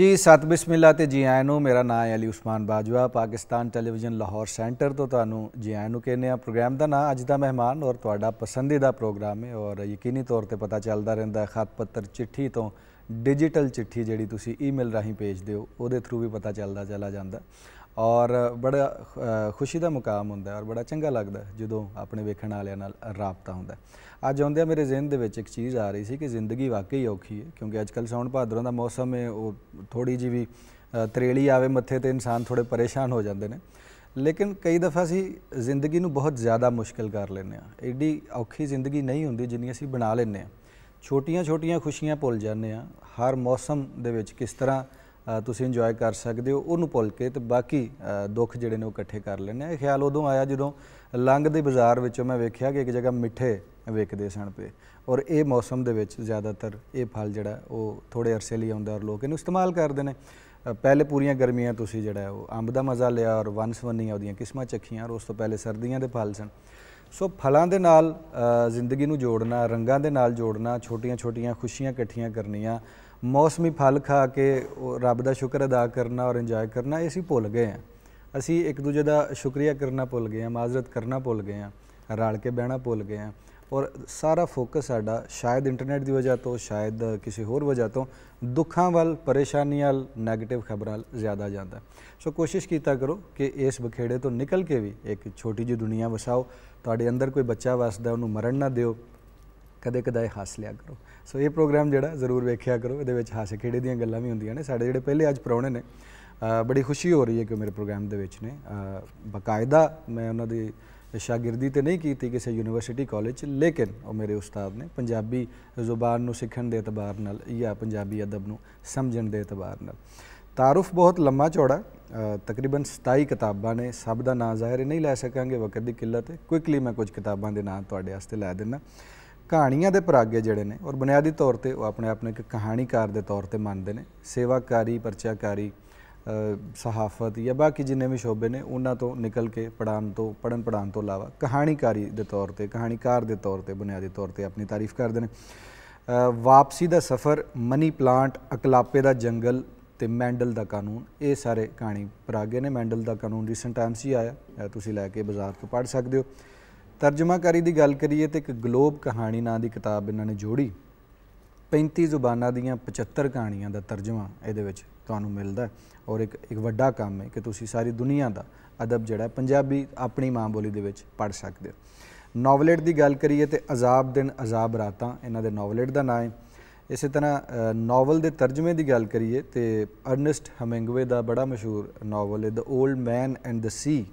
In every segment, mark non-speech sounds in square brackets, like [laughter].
जी सत बिस्मिल्ला जी आयनू मेरा नाँ है अली उस्मान बाजवा पाकिस्तान टैलीविजन लाहौर सेंटर तो तू जी नू कहने प्रोग्राम का ना अज का मेहमान और पसंदीदा प्रोग्राम है और यकीनी तौर पर पता चलता रहा है खत पत्र चिट्ठी तो ਡਿਜੀਟਲ ਚਿੱਠੀ ਜਿਹੜੀ ਤੁਸੀਂ ਈਮੇਲ ਰਾਹੀਂ ਭੇਜਦੇ ਹੋ ਉਹਦੇ ਥਰੂ ਵੀ ਪਤਾ ਚੱਲਦਾ ਚਲਾ ਜਾਂਦਾ ਔਰ ਬੜਾ ਖੁਸ਼ੀ ਦਾ ਮੁਕਾਮ ਹੁੰਦਾ ਔਰ ਬੜਾ ਚੰਗਾ ਲੱਗਦਾ ਜਦੋਂ ਆਪਣੇ ਵੇਖਣ ਵਾਲਿਆਂ ਨਾਲ ਰਾਪਤਾ ਹੁੰਦਾ ਅੱਜ ਆਉਂਦਿਆਂ ਮੇਰੇ ਜ਼ਿਹਨ ਦੇ ਵਿੱਚ ਇੱਕ ਚੀਜ਼ ਆ ਰਹੀ ਸੀ ਕਿ ਜ਼ਿੰਦਗੀ ਵਾਕਈ ਔਖੀ ਹੈ ਕਿਉਂਕਿ ਅੱਜ ਕੱਲ ਸੌਣ ਭਾਦਰਾਂ ਦਾ ਮੌਸਮ ਹੈ ਉਹ ਥੋੜੀ ਜੀ ਵੀ ਤਰੇਲੀ ਆਵੇ ਮੱਥੇ ਤੇ ਇਨਸਾਨ ਥੋੜੇ ਪਰੇਸ਼ਾਨ ਹੋ ਜਾਂਦੇ ਨੇ ਲੇਕਿਨ ਕਈ ਦਫਾ ਅਸੀਂ ਜ਼ਿੰਦਗੀ ਨੂੰ ਬਹੁਤ ਜ਼ਿਆਦਾ ਮੁਸ਼ਕਲ ਕਰ ਲੈਂਦੇ ਆ ਐਡੀ ਔਖੀ ਜ਼ਿੰਦਗੀ ਨਹੀਂ ਹੁੰਦੀ ਜਿੰਨੀ ਅਸੀਂ ਬਣਾ ਲੈਂਦੇ ਆ ਛੋਟੀਆਂ-ਛੋਟੀਆਂ ਖੁਸ਼ੀਆਂ ਭੁੱਲ ਜਾਂਦੇ ਆ ਹਰ ਮੌਸਮ ਦੇ ਵਿੱਚ ਕਿਸ ਤਰ੍ਹਾਂ ਤੁਸੀਂ ਇੰਜੋਏ ਕਰ ਸਕਦੇ ਹੋ ਉਹਨੂੰ ਭੁੱਲ ਕੇ ਤੇ ਬਾਕੀ ਦੁੱਖ ਜਿਹੜੇ ਨੇ ਉਹ ਇਕੱਠੇ ਕਰ ਲੈਣੇ ਆ ਇਹ ਖਿਆਲ ਉਦੋਂ ਆਇਆ ਜਦੋਂ ਲੰਗ ਦੇ ਬਾਜ਼ਾਰ ਵਿੱਚੋਂ ਮੈਂ ਵੇਖਿਆ ਕਿ ਇੱਕ ਜਗ੍ਹਾ ਮਿੱਠੇ ਵੇਚਦੇ ਸਣ ਪਏ ਔਰ ਇਹ ਮੌਸਮ ਦੇ ਵਿੱਚ ਜ਼ਿਆਦਾਤਰ ਇਹ ਫਲ ਜਿਹੜਾ ਉਹ ਥੋੜੇ ਅਰਸੇ ਲਈ ਆਉਂਦਾ ਔਰ ਲੋਕ ਇਹਨੂੰ ਇਸਤੇਮਾਲ ਕਰਦੇ ਨੇ ਪਹਿਲੇ ਪੂਰੀਆਂ ਗਰਮੀਆਂ ਤੁਸੀਂ ਜਿਹੜਾ ਉਹ ਅੰਬ ਦਾ ਮਜ਼ਾ ਲਿਆ ਔਰ ਵਨਸਵਨੀਆਂ ਉਹਦੀਆਂ ਕਿਸਮਾਂ ਚੱਖੀਆਂ ਔਰ ਉਸ ਤੋਂ ਪਹਿਲੇ ਸਰਦੀਆਂ ਦੇ ਫਲ ਸਨ ਸੋ ਫਲਾਂ ਦੇ ਨਾਲ ਜ਼ਿੰਦਗੀ ਨੂੰ ਜੋੜਨਾ ਰੰਗਾਂ ਦੇ ਨਾਲ ਜੋੜਨਾ ਛੋਟੀਆਂ-ਛੋਟੀਆਂ ਖੁਸ਼ੀਆਂ ਇਕੱਠੀਆਂ ਕਰਨੀਆਂ ਮੌਸਮੀ ਫਲ ਖਾ ਕੇ ਰੱਬ ਦਾ ਸ਼ੁਕਰ ਅਦਾ ਕਰਨਾ ਔਰ ਇੰਜੋਏ ਕਰਨਾ ਇਹ ਅਸੀਂ ਭੁੱਲ ਗਏ ਆ ਅਸੀਂ ਇੱਕ ਦੂਜੇ ਦਾ ਸ਼ੁਕਰੀਆ ਕਰਨਾ ਭੁੱਲ ਗਏ ਆ ਮਾਜ਼ਰਤ ਕਰਨਾ ਭੁੱਲ ਗਏ ਆ ਰਲ ਕੇ ਬਹਿਣਾ ਭੁੱਲ ਗਏ ਆ ਔਰ ਸਾਰਾ ਫੋਕਸ ਸਾਡਾ ਸ਼ਾਇਦ ਇੰਟਰਨੈਟ ਦੀ ਵਜ੍ਹਾ ਤੋਂ ਸ਼ਾਇਦ ਕਿਸੇ ਹੋਰ ਵਜ੍ਹਾ ਤੋਂ ਦੁੱਖਾਂ ਵੱਲ ਪਰੇਸ਼ਾਨੀਆਂ ਵੱਲ 네ਗੇਟਿਵ ਖਬਰਾਂ ਜ਼ਿਆਦਾ ਜਾਂਦਾ ਸੋ ਕੋਸ਼ਿਸ਼ ਕੀਤਾ ਕਰੋ ਕਿ ਇਸ ਬਖੇੜੇ ਤੋਂ ਨਿਕਲ ਕੇ ਵੀ ਇੱਕ ਛੋਟੀ ਜਿਹੀ ਦੁਨੀਆ ਵਸਾਓ ਤੁਹਾਡੇ ਅੰਦਰ ਕੋਈ ਬੱਚਾ ਵਸਦਾ ਉਹਨੂੰ ਮਰਨ ਨਾ ਦਿਓ ਕਦੇ ਕਦੇ ਹਾਸ ਲਿਆ ਕਰੋ ਸੋ ਇਹ ਪ੍ਰੋਗਰਾਮ ਜਿਹੜਾ ਜ਼ਰੂਰ ਵੇਖਿਆ ਕਰੋ ਇਹਦੇ ਵਿੱਚ ਹਾਸੇ ਖੇੜੇ ਦੀਆਂ ਗੱਲਾਂ ਵੀ ਹੁੰਦੀਆਂ ਨੇ ਸਾਡੇ ਜਿਹੜੇ ਪਹਿਲੇ ਅੱਜ ਪ੍ਰਾਹੁਣੇ ਨੇ ਬੜੀ ਖੁਸ਼ੀ ਹੋ ਰਹੀ ਹੈ ਕਿ ਮੇਰੇ ਪ੍ਰੋਗਰਾਮ ਦੇ ਵਿੱਚ ਨੇ ਬਕਾਇਦਾ ਮੈਂ ਉਹਨਾਂ ਦੀ ਸ਼ਾਗਿਰਦੀ ਤੇ ਨਹੀਂ ਕੀਤੀ ਕਿਸੇ ਯੂਨੀਵਰਸਿਟੀ ਕਾਲਜ ਲੇਕਿਨ ਉਹ ਮੇਰੇ ਉਸਤਾਦ ਨੇ ਪੰਜਾਬੀ ਜ਼ੁਬਾਨ ਨੂੰ ਸਿੱਖਣ ਦੇ ਇਤਬਾਰ ਨਾਲ ਜਾਂ ਪੰਜਾਬੀ ਅਦਬ ਨੂੰ ਸਮਝਣ ਦੇ ਇਤਬਾਰ ਨਾਲ ਤਾਰੂਫ ਬਹੁਤ ਲੰਮਾ ਚੌੜਾ ਤਕਰੀਬਨ 27 ਕਿਤਾਬਾਂ ਨੇ ਸਭ ਦਾ ਨਾਂ ਜ਼ਾਹਿਰ ਨਹੀਂ ਲੈ ਸਕਾਂਗੇ ਵਕਤ ਦੀ ਕਿੱਲਤ ਹੈ ਕੁਇਕਲੀ ਮੈਂ ਕੁਝ ਕਿਤਾਬਾਂ ਦੇ ਨਾਂ ਤੁਹਾਡੇ ਵਾਸਤੇ ਲੈ ਦਿੰਨਾ ਕਹਾਣੀਆਂ ਦੇ ਪਰਾਗੇ ਜਿਹੜੇ ਨੇ ਔਰ ਬੁਨਿਆਦੀ ਤੌਰ ਤੇ ਉਹ ਆਪਣੇ ਆਪ ਨੂੰ ਇੱਕ ਕਹਾਣੀਕਾਰ ਦੇ ਤੌਰ ਤੇ ਮੰਨਦੇ ਨੇ ਸੇਵਾਕਾਰੀ ਪਰਚਾਕਾਰੀ ਸਹਾਫਤ ਜਾਂ ਬਾਕੀ ਜਿੰਨੇ ਵੀ ਸ਼ੋਬੇ ਨੇ ਉਹਨਾਂ ਤੋਂ ਨਿਕਲ ਕੇ ਪੜਾਣ ਤੋਂ ਪੜਨ ਪੜਾਣ ਤੋਂ ਇਲਾਵਾ ਕਹਾਣੀਕਾਰੀ ਦੇ ਤੌਰ ਤੇ ਕਹਾਣੀਕਾਰ ਦੇ ਤੌਰ ਤੇ ਬੁਨਿਆਦੀ ਤੌਰ ਤੇ ਆਪਣੀ ਤਾਰੀਫ ਕਰਦੇ ਨੇ ਵਾਪਸੀ ਦਾ ਸਫ਼ਰ ਮਨੀ ਪਲਾਂਟ ਅਕਲਾਪੇ ਦਾ ਜੰਗਲ ਤੇ ਮੈਂਡਲ ਦਾ ਕਾਨੂੰਨ ਇਹ ਸਾਰੇ ਕਹਾਣੀ ਪਰਾਗੇ ਨੇ ਮੈਂਡਲ ਦਾ ਕਾਨੂੰਨ ਰੀਸੈਂਟ ਟਾਈਮਸ ਹੀ ਆਇਆ ਤੁਸੀਂ ਲੈ ਕੇ ਬਾਜ਼ਾਰ ਤੋਂ ਪੜ ਸਕਦੇ ਹੋ ਤਰਜਮਾਕਾਰੀ ਦੀ ਗੱਲ ਕਰੀਏ ਤੇ ਇੱਕ ਗਲੋਬ ਕਹਾਣੀ ਨਾਂ ਦੀ ਕਿਤਾਬ ਇਹਨਾਂ ਨੇ ਜੋੜੀ 35 ਜ਼ੁਬਾਨਾਂ ਦੀਆਂ 75 ਕਹਾਣੀਆਂ ਦਾ ਤਰਜਮਾ ਇਹਦੇ ਵਿੱਚ ਤੁਹਾਨੂੰ ਮਿਲਦਾ ਔਰ ਇੱਕ ਇੱਕ ਵੱਡਾ ਕੰਮ ਹੈ ਕਿ ਤੁਸੀਂ ਸਾਰੀ ਦੁਨੀਆ ਦਾ ਅਦਬ ਜਿਹੜਾ ਪੰਜਾਬੀ ਆਪਣੀ ਮਾਂ ਬੋਲੀ ਦੇ ਵਿੱਚ ਪੜ ਸਕਦੇ ਹੋ ਨੋਵਲੇਟ ਦੀ ਗੱਲ ਕਰੀਏ ਤੇ ਅਜ਼ਾਬ ਦਿਨ ਅਜ਼ਾਬ ਰਾਤਾਂ ਇਹਨਾਂ ਦੇ ਨੋਵਲੇਟ ਦਾ ਨਾਮ ਹੈ ਇਸੇ ਤਰ੍ਹਾਂ ਨਾਵਲ ਦੇ ਤਰਜਮੇ ਦੀ ਗੱਲ ਕਰੀਏ ਤੇ ਅਰਨਸਟ ਹਮਿੰਗਵੇ ਦਾ ਬੜਾ ਮਸ਼ਹੂਰ ਨਾਵਲ ਹੈ ਦ 올ਡ ਮੈਨ ਐਂਡ ਦ ਸੀ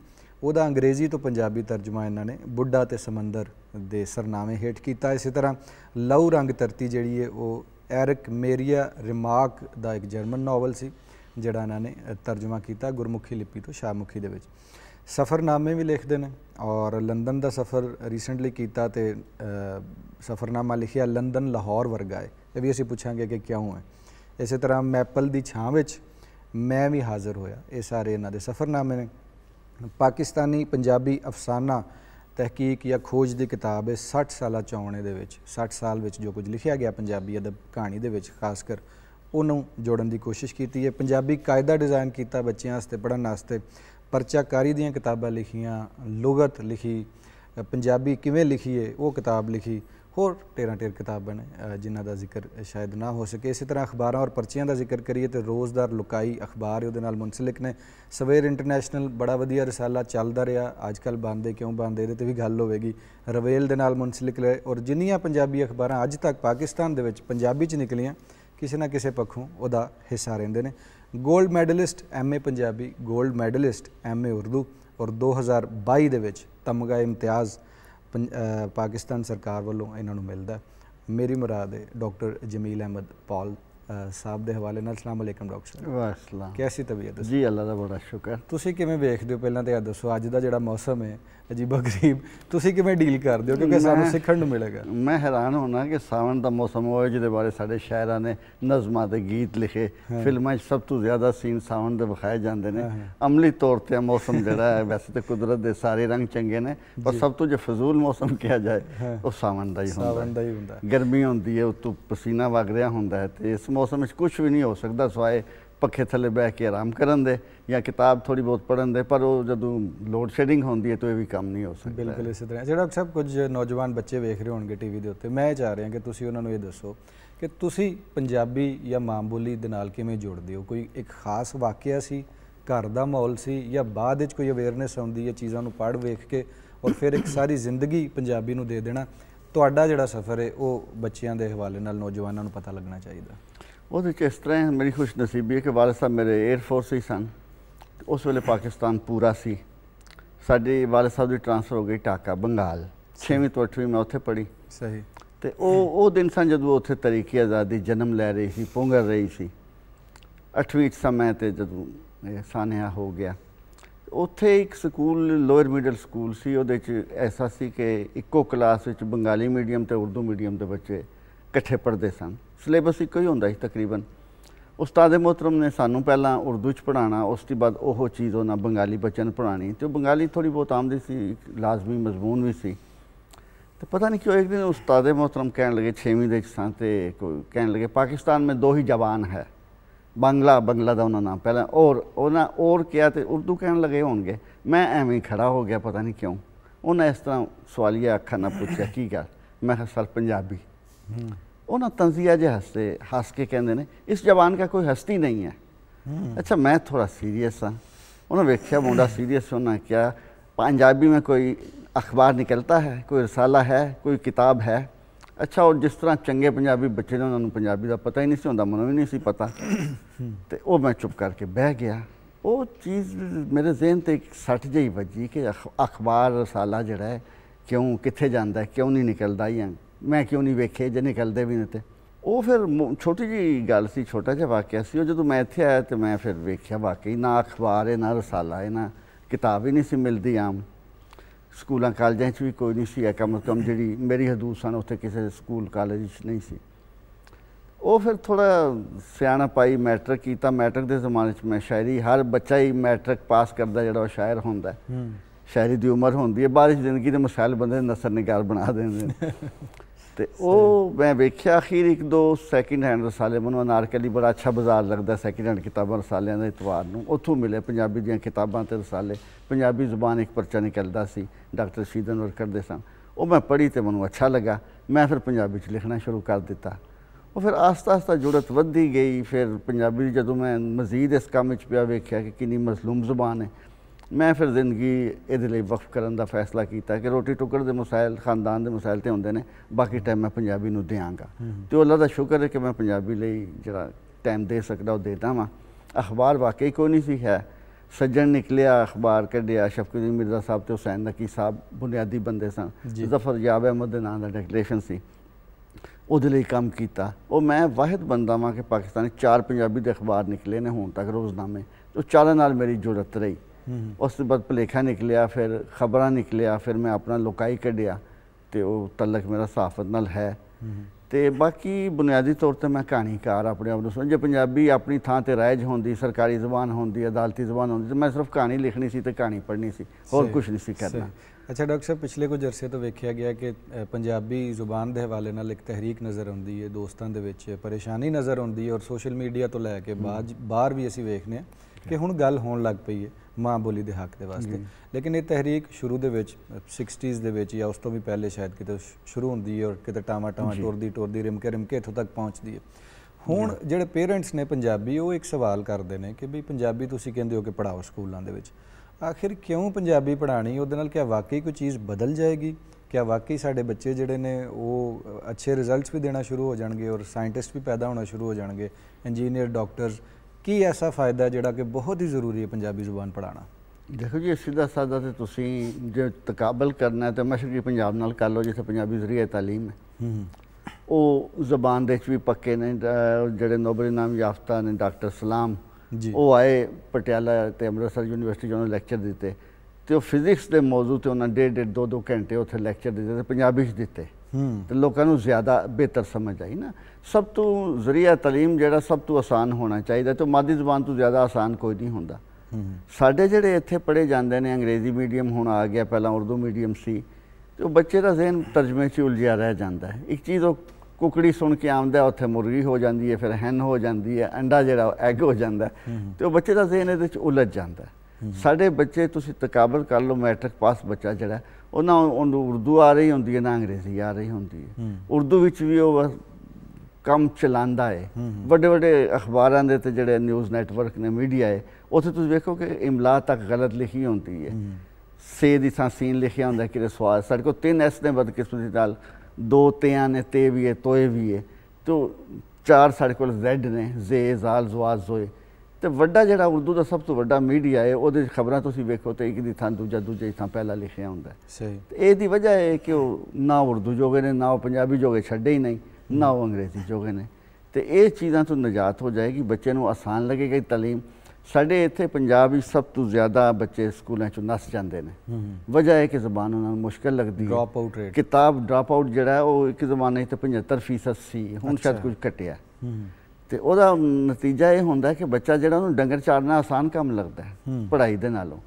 ਉਹਦਾ ਅੰਗਰੇਜ਼ੀ ਤੋਂ ਪੰਜਾਬੀ ਤਰਜਮਾ ਇਹਨਾਂ ਨੇ ਬੁੱਢਾ ਤੇ ਸਮੁੰਦਰ ਦੇ ਸਰਨਾਮੇ ਹੇਠ ਕੀਤਾ ਇਸੇ ਤਰ੍ਹਾਂ ਲਹੂ ਰੰਗ ਧਰਤੀ ਜਿਹੜੀ ਹੈ ਉਹ ਐਰਿਕ ਮੇਰੀਆ ਰਿਮਾਰਕ ਦਾ ਇੱਕ ਜਰਮਨ ਨਾਵਲ ਸੀ ਜਿਹੜਾ ਇਹਨਾਂ ਨੇ ਤਰਜਮਾ ਕੀਤਾ ਗੁਰਮੁਖੀ ਲਿਪੀ ਤੋਂ ਸ਼ਾਹਮੁਖੀ ਦੇ ਵਿੱਚ ਸਫਰਨਾਮੇ ਵੀ ਲਿਖਦੇ ਨੇ ਔਰ ਲੰਡਨ ਦਾ ਸਫਰ ਰੀਸੈਂਟਲੀ ਕੀਤਾ ਤੇ ਸਫਰਨਾਮਾ ਲਿਖਿਆ ਲੰਡਨ ਲਾਹੌਰ ਵਰਗਾ ਹੈ ਤੇ ਵੀ ਅਸੀਂ ਪੁੱਛਾਂਗੇ ਕਿ ਕਿਉਂ ਹੈ ਇਸੇ ਤਰ੍ਹਾਂ ਮੈਪਲ ਦੀ ਛਾਂ ਵਿੱਚ ਮੈਂ ਵੀ ਹਾਜ਼ਰ ਹੋਇਆ ਇਹ ਸਾਰੇ ਇਹਨਾਂ ਦੇ ਸਫ਼ਰਨਾਮੇ ਨੇ ਪਾਕਿਸਤਾਨੀ ਪੰਜਾਬੀ ਅਫਸਾਨਾ ਤਹਿਕੀਕ ਜਾਂ ਖੋਜ ਦੀ ਕਿਤਾਬ ਹੈ 60 ਸਾਲਾ ਚੌਣੇ ਦੇ ਵਿੱਚ 60 ਸਾਲ ਵਿੱਚ ਜੋ ਕੁਝ ਲਿਖਿਆ ਗਿਆ ਪੰਜਾਬੀ ਅਦਬ ਕਹਾਣੀ ਦੇ ਵਿੱਚ ਖਾਸ ਕਰ ਉਹਨੂੰ ਜੋੜਨ ਦੀ ਕੋਸ਼ਿਸ਼ ਕੀਤੀ ਹੈ ਪੰਜਾਬੀ ਕਾਇਦਾ ਡਿਜ਼ਾਈਨ ਕੀਤਾ ਬੱਚਿਆਂ ਵਾਸਤੇ ਪੜਨ ਵਾਸਤੇ ਪਰਚਾਕਾਰੀ ਦੀਆਂ ਕਿਤਾਬਾਂ ਲਿਖੀਆਂ ਲੁਗਤ ਲਿਖੀ ਪੰਜਾਬੀ ਕਿਵੇਂ ਲਿਖੀਏ ਉਹ ਕਿਤਾਬ ਲਿਖੀ ਹੋਰ ਟੇਰਾਂ ਟੇਰ ਕਿਤਾਬਾਂ ਨੇ ਜਿਨ੍ਹਾਂ ਦਾ ਜ਼ਿਕਰ ਸ਼ਾਇਦ ਨਾ ਹੋ ਸਕੇ ਇਸੇ ਤਰ੍ਹਾਂ ਅਖਬਾਰਾਂ ਔਰ ਪਰਚੀਆਂ ਦਾ ਜ਼ਿਕਰ ਕਰੀਏ ਤੇ ਰੋਜ਼ਦਾਰ ਲੁਕਾਈ ਅਖਬਾਰ ਉਹਦੇ ਨਾਲ ਮੁਨਸਲਿਕ ਨੇ ਸਵੇਰ ਇੰਟਰਨੈਸ਼ਨਲ ਬੜਾ ਵਧੀਆ ਰਸਾਲਾ ਚੱਲਦਾ ਰਿਹਾ ਅੱਜਕੱਲ ਬੰਦੇ ਕਿਉਂ ਬੰਦੇ ਇਹਦੇ ਤੇ ਵੀ ਗੱਲ ਹੋਵੇਗੀ ਰਵੇਲ ਦੇ ਨਾਲ ਮੁਨਸਲਿਕ ਔਰ ਜਿੰਨੀਆਂ ਪੰਜਾਬੀ ਅਖਬਾਰਾਂ ਅੱਜ ਤੱਕ ਪਾਕਿਸਤਾਨ ਦੇ ਵਿੱਚ ਪੰਜਾਬੀ 'ਚ ਨਿਕਲੀਆਂ ਕਿਸੇ ਨਾ ਕਿਸੇ ਪੱਖੋਂ ਉਹਦਾ ਹਿੱਸਾ ਰਹਿੰਦੇ ਨੇ 골ਡ ਮੈਡਲਿਸਟ ਐਮਏ ਪੰਜਾਬੀ 골ਡ ਮੈਡਲਿਸਟ ਐਮਏ ਉਰਦੂ ਔਰ 2022 ਦੇ ਵਿੱਚ ਤਮਗਾ ਇਮਤਿਆਜ਼ ਪਾਕਿਸਤਾਨ ਸਰਕਾਰ ਵੱਲੋਂ ਇਹਨਾਂ ਨੂੰ ਮਿਲਦਾ ਮੇਰੀ ਮੁਰਾਦ ਹੈ ਡਾਕਟਰ ਜਮੀਲ ਅਹਿਮਦ ਪਾਲ ਸਾਹਿਬ ਦੇ ਹਵਾਲੇ ਨਾਲ ਅਸਲਾਮ ਅਲੈਕਮ ਡਾਕਟਰ ਸਾਹਿਬ ਵਾਸਲਾਮ ਕਿਵੇਂ ਤਬੀਅਤ ਜੀ ਅੱਲਾ ਦਾ ਬੜਾ ਸ਼ੁਕਰ ਤੁਸੀਂ ਕਿਵੇਂ ਵੇਖਦੇ ਹੋ ਪਹਿਲਾਂ ਤੇ ਆ ਦੱਸੋ ਅੱਜ ਦਾ ਜਿਹੜਾ ਮੌਸਮ ਹੈ ਅਜੀਬਾ ਗਰੀਬ ਤੁਸੀਂ ਕਿਵੇਂ ਡੀਲ ਕਰਦੇ ਹੋ ਕਿਉਂਕਿ ਸਾਨੂੰ ਸਿੱਖਣ ਨੂੰ ਮਿਲੇਗਾ ਮੈਂ ਹੈਰਾਨ ਹੋਣਾ ਕਿ ਸਾਵਣ ਦਾ ਮੌਸਮ ਹੋਏ ਜਿਹਦੇ ਬਾਰੇ ਸਾਡੇ ਸ਼ਾਇਰਾਂ ਨੇ ਨਜ਼ਮਾਂ ਤੇ ਗੀਤ ਲਿਖੇ ਫਿਲਮਾਂ 'ਚ ਸਭ ਤੋਂ ਜ਼ਿਆਦਾ ਸੀਨ ਸਾਵਣ ਦੇ ਵਿਖਾਏ ਜਾਂਦੇ ਨੇ ਅਮਲੀ ਤੌਰ ਤੇ ਮੌਸਮ ਜਿਹੜਾ ਹੈ ਵੈਸੇ ਤੇ ਕੁਦਰਤ ਦੇ ਸਾਰੇ ਰੰਗ ਚੰਗੇ ਨੇ ਪਰ ਸਭ ਤੋਂ ਜੇ ਫਜ਼ੂਲ ਮੌਸਮ ਕਿਹਾ ਜਾਏ ਉਹ ਸਾਵਣ ਦਾ ਹੀ ਹੁੰਦਾ ਸਾਵਣ ਦਾ ਹੀ ਹੁੰਦਾ ਗਰਮੀ ਹੁੰਦੀ ਹੈ ਉਤੋਂ ਪਸੀਨਾ ਵਗ ਰਿਹਾ ਹੁੰਦਾ ਹੈ ਤੇ ਇਸ ਮੌਸਮ ਵਿੱਚ ਕੁਝ ਵੀ ਨਹੀਂ ਹੋ ਸਕਦਾ ਸਵਾਏ ਪੱਖੇ ਥੱਲੇ ਬਹਿ ਕੇ ਆਰਾਮ ਕਰਨ ਦੇ ਜਾਂ ਕਿਤਾਬ ਥੋੜੀ ਬਹੁਤ ਪੜਨ ਦੇ ਪਰ ਉਹ ਜਦੋਂ ਲੋਡ ਸ਼ੈਡਿੰਗ ਹੁੰਦੀ ਹੈ ਤਾਂ ਇਹ ਵੀ ਕੰਮ ਨਹੀਂ ਹੋ ਸਕਦਾ ਬਿਲਕੁਲ ਇਸੇ ਤਰ੍ਹਾਂ ਜਿਹੜਾ ਸਭ ਕੁਝ ਨੌਜਵਾਨ ਬੱਚੇ ਵੇਖ ਰਹੇ ਹੋਣਗੇ ਟੀਵੀ ਦੇ ਉੱਤੇ ਮੈਂ ਚਾਹ ਰਿਹਾ ਕਿ ਤੁਸੀਂ ਉਹਨਾਂ ਨੂੰ ਇਹ ਦੱਸੋ ਕਿ ਤੁਸੀਂ ਪੰਜਾਬੀ ਜਾਂ ਮਾਂ ਬੋਲੀ ਦੇ ਨਾਲ ਕਿਵੇਂ ਜੁੜਦੇ ਹੋ ਕੋਈ ਇੱਕ ਖਾਸ ਵਾਕਿਆ ਸੀ ਘਰ ਦਾ ਮਾਹੌਲ ਸੀ ਜਾਂ ਬਾਅਦ ਵਿੱਚ ਕੋਈ ਅਵੇਅਰਨੈਸ ਆਉਂਦੀ ਹੈ ਚੀਜ਼ਾਂ ਨੂੰ ਪੜ੍ਹ ਵੇਖ ਕੇ ਔਰ ਫਿਰ ਇੱਕ ਸਾਰੀ ਜ਼ਿੰਦਗੀ ਪੰਜਾਬੀ ਨੂੰ ਦੇ ਦੇਣਾ ਤੁਹਾਡਾ ਜਿਹੜਾ ਸਫ਼ਰ ਹੈ ਉਹ ਬੱਚਿਆਂ ਦੇ ਹਵਾਲੇ ਨਾਲ ਨੌਜਵਾਨਾਂ ਨੂੰ ਪਤਾ ਲੱਗਣਾ ਚਾਹੀਦਾ ਉਹਦੇ ਚ ਇਸ ਤਰ੍ਹਾਂ ਮੇਰੀ ਖੁਸ਼ਨਸੀਬੀ ਹੈ ਕਿ ਵਾਲਦ ਸਾਹਿਬ ਮੇਰੇ 에ਅਰ ਫੋਰਸ ਹੀ ਸਨ ਉਸ ਵੇਲੇ ਪਾਕਿਸਤਾਨ ਪੂਰਾ ਸੀ ਸਾਡੇ ਵਾਲਦ ਸਾਹਿਬ ਦੀ ਟ੍ਰਾਂਸਫਰ ਹੋ ਗਈ ਟਾਕਾ ਬੰਗਾਲ 6ਵੀਂ ਤੋਂ 8ਵੀਂ ਮੈਂ ਉੱਥੇ ਪੜ੍ਹੀ ਸਹੀ ਤੇ ਉਹ ਉਹ ਦਿਨ ਸਨ ਜਦੋਂ ਉੱਥੇ ਤਰੀਕੀ ਆਜ਼ਾਦੀ ਜਨਮ ਲੈ ਰਹੀ ਸੀ ਪੁੰਗਰ ਰਹੀ ਸੀ 8ਵੀਂ ਸਮੇਂ ਤੇ ਜਦੋਂ ਇਹ ਸਾਨਿਆ ਹੋ ਗਿਆ ਉੱਥੇ ਇੱਕ ਸਕੂਲ ਲੋਅਰ ਮਿਡਲ ਸਕੂਲ ਸੀ ਉਹਦੇ ਚ ਐਸਾ ਸੀ ਕਿ ਇੱਕੋ ਕਲਾਸ ਵਿੱਚ ਬੰਗਾਲੀ ਮੀਡੀਅਮ ਤੇ ਉਰਦੂ ਮੀਡੀਅਮ ਦੇ ਬੱਚੇ ਇਕੱਠੇ ਪੜ੍ਹਦੇ ਸਨ सिलेबस ਇੱਕੋ ਹੀ ਹੁੰਦਾ ਸੀ ਤਕਰੀਬਨ ਉਸਤਾਦ ਮੁਹਤਰਮ ਨੇ ਸਾਨੂੰ ਪਹਿਲਾਂ ਉਰਦੂ ਚ ਪੜਾਉਣਾ ਉਸ ਤੋਂ ਬਾਅਦ ਉਹ ਚੀਜ਼ ਉਹਨਾਂ ਬੰਗਾਲੀ ਬੱਚਿਆਂ ਨੂੰ ਪੜਾਣੀ ਤੇ ਬੰਗਾਲੀ ਥੋੜੀ ਬਹੁਤ ਆਮਦੀ ਸੀ तो पता नहीं क्यों एक दिन उस्ताद मोहतरम कह लगे छेवीं के कह लगे पाकिस्तान में दो ही जबान है बंगला बंगला का उन्होंने नाम पहले और उन्हें और क्या तो उर्दू कह लगे हो गए मैं एवं ही खड़ा हो गया पता नहीं क्यों उन्हें इस तरह सवालिया अखा ना पूछा की गल मैं सल पंजाबी ਉਹਨਾਂ तंजिया जो हंसते हंस के कहें ਨੇ इस जबान का कोई हस्ती नहीं है अच्छा मैं थोड़ा सीरीयस हाँ उन्हें वेख्या मुंडा सीरीयस होना क्या पंजाबी में कोई अखबार निकलता है कोई रसाला है कोई किताब है अच्छा और जिस तरह चंगे पंजाबी बच्चे ने उन्होंने पंजाबी का पता ही नहीं होंगे मनो भी नहीं पता तो वह मैं चुप करके बह गया वो चीज़ मेरे जहन तो एक सट जी बजी कि अख अखबार रसाला जड़ा है क्यों कितने जाता है क्यों नहीं निकलता या ਮੈਂ ਕਿਉਂ ਨਹੀਂ ਵੇਖੇ ਜੇ ਨਿਕਲਦੇ ਵੀ ਨੇ ਤੇ ਉਹ ਫਿਰ ਛੋਟੀ ਜੀ ਗੱਲ ਸੀ ਛੋਟਾ ਜਿਹਾ ਵਾਕਿਆ ਸੀ ਉਹ ਜਦੋਂ ਮੈਂ ਇੱਥੇ ਆਇਆ ਤੇ ਮੈਂ ਫਿਰ ਵੇਖਿਆ ਵਾਕਈ ਨਾ ਅਖਬਾਰ ਹੈ ਨਾ ਰਸਾਲਾ ਹੈ ਨਾ ਕਿਤਾਬ ਹੀ ਨਹੀਂ ਸੀ ਮਿਲਦੀ ਆਮ ਸਕੂਲਾਂ ਕਾਲਜਾਂ 'ਚ ਵੀ ਕੋਈ ਨਹੀਂ ਸੀ ਕਮ ਕਮ ਜਿਹੜੀ ਮੇਰੀ ਹਦੂਦ ਸਨ ਉੱਥੇ ਕਿਸੇ ਸਕੂਲ ਕਾਲਜ 'ਚ ਨਹੀਂ ਸੀ ਉਹ ਫਿਰ ਥੋੜਾ ਸਿਆਣਾ ਪਾਈ ਮੈਟ੍ਰਿਕ ਕੀਤਾ ਮੈਟ੍ਰਿਕ ਦੇ ਜ਼ਮਾਨੇ 'ਚ ਮੈਂ ਸ਼ਾਇਰੀ ਹਰ ਬੱਚਾ ਹੀ ਮੈਟ੍ਰਿਕ ਪਾਸ ਕਰਦਾ ਜਿਹੜਾ ਉਹ ਸ਼ਾਇਰ ਹੁੰਦਾ ਹੈ ਸ਼ਾਇਰੀ ਦੀ ਉਮਰ ਹੁੰਦੀ ਹੈ ਬਾਰਿਸ਼ ਜ਼ਿੰਦਗੀ ਦੇ ਮਸਾਇਲ ਬੰਦੇ ਨਸਰ ਨਿਗਾਰ ਬਣਾ ਦਿੰਦੇ ਨੇ ਤੇ ਉਹ ਮੈਂ ਵੇਖਿਆ ਅਖੀਰ ਇੱਕ ਦੋ ਸੈਕਿੰਡ ਹੈਂਡ ਰਸਾਲੇ ਮੈਨੂੰ ਅਨਾਰਕਲੀ ਬੜਾ ਅੱਛਾ ਬਾਜ਼ਾਰ ਲੱਗਦਾ ਸੈਕਿੰਡ ਹੈਂਡ ਕਿਤਾਬਾਂ ਰਸਾਲਿਆਂ ਦੇ ਇਤਵਾਰ ਨੂੰ ਉੱਥੋਂ ਮਿਲੇ ਪੰਜਾਬੀ ਦੀਆਂ ਕਿਤਾਬਾਂ ਤੇ ਰਸਾਲੇ ਪੰਜਾਬੀ ਜ਼ੁਬਾਨ ਇੱਕ ਪਰਚਾ ਨਿਕਲਦਾ ਸੀ ਡਾਕਟਰ ਸ਼ੀਦਨ ਵਰਕਰ ਦੇ ਸਨ ਉਹ ਮੈਂ ਪੜ੍ਹੀ ਤੇ ਮੈਨੂੰ ਅੱਛਾ ਲੱਗਾ ਮੈਂ ਫਿਰ ਪੰਜਾਬੀ 'ਚ ਲਿਖਣਾ ਸ਼ੁਰੂ ਕਰ ਦਿੱਤਾ ਉਹ ਫਿਰ ਆਸਤਾ ਆਸਤਾ ਜੁੜਤ ਵੱਧਦੀ ਗਈ ਫਿਰ ਪੰਜਾਬੀ ਜਦੋਂ ਮੈਂ ਮਜ਼ੀਦ ਇਸ ਕੰਮ ਵਿੱਚ ਪਿਆ ਵੇਖਿਆ ਕਿ ਕਿੰਨੀ ਮਜ਼ਲੂਮ ਜ਼ੁਬਾਨ ਹੈ मैं फिर जिंदगी ये वक्फ कर फैसला किया कि रोटी टुकर के मसायल खानदान के मसायल तो होंगे ने बाकी टाइम मैं पंजाबी देंगा हम्म। तो अल्लाह का शुक्र है कि मैं पंजाबी जरा टाइम दे सकता वह देता वा अखबार वाकई कोई नहीं सी है सज्जन निकलिया अखबार क्ढिया शफकी मिर्जा साहब तो हुसैन नकी साहब बुनियादी बंदे सन जफर याब अहमद के नाम का डेकलेन से कम किया और मैं वाहिद बनता वा कि पाकिस्तान चार पंजाबी अखबार निकले ने हूँ तक रोजनामे तो चार मेरी जरूरत रही ਉਸ ਤੋਂ ਬਾਅਦ ਭਲੇਖਾ ਨਿਕਲਿਆ ਫਿਰ ਖਬਰਾਂ ਨਿਕਲਿਆ ਫਿਰ ਮੈਂ ਆਪਣਾ ਲੋਕਾਈ ਕੱਢਿਆ ਤੇ ਉਹ ਤਲਕ ਮੇਰਾ ਸਾਫਤ ਨਾਲ ਹੈ ਤੇ ਬਾਕੀ ਬੁਨਿਆਦੀ ਤੌਰ ਤੇ ਮੈਂ ਕਹਾਣੀਕਾਰ ਆਪਣੇ ਆਪ ਨੂੰ ਸਮਝੇ ਪੰਜਾਬੀ ਆਪਣੀ ਥਾਂ ਤੇ ਰਾਇਜ ਹੁੰਦੀ ਸਰਕਾਰੀ ਜ਼ਬਾਨ ਹੁੰਦੀ ਅਦਾਲਤੀ ਜ਼ਬਾਨ ਹੁੰਦੀ ਤੇ ਮੈਂ ਸਿਰਫ ਕਹਾਣੀ ਲਿਖਣੀ ਸੀ ਤੇ ਕਹਾਣੀ ਪੜ੍ਹਨੀ ਸੀ ਹੋਰ ਕੁਝ ਨਹੀਂ ਸੀ ਕਰਨਾ ਅੱਛਾ ਡਾਕਟਰ ਸਾਹਿਬ ਪਿਛਲੇ ਕੁਝ ਅਰਸੇ ਤੋਂ ਵੇਖਿਆ ਗਿਆ ਕਿ ਪੰਜਾਬੀ ਜ਼ੁਬਾਨ ਦੇ ਹਵਾਲੇ ਨਾਲ ਇੱਕ ਤਹਿਰੀਕ ਨਜ਼ਰ ਆਉਂਦੀ ਹੈ ਦੋਸਤਾਂ ਦੇ ਵਿੱਚ ਪਰੇਸ਼ਾਨੀ ਨਜ਼ਰ ਆਉਂਦੀ ਹੈ ਔਰ ਸੋਸ਼ਲ ਮੀਡੀਆ ਤੋਂ ਲੈ ਕੇ ਬਾਹਰ ਵੀ ਅਸੀਂ ਵੇਖਨੇ ਆ ਕਿ ਹੁਣ ਗੱਲ ਹੋਣ ਲੱਗ ਪਈ ਹੈ ਮਾਂ ਬੋਲੀ ਦੇ ਹੱਕ ਦੇ ਵਾਸਤੇ ਲੇਕਿਨ ਇਹ ਤਹਿਰੀਕ ਸ਼ੁਰੂ ਦੇ ਵਿੱਚ 60s ਦੇ ਵਿੱਚ ਜਾਂ ਉਸ ਤੋਂ ਵੀ ਪਹਿਲੇ ਸ਼ਾਇਦ ਕਿਤੇ ਸ਼ੁਰੂ ਹੁੰਦੀ ਹੈ ਔਰ ਕਿਤੇ ਟਾਵਾ ਟਾਵਾ ਟੁਰਦੀ ਟੁਰਦੀ ਰਿਮਕੇ ਰਿਮਕੇ ਇਥੋਂ ਤੱਕ ਪਹੁੰਚਦੀ ਹੈ ਹੁਣ ਜਿਹੜੇ ਪੇਰੈਂਟਸ ਨੇ ਪੰਜਾਬੀ ਉਹ ਇੱਕ ਸਵਾਲ ਕਰਦੇ ਨੇ ਕਿ ਵੀ ਪੰਜਾਬੀ ਤੁਸੀਂ ਕਹਿੰਦੇ ਹੋ ਕਿ ਪੜਾਓ ਸਕੂਲਾਂ ਦੇ ਵਿੱਚ ਆਖਿਰ ਕਿਉਂ ਪੰਜਾਬੀ ਪੜਾਣੀ ਉਹਦੇ ਨਾਲ ਕੀ ਵਾਕਈ ਕੋਈ ਚੀਜ਼ ਬਦਲ ਜਾਏਗੀ ਕੀ ਵਾਕਈ ਸਾਡੇ ਬੱਚੇ ਜਿਹੜੇ ਨੇ ਉਹ ਅੱਛੇ ਰਿਜ਼ਲਟਸ ਵੀ ਦੇਣਾ ਸ਼ੁਰੂ ਹੋ ਜਾਣਗੇ ਔਰ ਸਾਇੰਟਿਸਟ ਵੀ ਪੈਦਾ ਹੋਣਾ ਸ਼ੁਰੂ ਹੋ ਜਾਣਗੇ ਇੰਜੀਨੀਅਰ ਡਾਕਟਰਸ की ऐसा फायदा जोड़ा कि बहुत ही जरूरी है पंजाबी जुबान पढ़ा देखो जी सीधा साधा तो तुम जो तकबल करना तो मशरकी पंजाब न कर लो जिसे पाबी जरिए तालीम है वो जबान देख भी पक्के ने जो नोबरे नाम याफ्ता ने डॉक्टर सलाम वो आए पटियाला अमृतसर यूनिवर्सिटी उन्होंने लैक्चर दते तो फिजिक्स के मौजूद से उन्होंने डेढ़ डेढ़ दो घंटे उत्तर लैक्चर दते पंजाबी दते ਤੇ ਲੋਕਾਂ ਨੂੰ ਜ਼ਿਆਦਾ ਬਿਹਤਰ ਸਮਝ ਆਈ ਨਾ ਸਭ ਤੋਂ ਜ਼ਰੀਆ تعلیم ਜਿਹੜਾ ਸਭ ਤੋਂ ਆਸਾਨ ਹੋਣਾ ਚਾਹੀਦਾ ਤੇ ਮਾਦੀ ਜ਼ੁਬਾਨ ਤੋਂ ਜ਼ਿਆਦਾ ਆਸਾਨ ਕੋਈ ਨਹੀਂ ਹੁੰਦਾ ਸਾਡੇ ਜਿਹੜੇ ਇੱਥੇ ਪੜੇ ਜਾਂਦੇ ਨੇ ਅੰਗਰੇਜ਼ੀ ਮੀਡੀਅਮ ਹੁਣ ਆ ਗਿਆ ਪਹਿਲਾਂ ਉਰਦੂ ਮੀਡੀਅਮ ਸੀ ਤੇ ਉਹ ਬੱਚੇ ਦਾ ਜ਼ਿਹਨ ਤਰਜਮੇ 'ਚ ਉਲਝਿਆ ਰਹਿ ਜਾਂਦਾ ਹੈ ਇੱਕ ਚੀਜ਼ ਉਹ ਕੁਕੜੀ ਸੁਣ ਕੇ ਆਉਂਦਾ ਉੱਥੇ ਮੁਰਗੀ ਹੋ ਜਾਂਦੀ ਹੈ ਫਿਰ ਹੈਨ ਹੋ ਜਾਂਦੀ ਹੈ ਅੰਡਾ ਜਿਹੜਾ ਐਗ ਹੋ ਜਾਂਦਾ ਤੇ ਉਹ ਬੱਚੇ ਦਾ ਜ਼ਿਹਨ ਇਹਦੇ 'ਚ ਉਲਝ ਜਾਂਦਾ ਸਾਡੇ ਬੱਚੇ ਤੁਸੀਂ ਤਕਾਬਲ ਕਰ ਲਓ ਮੈਟ੍ਰਿਕ ਪਾਸ ਬੱਚਾ ਜਿਹੜਾ ਉਹਨਾਂ ਉਹਨੂੰ ਉਰਦੂ ਆ ਰਹੀ ਹੁੰਦੀ ਹੈ ਨਾ ਅੰਗਰੇਜ਼ੀ ਆ ਰਹੀ ਹੁੰਦੀ ਹੈ ਉਰਦੂ ਵਿੱਚ ਵੀ ਉਹ ਕੰਮ ਚਲਾਉਂਦਾ ਹੈ ਵੱਡੇ ਵੱਡੇ ਅਖਬਾਰਾਂ ਦੇ ਤੇ ਜਿਹੜੇ ਨਿਊਜ਼ ਨੈਟਵਰਕ ਨੇ ਮੀਡੀਆ ਹੈ ਉੱਥੇ ਤੁਸੀਂ ਵੇਖੋ ਕਿ ਇਮਲਾ ਤੱਕ ਗਲਤ ਲਿਖੀ ਹੁੰਦੀ ਹੈ ਸੇ ਦੀ ਥਾਂ ਸੀਨ ਲਿਖਿਆ ਹੁੰਦਾ ਕਿ ਰਸਵਾਦ ਸਾਡੇ ਕੋਲ ਤਿੰਨ ਐਸ ਨੇ ਬਦਕਿਸਮਤੀ ਨਾਲ ਦੋ ਤਿਆਂ ਨੇ ਤੇ ਵੀ ਹੈ ਤੋਏ ਵੀ ਹੈ ਤੋ ਚਾਰ ਸਾਡੇ ਕੋਲ ਜ਼ੈਡ ਨੇ ਜ਼ੇ ਜ਼ਾਲ ਜ਼ਵਾਜ਼ ਜ਼ੋਏ ਤੇ ਵੱਡਾ ਜਿਹੜਾ ਉਰਦੂ ਦਾ ਸਭ ਤੋਂ ਵੱਡਾ ਮੀਡੀਆ ਹੈ ਉਹਦੇ ਖਬਰਾਂ ਤੁਸੀਂ ਵੇਖੋ ਤੇ ਇੱਕ ਦੀ ਥਾਂ ਦੂਜਾ ਦੂਜੇ ਥਾਂ ਪਹਿਲਾ ਲਿਖਿਆ ਹੁੰਦਾ ਸਹੀ ਤੇ ਇਹਦੀ ਵਜ੍ਹਾ ਹੈ ਕਿ ਉਹ ਨਾ ਉਰਦੂ ਜੋਗੇ ਨੇ ਨਾ ਉਹ ਪੰਜਾਬੀ ਜੋਗੇ ਛੱਡੇ ਹੀ ਨਹੀਂ ਨਾ ਉਹ ਅੰਗਰੇਜ਼ੀ ਜੋਗੇ ਨੇ ਤੇ ਇਹ ਚੀਜ਼ਾਂ ਤੋਂ ਨਜਾਤ ਹੋ ਜਾਏਗੀ ਬੱਚੇ ਨੂੰ ਆਸਾਨ ਲੱਗੇਗਾ ਤਾਲੀਮ ਸਾਡੇ ਇੱਥੇ ਪੰਜਾਬ ਵਿੱਚ ਸਭ ਤੋਂ ਜ਼ਿਆਦਾ ਬੱਚੇ ਸਕੂਲਾਂ ਚੋਂ ਨਸ ਜਾਂਦੇ ਨੇ ਵਜ੍ਹਾ ਹੈ ਕਿ ਜ਼ਬਾਨ ਉਹਨਾਂ ਨੂੰ ਮੁਸ਼ਕਲ ਲੱਗਦੀ ਹੈ ਡ੍ਰੌਪ ਆਊਟ ਰੇਟ ਕਿਤਾਬ ਡ੍ਰੌਪ ਆਊਟ ਜਿਹੜਾ ਉਹ ਇੱਕ ਜ਼ਮਾਨੇ ਤੇ 75% ਸੀ ਹੁਣ ਸ਼ਾਇਦ ਕੁਝ ਘਟਿਆ ਤੇ ਉਹਦਾ ਨਤੀਜਾ ਇਹ ਹੁੰਦਾ ਕਿ ਬੱਚਾ ਜਿਹੜਾ ਉਹਨੂੰ ਡੰਗਰ ਚਾਰਨਾ ਆਸਾਨ ਕੰਮ ਲੱਗਦਾ ਪੜ੍ਹਾਈ ਦੇ ਨਾਲੋਂ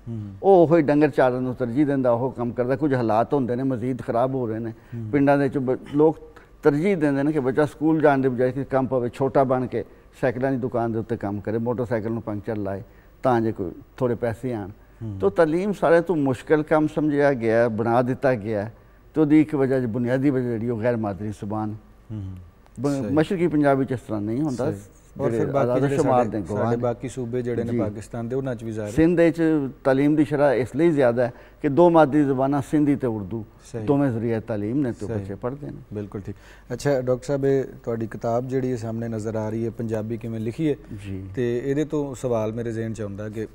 ਉਹ ਉਹੀ ਡੰਗਰ ਚਾਰਨ ਨੂੰ ਤਰਜੀਹ ਦਿੰਦਾ ਉਹ ਕੰਮ ਕਰਦਾ ਕੁਝ ਹਾਲਾਤ ਹੁੰਦੇ ਨੇ ਮਜ਼ੀਦ ਖਰਾਬ ਹੋ ਰਹੇ ਨੇ ਪਿੰਡਾਂ ਦੇ ਵਿੱਚ ਲੋਕ ਤਰਜੀਹ ਦਿੰਦੇ ਨੇ ਕਿ ਬੱਚਾ ਸਕੂਲ ਜਾਣ ਦੇ ਬਜਾਏ ਕਿ ਕੰਮ ਪਵੇ ਛੋਟਾ ਬਣ ਕੇ ਸਾਈਕਲਾਂ ਦੀ ਦੁਕਾਨ ਦੇ ਉੱਤੇ ਕੰਮ ਕਰੇ ਮੋਟਰਸਾਈਕਲ ਨੂੰ ਪੰਕਚਰ ਲਾਏ ਤਾਂ ਜੇ ਕੋਈ ਥੋੜੇ ਪੈਸੇ ਆਣ ਤੋ تعلیم ਸਾਰੇ ਤੋਂ ਮੁਸ਼ਕਲ ਕੰਮ ਸਮਝਿਆ ਗਿਆ ਬਣਾ ਦਿੱਤਾ ਗਿਆ ਤੋ ਦੀ ਇੱਕ ਵਜ੍ਹਾ ਜ ਬੁਨਿਆਦੀ ਵਜ੍ਹਾ ਜਿਹੜੀ ਉਹ ਗੈਰ ਮਾਦਰੀ ਜ਼ੁਬਾਨ ਮਸ਼ਰਕੀ ਪੰਜਾਬ ਵਿੱਚ ਇਸ ਤਰ੍ਹਾਂ ਨਹੀਂ ਹੁੰਦਾ ਔਰ ਫਿਰ ਬਾਕੀ ਜਿਹੜੇ ਸ਼ਮਾਲ ਦੇ ਸਾਡੇ ਬਾਕੀ ਸੂਬੇ ਜਿਹੜੇ ਨੇ ਪਾਕਿਸਤਾਨ ਦੇ ਉਹਨਾਂ 'ਚ ਵੀ ਜ਼ਾਹਿਰ ਸਿੰਧ ਵਿੱਚ تعلیم ਦੀ ਸ਼ਰ੍ਹਾ ਇਸ ਲਈ ਜ਼ਿਆਦਾ ਹੈ ਕਿ ਦੋ ਮਾਦੀ ਜ਼ਬਾਨਾਂ ਸਿੰਧੀ ਤੇ ਉਰਦੂ ਦੋਵੇਂ ਜ਼ਰੀਏ تعلیم ਨੇ ਤੇ ਬੱਚੇ ਪੜ੍ਹਦੇ ਨੇ ਬਿਲਕੁਲ ਠੀਕ ਅੱਛਾ ਡਾਕਟਰ ਸਾਹਿਬ ਇਹ ਤੁਹਾਡੀ ਕਿਤਾਬ ਜਿਹੜੀ ਹੈ ਸਾਹਮਣੇ ਨਜ਼ਰ ਆ ਰਹੀ ਹੈ ਪੰਜਾਬੀ ਕਿਵੇਂ ਲਿਖੀ ਹੈ ਤੇ ਇਹਦੇ ਤੋਂ ਸਵਾਲ ਮੇਰੇ ਜ਼ਿਹਨ 'ਚ ਆਉਂਦਾ ਕਿ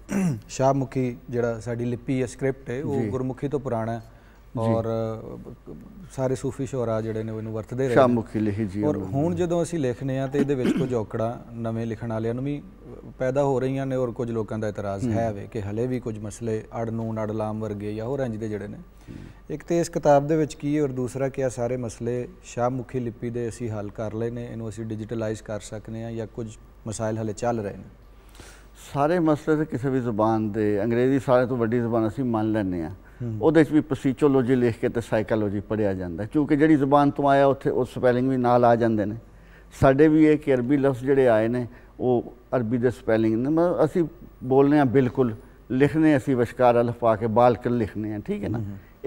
ਸ਼ਾਹਮੁਖੀ ਜਿਹੜਾ ਸਾਡੀ ਲਿਪੀ ਹੈ ਸਕ੍ਰਿਪਟ ਹੈ ਉਹ ਗੁਰਮੁਖੀ ਤੋਂ ਪੁਰਾਣਾ ਹੈ ਔਰ ਸਾਰੇ ਸੂਫੀ ਸ਼ੋਰਾ ਜਿਹੜੇ ਨੇ ਉਹਨੂੰ ਵਰਤਦੇ ਰਹੇ ਸ਼ਾਮੁਖੀ ਲਿਖੀ ਜੀ ਔਰ ਹੁਣ ਜਦੋਂ ਅਸੀਂ ਲਿਖਨੇ ਆ ਤੇ ਇਹਦੇ ਵਿੱਚ ਕੁਝ ਔਕੜਾਂ ਨਵੇਂ ਲਿਖਣ ਵਾਲਿਆਂ ਨੂੰ ਵੀ ਪੈਦਾ ਹੋ ਰਹੀਆਂ ਨੇ ਔਰ ਕੁਝ ਲੋਕਾਂ ਦਾ ਇਤਰਾਜ਼ ਹੈ ਵੇ ਕਿ ਹਲੇ ਵੀ ਕੁਝ ਮਸਲੇ ਅੜ ਨੂਨ ਅੜ ਲਾਮ ਵਰਗੇ ਜਾਂ ਹੋਰ ਅੰਜ ਦੇ ਜਿਹੜੇ ਨੇ ਇੱਕ ਤੇ ਇਸ ਕਿਤਾਬ ਦੇ ਵਿੱਚ ਕੀ ਔਰ ਦੂਸਰਾ ਕਿ ਆ ਸਾਰੇ ਮਸਲੇ ਸ਼ਾਮੁਖੀ ਲਿਪੀ ਦੇ ਅਸੀਂ ਹੱਲ ਕਰ ਲਏ ਨੇ ਇਹਨੂੰ ਅਸੀਂ ਡਿਜੀਟਲਾਈਜ਼ ਕਰ ਸਕਨੇ ਆ ਜਾਂ ਕੁਝ ਮਸਾਇਲ ਹਲੇ ਚੱਲ ਰਹੇ ਨੇ ਸਾਰੇ ਮਸਲੇ ਤੇ ਕਿਸੇ ਵੀ ਜ਼ੁਬਾਨ ਦੇ ਅੰਗਰੇਜ਼ੀ ਸਾਰੇ ਤੋਂ ਵੱਡੀ ਜ਼ੁਬਾਨ ਅਸੀਂ ਮੰਨ ਲੈਨੇ ਆ ਉਹਦੇ ਵਿੱਚ ਵੀ ਪਸੀਚੋਲੋਜੀ ਲਿਖ ਕੇ ਤੇ ਸਾਈਕੋਲੋਜੀ ਪੜਿਆ ਜਾਂਦਾ ਕਿਉਂਕਿ ਜਿਹੜੀ ਜ਼ੁਬਾਨ ਤੋਂ ਆਇਆ ਉੱਥੇ ਉਹ ਸਪੈਲਿੰਗ ਵੀ ਨਾਲ ਆ ਜਾਂਦੇ ਨੇ ਸਾਡੇ ਵੀ ਇਹ ਕਿ ਅਰਬੀ ਲਫ਼ਜ਼ ਜਿਹੜੇ ਆਏ ਨੇ ਉਹ ਅਰਬੀ ਦੇ ਸਪੈਲਿੰਗ ਨੇ ਮਤਲਬ ਅਸੀਂ ਬੋਲਨੇ ਆ ਬਿਲਕੁਲ ਲਿਖਨੇ ਅਸੀਂ ਵਿਸ਼ਕਾਰ ਅਲਫ ਪਾ ਕੇ ਬਾਲਕਨ ਲਿਖਨੇ ਆ ਠੀਕ ਹੈ ਨਾ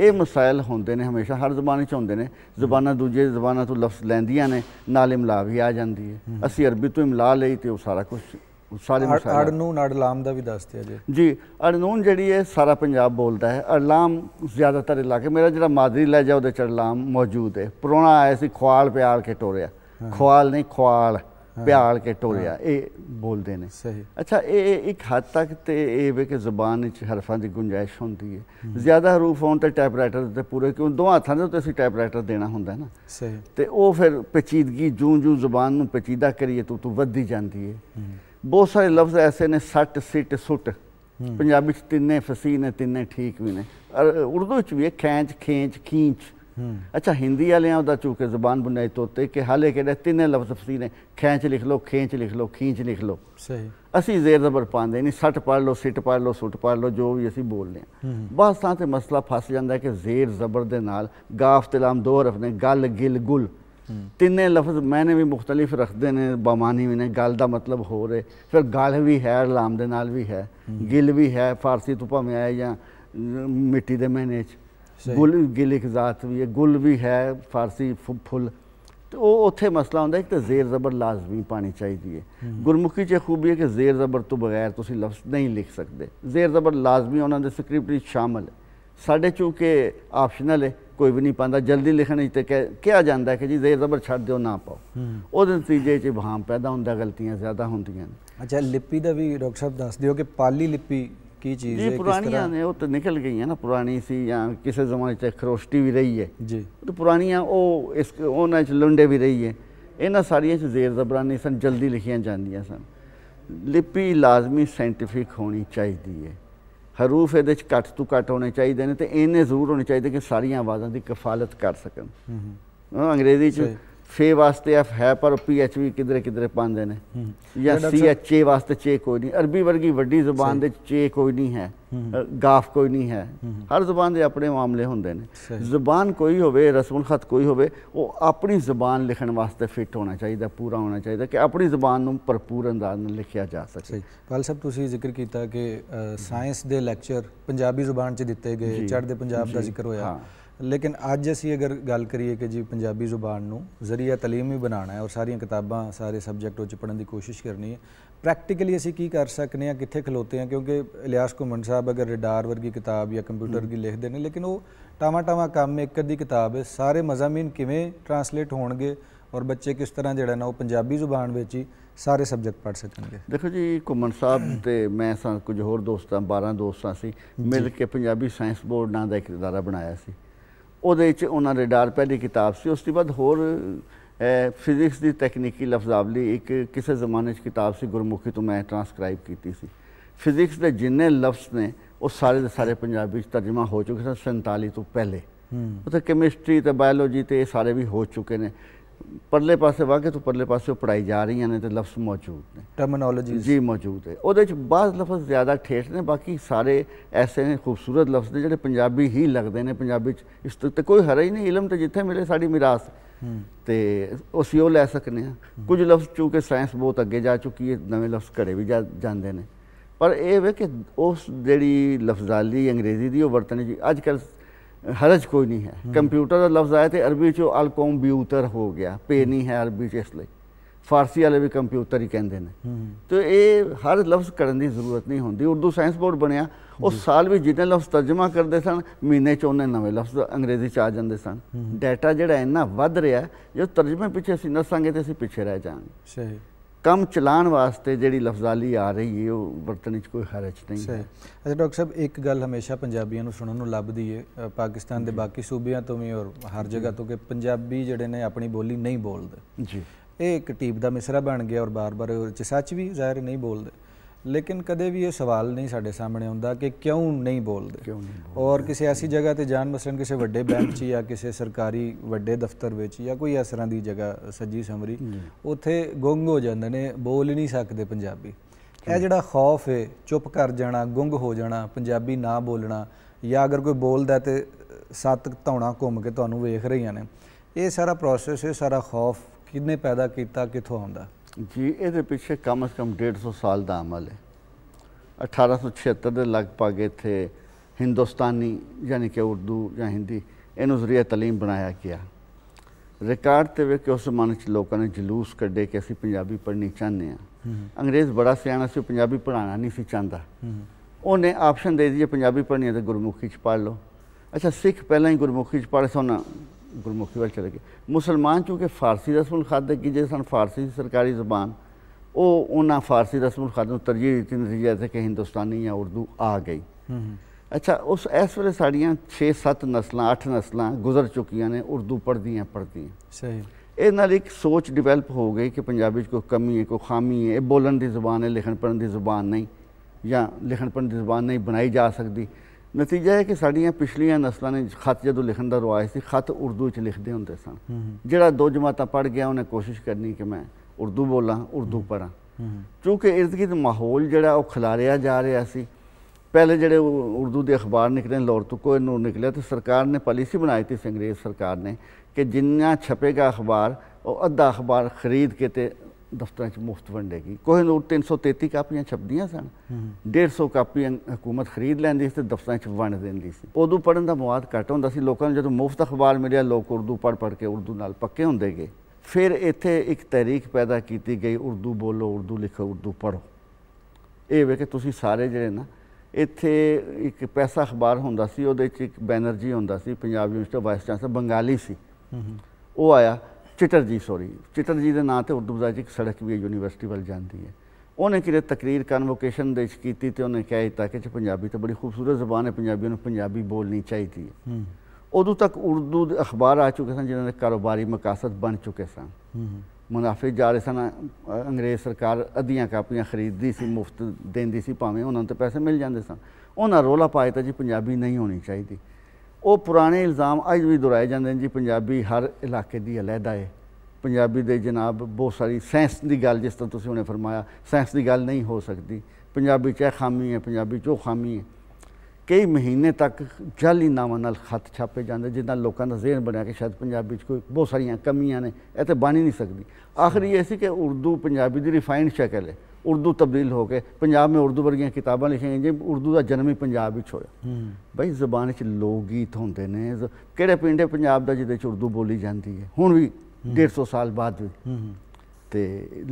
ਇਹ ਮਸਾਇਲ ਹੁੰਦੇ ਨੇ ਹਮੇਸ਼ਾ ਹਰ ਜ਼ਬਾਨ ਵਿੱਚ ਹੁੰਦੇ ਨੇ ਜ਼ਬਾਨਾਂ ਦੂਜੇ ਜ਼ਬਾਨਾਂ ਤੋਂ ਲਫ਼ਜ਼ ਲੈਂਦੀਆਂ ਨੇ ਨਾਲ ਇਮਲਾ ਵੀ ਆ ਜਾਂਦੀ ਹੈ ਅਸੀਂ ਅਰਬੀ ਤੋਂ ਇਮਲਾ ਲਈ ਤੇ ਉਹ ਸਾਰਾ ਕੁਝ ਸਾਰੇ ਮਸਾਲੇ ਅੜਨੂਨ ਅੜਲਾਮ ਦਾ ਵੀ ਦੱਸਦੇ ਆ ਜੀ ਜੀ ਅੜਨੂਨ ਜਿਹੜੀ ਹੈ ਸਾਰਾ ਪੰਜਾਬ ਬੋਲਦਾ ਹੈ ਅੜਲਾਮ ਜ਼ਿਆਦਾਤਰ ਇਲਾਕੇ ਮੇਰਾ ਜਿਹੜਾ ਮਾਦਰੀ ਲੈ ਜਾ ਉਹਦੇ ਚ ਅੜਲਾਮ ਮੌਜੂਦ ਹੈ ਪੁਰਾਣਾ ਆਇਆ ਸੀ ਖਵਾਲ ਪਿਆਲ ਕੇ ਟੋਰਿਆ ਖਵਾਲ ਨਹੀਂ ਖਵਾਲ ਪਿਆਲ ਕੇ ਟੋਰਿਆ ਇਹ ਬੋਲਦੇ ਨੇ ਸਹੀ ਅੱਛਾ ਇਹ ਇੱਕ ਹੱਦ ਤੱਕ ਤੇ ਇਹ ਵੇ ਕਿ ਜ਼ੁਬਾਨ ਵਿੱਚ ਹਰਫਾਂ ਦੀ ਗੁੰਜਾਇਸ਼ ਹੁੰਦੀ ਹੈ ਜ਼ਿਆਦਾ ਹਰੂਫ ਹੋਣ ਤੇ ਟਾਈਪਰਾਈਟਰ ਤੇ ਪੂਰੇ ਕਿਉਂ ਦੋ ਹੱਥਾਂ ਦੇ ਉੱਤੇ ਅਸੀਂ ਟਾਈਪਰਾਈਟਰ ਦੇਣਾ ਹੁੰਦਾ ਹੈ ਨਾ ਸਹੀ ਤੇ ਉਹ ਫਿਰ ਪੇਚੀਦਗੀ ਜੂੰ ਜੂੰ ਜ਼ੁਬਾਨ ਨੂੰ ਪੇਚੀਦਾ ਕਰੀਏ ਤੂੰ ਤੂੰ ਵੱਧਦੀ ਜਾਂਦੀ ਹੈ बहुत सारे लफ्ज ऐसे ने सट सिट सुट हम्म। पंजाबी तिने ਤਿੰਨੇ ने तिने ठीक भी ने उर्दू च भी है खैच ਖੇਂਚ खींच हम्म। अच्छा हिंदी वाले हैं चूंकि ज़बान बुनियादी तोते कि हाले कि तिने लफ्ज़ फसी ने खैच लिख लो खेच लिख लो खींच लिख लो असी जेर जबर पाते नहीं सट पढ़ लो सिट पढ़ लो सुट पढ़ लो जो भी असी बोलने बस थां तो मसला फस जाता है कि जेर जबर के नाल गाफ तलाम दो हरफ ने गल गिल गुल ਤਿੰਨੇ ਲਫ਼ਜ਼ ਮੈਨੇ ਵੀ ਮੁxtਲਿਫ ਰੱਖਦੇ ਨੇ ਬਾਮਾਨੀ ਵੀ ਨੇ ਗਲ ਦਾ ਮਤਲਬ ਹੋਰ ਹੈ ਫਿਰ ਗਲ ਵੀ ਹੈ ਲਾਮ ਦੇ ਨਾਲ ਵੀ ਹੈ ਗਿਲ ਵੀ ਹੈ ਫਾਰਸੀ ਤੋਂ ਭਾਵੇਂ ਆਇਆ ਜਾਂ ਮਿੱਟੀ ਦੇ ਮਹੀਨੇ ਚ ਗੁਲ ਗਿਲ ਇੱਕ ਜ਼ਾਤ ਵੀ ਹੈ ਗੁਲ ਵੀ ਹੈ ਫਾਰਸੀ ਫੁੱਲ ਤੇ ਉਹ ਉੱਥੇ ਮਸਲਾ ਹੁੰਦਾ ਕਿ ਤੇ ਜ਼ੇਰ ਜ਼ਬਰ ਲਾਜ਼ਮੀ ਪਾਣੀ ਚਾਹੀਦੀ ਹੈ ਗੁਰਮੁਖੀ 'ਚ ਖੂਬੀ ਹੈ ਕਿ ਜ਼ੇਰ ਜ਼ਬਰ ਤੋਂ ਬਗੈਰ ਤੁਸੀਂ ਲਫ਼ਜ਼ ਨਹੀਂ ਲਿਖ ਸਕਦੇ ਜ਼ੇਰ ਜ਼ਬਰ ਲਾਜ਼ਮੀ ਉਹਨਾਂ ਦੇ ਸਕ੍ਰਿਪਟ ਵਿੱਚ ਸ਼ਾਮਲ ਹੈ ਸਾਡੇ ਚੂਕੇ ਆਪਸ਼ਨਲ ਹੈ ਕੋਈ ਵੀ ਨਹੀਂ ਪਾਉਂਦਾ ਜਲਦੀ ਲਿਖਣ ਵਿੱਚ ਤੇ ਕਿਹਾ ਜਾਂਦਾ ਕਿ ਜੀ ਜ਼ੇਰ ਜ਼ਬਰ ਛੱਡ ਦਿਓ ਨਾ ਪਾਓ ਉਹਦੇ ਨਤੀਜੇ 'ਚ ਵਹਾਮ ਪੈਦਾ ਹੁੰਦਾ ਗਲਤੀਆਂ ਜ਼ਿਆਦਾ ਹੁੰਦੀਆਂ ਅੱਛਾ ਲਿਪੀ ਦਾ ਵੀ ਡਾਕਟਰ ਸਾਹਿਬ ਦੱਸ ਦਿਓ ਕਿ ਪਾਲੀ ਲਿਪੀ ਕੀ ਚੀਜ਼ ਹੈ ਜੀ ਪੁਰਾਣੀਆਂ ਨੇ ਉਹ ਤਾਂ ਨਿਕਲ ਗਈਆਂ ਨਾ ਪੁਰਾਣੀ ਸੀ ਜਾਂ ਕਿਸੇ ਜ਼ਮਾਨੇ 'ਚ ਖਰੋਸ਼ਟੀ ਵੀ ਰਹੀ ਹੈ ਜੀ ਤੇ ਪੁਰਾਣੀਆਂ ਉਹ ਇਸ ਉਹਨਾਂ 'ਚ ਲੁੰਡੇ ਵੀ ਰਹੀ ਹੈ ਇਹਨਾਂ ਸਾਰੀਆਂ 'ਚ ਜ਼ੇਰ ਜ਼ਬਰਾਨੀ ਸਨ ਜਲਦੀ ਲਿਖੀਆਂ ਜਾਂਦੀਆਂ ਸਨ ਲਿਪੀ ਲਾਜ਼ਮੀ ਸਾਇੰਟਿਫਿਕ ਹੋਣੀ ਚਾਹੀਦੀ ਹੈ ਹਰੂਫ ਇਹਦੇ ਚ ਘੱਟ ਤੋਂ ਘੱਟ ਹੋਣੇ ਚਾਹੀਦੇ ਨੇ ਤੇ ਇਹਨੇ ਜ਼ਰੂਰ ਹੋਣੇ ਚਾਹੀਦੇ ਕਿ ਸਾਰੀਆਂ ਆਵਾਜ਼ਾਂ ਦੀ ਕਫਾਲਤ ਕਰ ਸਕਣ ਹਾਂ ਅੰਗਰੇਜ਼ੀ ਚ फे वास्ते एफ है पर पी एच वी किधरे किधरे पाते ने हम्म। या सी एच ए वास्ते चे कोई नहीं अरबी वर्गी वड्डी जुबान दे चे कोई नहीं है हम्म। गाफ कोई नहीं है हम्म। हर जुबान दे अपने मामले होंगे ने जुबान कोई होवे रसम खत कोई होवे वो अपनी जुबान लिखण वास्ते फिट होना चाहिए पूरा होना चाहिए कि अपनी जुबान में भरपूर अंदाज में लिखा जा सके पाल साहब तुम जिक्र किया कि साइंस के लैक्चर पंजाबी जुबान च दिते गए चढ़ते पंजाब का जिक्र होया हाँ। ਲੇਕਿਨ ਅੱਜ ਅਸੀਂ ਅਗਰ ਗੱਲ ਕਰੀਏ ਕਿ ਜੀ ਪੰਜਾਬੀ ਜ਼ੁਬਾਨ ਨੂੰ ਜ਼ਰੀਆ تعلیم ਹੀ ਬਣਾਉਣਾ ਹੈ ਔਰ ਸਾਰੀਆਂ ਕਿਤਾਬਾਂ ਸਾਰੇ ਸਬਜੈਕਟ ਉੱਚ ਪੜਨ ਦੀ ਕੋਸ਼ਿਸ਼ ਕਰਨੀ ਹੈ ਪ੍ਰੈਕਟੀਕਲੀ ਅਸੀਂ ਕੀ ਕਰ ਸਕਨੇ ਆ ਕਿੱਥੇ ਖਲੋਤੇ ਆ ਕਿਉਂਕਿ ਇਲਿਆਸ ਕੁਮਨ ਸਾਹਿਬ ਅਗਰ ਰਡਾਰ ਵਰਗੀ ਕਿਤਾਬ ਜਾਂ ਕੰਪਿਊਟਰ ਦੀ ਲਿਖਦੇ ਨੇ ਲੇਕਿਨ ਉਹ ਟਾਵਾ ਟਾਵਾ ਕੰਮ ਇੱਕ ਅੱਧੀ ਕਿਤਾਬ ਹੈ ਸਾਰੇ ਮਜ਼ਾਮੀਨ ਕਿਵੇਂ ਟਰਾਂਸਲੇਟ ਹੋਣਗੇ ਔਰ ਬੱਚੇ ਕਿਸ ਤਰ੍ਹਾਂ ਜਿਹੜਾ ਨਾ ਉਹ ਪੰਜਾਬੀ ਜ਼ੁਬਾਨ ਵਿੱਚ ਹੀ ਸਾਰੇ ਸਬਜੈਕਟ ਪੜ ਸਕਣਗੇ ਦੇਖੋ ਜੀ ਕੁਮਨ ਸਾਹਿਬ ਤੇ ਮੈਂ ਸਾਂ ਕੁਝ ਹੋਰ ਦੋਸਤਾਂ 12 ਦੋਸਤਾਂ ਸੀ ਮਿਲ ਕੇ ਪੰਜਾਬੀ ਸਾਇੰਸ ਬੋਰਡ ਨਾਂ ਦਾ ਇੱਕ ਇਦਾਰਾ ਬਣਾਇਆ ਸੀ ਉਹਦੇ ਵਿੱਚ ਉਹਨਾਂ ਦੇ ਡਾਰ ਪਹਿਲੀ ਕਿਤਾਬ ਸੀ ਉਸ ਤੋਂ ਬਾਅਦ ਹੋਰ ਫਿਜ਼ਿਕਸ ਦੀ ਤਕਨੀਕੀ ਲਫ਼ਜ਼ਾਵਲੀ ਇੱਕ ਕਿਸੇ ਜ਼ਮਾਨੇ 'ਚ ਕਿਤਾਬ ਸੀ ਗੁਰਮੁਖੀ ਤੋਂ ਮੈਂ ਟ੍ਰਾਂਸਕ੍ਰਾਈਬ ਕੀਤੀ ਸੀ ਫਿਜ਼ਿਕਸ ਦੇ ਜਿੰਨੇ ਲਫ਼ਜ਼ ਨੇ ਉਹ ਸਾਰੇ ਦੇ ਸਾਰੇ ਪੰਜਾਬੀ 'ਚ ਤਰਜਮਾ ਹੋ ਚੁੱਕੇ ਸਨ 47 ਤੋਂ ਪਹਿਲੇ ਤਾਂ ਕੈਮਿਸਟਰੀ ਤੇ ਬਾਇਓਲੋਜੀ ਤੇ ਇਹ ਸਾਰੇ ਵੀ ਹੋ ਚੁੱਕੇ ਨੇ ਪਰਲੇ ਪਾਸੇ ਵਾਕੇ ਤੋਂ ਪਰਲੇ ਪਾਸੇ ਪੜਾਈ ਜਾ ਰਹੀਆਂ ਨੇ ਤੇ ਲਫ਼ਜ਼ ਮੌਜੂਦ ਨੇ ਟਰਮਨੋਲੋਜੀ ਜੀ ਮੌਜੂਦ ਹੈ ਉਹਦੇ ਵਿੱਚ ਬਾਅਦ ਲਫ਼ਜ਼ ਜ਼ਿਆਦਾ ਠੇਠ ਨੇ ਬਾਕੀ ਸਾਰੇ ਐਸੇ ਨੇ ਖੂਬਸੂਰਤ ਲਫ਼ਜ਼ ਨੇ ਜਿਹੜੇ ਪੰਜਾਬੀ ਹੀ ਲੱਗਦੇ ਨੇ ਪੰਜਾਬੀ ਚ ਇਸ ਤੇ ਕੋਈ ਹਰਾ ਹੀ ਨਹੀਂ ਇਲਮ ਤੇ ਜਿੱਥੇ ਮਿਲੇ ਸਾਡੀ ਮਿਰਾਸ ਤੇ ਉਸੇ ਉਹ ਲੈ ਸਕਨੇ ਆ ਕੁਝ ਲਫ਼ਜ਼ ਚੂਕੇ ਸਾਇੰਸ ਬਹੁਤ ਅੱਗੇ ਜਾ ਚੁੱਕੀ ਹੈ ਨਵੇਂ ਲਫ਼ਜ਼ ਘੜੇ ਵੀ ਜਾਂਦੇ ਨੇ ਪਰ ਇਹ ਵੇ ਕਿ ਉਸ ਜਿਹੜੀ ਲਫ਼ਜ਼ਾਲੀ ਅੰਗਰੇਜ਼ੀ ਦੀ ਉਹ ਵਰਤਣੀ ਜੀ ਅੱਜ ਕੱਲ ਹਰਜ ਕੋਈ ਨਹੀਂ ਹੈ ਕੰਪਿਊਟਰ ਦਾ ਲਫ਼ਜ਼ ਆਇਆ ਤੇ ਅਰਬੀ ਚੋਂ ਅਲਕੌਮ ਕੰਪਿਊਟਰ ਹੋ ਗਿਆ ਪੇ ਨਹੀਂ ਹੈ ਅਰਬੀ ਚ ਇਸ ਲਈ ਫਾਰਸੀ ਵਾਲੇ ਵੀ ਕੰਪਿਊਟਰ ਹੀ ਕਹਿੰਦੇ ਨੇ ਤੇ ਇਹ ਹਰ ਲਫ਼ਜ਼ ਕਰਨ ਦੀ ਜ਼ਰੂਰਤ ਨਹੀਂ ਹੁੰਦੀ ਉਰਦੂ ਸਾਇੰਸ ਬੋਰਡ ਬਣਿਆ ਉਹ ਸਾਲ ਵੀ ਜਿੰਨੇ ਲਫ਼ਜ਼ ਤਰਜਮਾ ਕਰਦੇ ਸਨ ਮਹੀਨੇ ਚ ਉਹਨੇ ਨਵੇਂ ਲਫ਼ਜ਼ ਅੰਗਰੇਜ਼ੀ ਚ ਆ ਜਾਂਦੇ ਸਨ ਡਾਟਾ ਜਿਹੜਾ ਇੰਨਾ ਵੱਧ ਰਿਹਾ ਜੇ ਤਰਜਮੇ ਪਿੱਛੇ ਅਸੀਂ ਨਸਾਂਗੇ ਤੇ ਅਸੀਂ ਪਿੱਛੇ ਰਹਿ ਜਾਾਂਗੇ ਸਹੀ ਕੰਮ ਚਲਾਉਣ ਵਾਸਤੇ ਜਿਹੜੀ ਲਫ਼ਜ਼ਾਲੀ ਆ ਰਹੀ ਹੈ ਉਹ ਵਰਤਣ ਵਿੱਚ ਕੋਈ ਹਰਜ ਨਹੀਂ ਹੈ ਅੱਛਾ ਡਾਕਟਰ ਸਾਹਿਬ ਇੱਕ ਗੱਲ ਹਮੇਸ਼ਾ ਪੰਜਾਬੀਆਂ ਨੂੰ ਸੁਣਨ ਨੂੰ ਲੱਭਦੀ ਹੈ ਪਾਕਿਸਤਾਨ ਦੇ ਬਾਕੀ ਸੂਬਿਆਂ ਤੋਂ ਵੀ ਔਰ ਹਰ ਜਗ੍ਹਾ ਤੋਂ ਕਿ ਪੰਜਾਬੀ ਜਿਹੜੇ ਨੇ ਆਪਣੀ ਬੋਲੀ ਨਹੀਂ ਬੋਲਦੇ ਜੀ ਇਹ ਇੱਕ ਟੀਪ ਦਾ ਮਿਸਰਾ ਬਣ ਗਿਆ ਔਰ ਬਾਰ-ਬਾਰ ਉਹ ਸੱਚ ਵੀ ਜ਼ਾਹਿਰ ਨਹੀਂ ਬੋਲਦੇ ਲੇਕਿਨ ਕਦੇ ਵੀ ਇਹ ਸਵਾਲ ਨਹੀਂ ਸਾਡੇ ਸਾਹਮਣੇ ਆਉਂਦਾ ਕਿ ਕਿਉਂ ਨਹੀਂ ਬੋਲਦੇ ਕਿਉਂ ਨਹੀਂ ਔਰ ਕਿਸੇ ਐਸੀ ਜਗ੍ਹਾ ਤੇ ਜਾਣ ਮਸਲਨ ਕਿਸੇ ਵੱਡੇ ਬੈਂਕ 'ਚ ਜਾਂ ਕਿਸੇ ਸਰਕਾਰੀ ਵੱਡੇ ਦਫ਼ਤਰ ਵਿੱਚ ਜਾਂ ਕੋਈ ਇਸ ਤਰ੍ਹਾਂ ਦੀ ਜਗ੍ਹਾ ਸੱਜੀ ਸਮਰੀ ਉੱਥੇ ਗੁੰਗ ਹੋ ਜਾਂਦੇ ਨੇ ਬੋਲ ਨਹੀਂ ਸਕਦੇ ਪੰਜਾਬੀ ਇਹ ਜਿਹੜਾ ਖੌਫ ਹੈ ਚੁੱਪ ਕਰ ਜਾਣਾ ਗੁੰਗ ਹੋ ਜਾਣਾ ਪੰਜਾਬੀ ਨਾ ਬੋਲਣਾ ਜਾਂ ਅਗਰ ਕੋਈ ਬੋਲਦਾ ਤੇ ਸੱਤ ਧੌਣਾ ਘੁੰਮ ਕੇ ਤੁਹਾਨੂੰ ਵੇਖ ਰਹੀਆਂ ਨੇ ਇਹ ਸਾਰਾ ਪ੍ਰੋਸੈਸ ਹੈ ਸਾਰਾ ਖੌਫ ਕਿੰਨੇ ਪੈਦਾ ਕੀਤਾ ਕਿੱਥੋਂ ਆਉਂਦਾ ਜੀ ਇਹਦੇ ਪਿੱਛੇ ਕਮ ਸੇ ਕਮ 150 ਸਾਲ ਦਾ ਅਮਲ ਹੈ 1876 ਦੇ ਲਗਭਗ ਇਥੇ ਹਿੰਦੁਸਤਾਨੀ ਯਾਨੀ ਕਿ ਉਰਦੂ ਜਾਂ ਹਿੰਦੀ ਇਹਨੂੰ ਜ਼ਰੀਆ تعلیم ਬਣਾਇਆ ਗਿਆ ਰਿਕਾਰਡ ਤੇ ਵੇ ਕਿ ਉਸ ਮਨ 'ਚ ਲੋਕਾਂ ਨੇ ਜਲੂਸ ਕੱਢੇ ਕਿ ਅਸੀਂ ਪੰਜਾਬੀ ਪੜ੍ਹਨੀ ਚਾਹੁੰਦੇ ਆ ਅੰਗਰੇਜ਼ ਬੜਾ ਸਿਆਣਾ ਸੀ ਪੰਜਾਬੀ ਪੜਾਉਣਾ ਨਹੀਂ ਸੀ ਚਾਹੁੰਦਾ ਉਹਨੇ ਆਪਸ਼ਨ ਦੇ ਦਿੱਤੀ ਪੰਜਾਬੀ ਪੜ੍ਹਨੀ ਹੈ ਤਾਂ ਗੁਰਮੁਖੀ 'ਚ ਪੜ੍ਹ ਲਓ ਅੱਛਾ ਸਿੱਖ ਪਹਿਲਾਂ ਹੀ ਗੁਰਮੁਖੀ 'ਚ ਪੜ੍ਹ ਸੋਨਾ ਗੁਰਮੁਖੀ ਵੱਲ ਚਲੇ ਗਏ ਮੁਸਲਮਾਨ ਚੂੰਕਿ ਫਾਰਸੀ ਰਸਮੁਲ ਖਾਦ ਦੇ ਕੀ ਜਿਸ ਹਨ ਫਾਰਸੀ ਸਰਕਾਰੀ ਜ਼ਬਾਨ ਉਹ ਉਹਨਾਂ ਫਾਰਸੀ ਰਸਮੁਲ ਖਾਦ ਨੂੰ ਤਰਜੀਹ ਦਿੱਤੀ ਨਤੀਜਾ ਹੈ ਕਿ ਹਿੰਦੁਸਤਾਨੀ ਜਾਂ ਉਰਦੂ ਆ ਗਈ अच्छा उस इस वे साड़ियाँ छे सत्त नस्ल अठ नस्ल गुजर चुकिया ने उर्दू पढ़दियाँ पढ़दियाँ सही ਇਹ ਨਾਲ ਇੱਕ ਸੋਚ ਡਿਵੈਲਪ ਹੋ ਗਈ ਕਿ ਪੰਜਾਬੀ 'ਚ ਕੋਈ ਕਮੀ ਹੈ ਕੋਈ ਖਾਮੀ ਹੈ ਇਹ ਬੋਲਣ ਦੀ ਜ਼ੁਬਾਨ ਹੈ ਲਿਖਣ ਪੜਨ ਦੀ ਜ਼ੁਬਾਨ ਨਹੀਂ ਜਾਂ ਲਿਖਣ ਪੜਨ ਦੀ ਜ਼ੁਬਾਨ ਨਹੀਂ ਬਣਾਈ ਜਾ ਸਕਦੀ ਨਤੀਜਾ ਹੈ ਕਿ ਸਾਡੀਆਂ ਪਿਛਲੀਆਂ ਨਸਲਾਂ ਨੇ ਖਤ ਜਦੋਂ ਲਿਖਣ ਦਾ ਰਵਾਜ ਸੀ ਖਤ ਉਰਦੂ 'ਚ ਲਿਖਦੇ ਹੁੰਦੇ ਸਨ ਜਿਹੜਾ ਦੋ ਜਮਾਤਾਂ ਪੜ ਗਿਆ ਉਹਨੇ ਕੋਸ਼ਿਸ਼ ਕਰਨੀ ਕਿ ਮੈਂ ਉਰਦੂ ਬੋਲਾਂ ਉਰਦੂ ਪੜਾਂ ਕਿਉਂਕਿ ਇਰਦ-ਗਿਰਦ ਮਾਹੌਲ ਜਿਹੜਾ ਉਹ ਖਿਲਾਰਿਆ ਜਾ ਰਿਹਾ ਸੀ पहले जड़े उर्दू के अखबार निकले लाहौर तो कोई नूर निकलिया तो सरकार ने पॉलिसी बनाई थी अंग्रेज़ सरकार ने कि जिन्ना छपेगा अखबार और अद्धा अखबार खरीद के ते ਦਫ਼ਤਰਾਂ 'ਚ ਮੁਫਤ ਵੰਡੇਗੀ ਕੋਹਿਨੂਰ 333 ਕਾਪੀਆਂ ਛਪਦੀਆਂ ਸਨ 150 ਕਾਪੀਆਂ ਹਕੂਮਤ ਖਰੀਦ ਲੈਂਦੀ ਸੀ ਤੇ ਦਫ਼ਤਰਾਂ 'ਚ ਵੰਡ ਦਿੰਦੀ ਸੀ ਉਦੋਂ ਪੜਨ ਦਾ ਮਵਾਦ ਘੱਟ ਹੁੰਦਾ ਸੀ ਲੋਕਾਂ ਨੂੰ ਜਦੋਂ ਮੁਫਤ ਅਖਬਾਰ ਮਿਲਿਆ ਲੋਕ ਉਰਦੂ ਪੜ ਪੜ ਕੇ ਉਰਦੂ ਨਾਲ ਪੱਕੇ ਹੁੰਦੇ ਗਏ ਫਿਰ ਇੱਥੇ ਇੱਕ ਤਰੀਕ ਪੈਦਾ ਕੀਤੀ ਗਈ ਉਰਦੂ ਬੋਲੋ ਉਰਦੂ ਲਿਖੋ ਉਰਦੂ ਪੜੋ ਇਹ ਵੇ ਕਿ ਤੁਸੀਂ ਸਾਰੇ ਜਿਹੜੇ ਨਾ ਇੱਥੇ ਇੱਕ ਪੈਸਾ ਅਖਬਾਰ ਹੁੰਦਾ ਸੀ ਉਹਦੇ 'ਚ ਇੱਕ ਬੈਨਰ ਜੀ ਹੁੰਦਾ ਸੀ Punjab university vice chancellor Bengali ਸੀ ਉਹ ਆਇਆ ਚਿਟਰਜੀ ਸੌਰੀ ਚਿਟਰਜੀ ਦੇ ਨਾਂ ਤੇ ਉਰਦੂ ਬਾਜ਼ਾਰ ਇੱਕ ਸੜਕ ਵੀ ਯੂਨੀਵਰਸਿਟੀ ਵੱਲ ਜਾਂਦੀ ਹੈ ਉਹਨੇ ਕਿਰੇ ਤਕਰੀਰ ਕਨਵੋਕੇਸ਼ਨ ਦੇ ਕੀਤੀ ਤੇ ਉਹਨੇ ਕਿਹਾ ਤਾਂ ਕਿ ਪੰਜਾਬੀ ਤਾਂ ਬੜੀ ਖੂਬਸੂਰਤ ਜ਼ਬਾਨ ਹੈ ਪੰਜਾਬੀਆਂ ਨੂੰ ਪੰਜਾਬੀ ਬੋਲਣੀ ਚਾਹੀਦੀ ਹੈ ਉਦੋਂ ਤੱਕ ਉਰਦੂ ਦੇ ਅਖਬਾਰ ਆ ਚੁੱਕੇ ਸਨ ਜਿਨ੍ਹਾਂ ਦੇ ਕਾਰੋਬਾਰੀ ਮਕਾਸਦ ਬਣ ਚੁੱਕੇ ਸਨ ਮੁਨਾਫੇ ਜਾ ਰਹੇ ਸਨ ਅੰਗਰੇਜ਼ ਸਰਕਾਰ ਅੱਧੀਆਂ ਕਾਪੀਆਂ ਖਰੀਦਦੀ ਸੀ ਮੁਫਤ ਦਿੰਦੀ ਸੀ ਭਾਵੇਂ ਉਹਨਾਂ ਨੂੰ ਤਾਂ ਪੈਸੇ ਮਿਲ ਜਾਂਦੇ ਸਨ ਉਹਨਾਂ ਰੋਲਾ ਪਾਇਆ ਤਾਂ ਜੀ ਪੰਜਾਬੀ ਨਹੀਂ ਹੋਣੀ ਚਾਹੀਦੀ ਉਹ ਪੁਰਾਣੇ ਇਲਜ਼ਾਮ ਅੱਜ ਵੀ ਦੁਹਰਾਏ ਜਾਂਦੇ ਨੇ ਜੀ ਪੰਜਾਬੀ ਹਰ ਇਲਾਕੇ ਦੀ ਅਲੱਦਾ ਹੈ ਪੰਜਾਬੀ ਦੇ ਜਨਾਬ ਬਹੁਤ ਸਾਰੀ ਸੈਂਸ ਦੀ ਗੱਲ ਜਿਸ ਤਰ੍ਹਾਂ ਤੁਸੀਂ ਉਹਨੇ ਫਰਮਾਇਆ ਸੈਂਸ ਦੀ ਗੱਲ ਨਹੀਂ ਹੋ ਸਕਦੀ ਪੰਜਾਬੀ ਚ ਖਾਮੀ ਹੈ ਪੰਜਾਬੀ ਚੋ ਖਾਮੀ ਹੈ ਕਈ ਮਹੀਨੇ ਤੱਕ ਜਾਲੀ ਨਾਵਾਂ ਨਾਲ ਖਤ ਛਾਪੇ ਜਾਂਦੇ ਜਿੱਦਾਂ ਲੋਕਾਂ ਦਾ ਜ਼ਿਹਨ ਬਣਿਆ ਕਿ ਸ਼ਾਇਦ ਪੰਜਾਬੀ 'ਚ ਕੋਈ ਬਹੁਤ ਸਾਰੀਆਂ ਕਮੀਆਂ ਨੇ ਇਹ ਤੇ ਬਣ ਹੀ ਨਹੀਂ ਸਕਦੀ ਆਖਰੀ ਇਹ ਸੀ ਕਿ ਉਰਦੂ ਪੰਜਾਬੀ ਦੀ ਰਿਫਾਈਨਡ ਸ਼ਕਲ ਹੈ ਉਰਦੂ ਤਬਦੀਲ ਹੋ ਕੇ ਪੰਜਾਬ ਮੇ ਉਰਦੂ ਵਰਗੀਆਂ ਕਿਤਾਬਾਂ ਲਿਖੀਆਂ ਜੇ ਉਰਦੂ ਦਾ ਜਨਮ ਹੀ ਪੰਜਾਬ ਵਿੱਚ ਹੋਇਆ ਬਈ ਜ਼ਬਾਨ ਵਿੱਚ ਲੋਕ ਗੀਤ ਹੁੰਦੇ ਨੇ ਕਿਹੜੇ ਪਿੰਡ ਹੈ ਪੰਜਾਬ ਦਾ ਜਿਹਦੇ ਚ ਉਰਦੂ ਬੋਲੀ ਜਾਂਦੀ ਹੈ ਹੁਣ ਵੀ 150 ਸਾਲ ਬਾਅਦ ਵੀ ਤੇ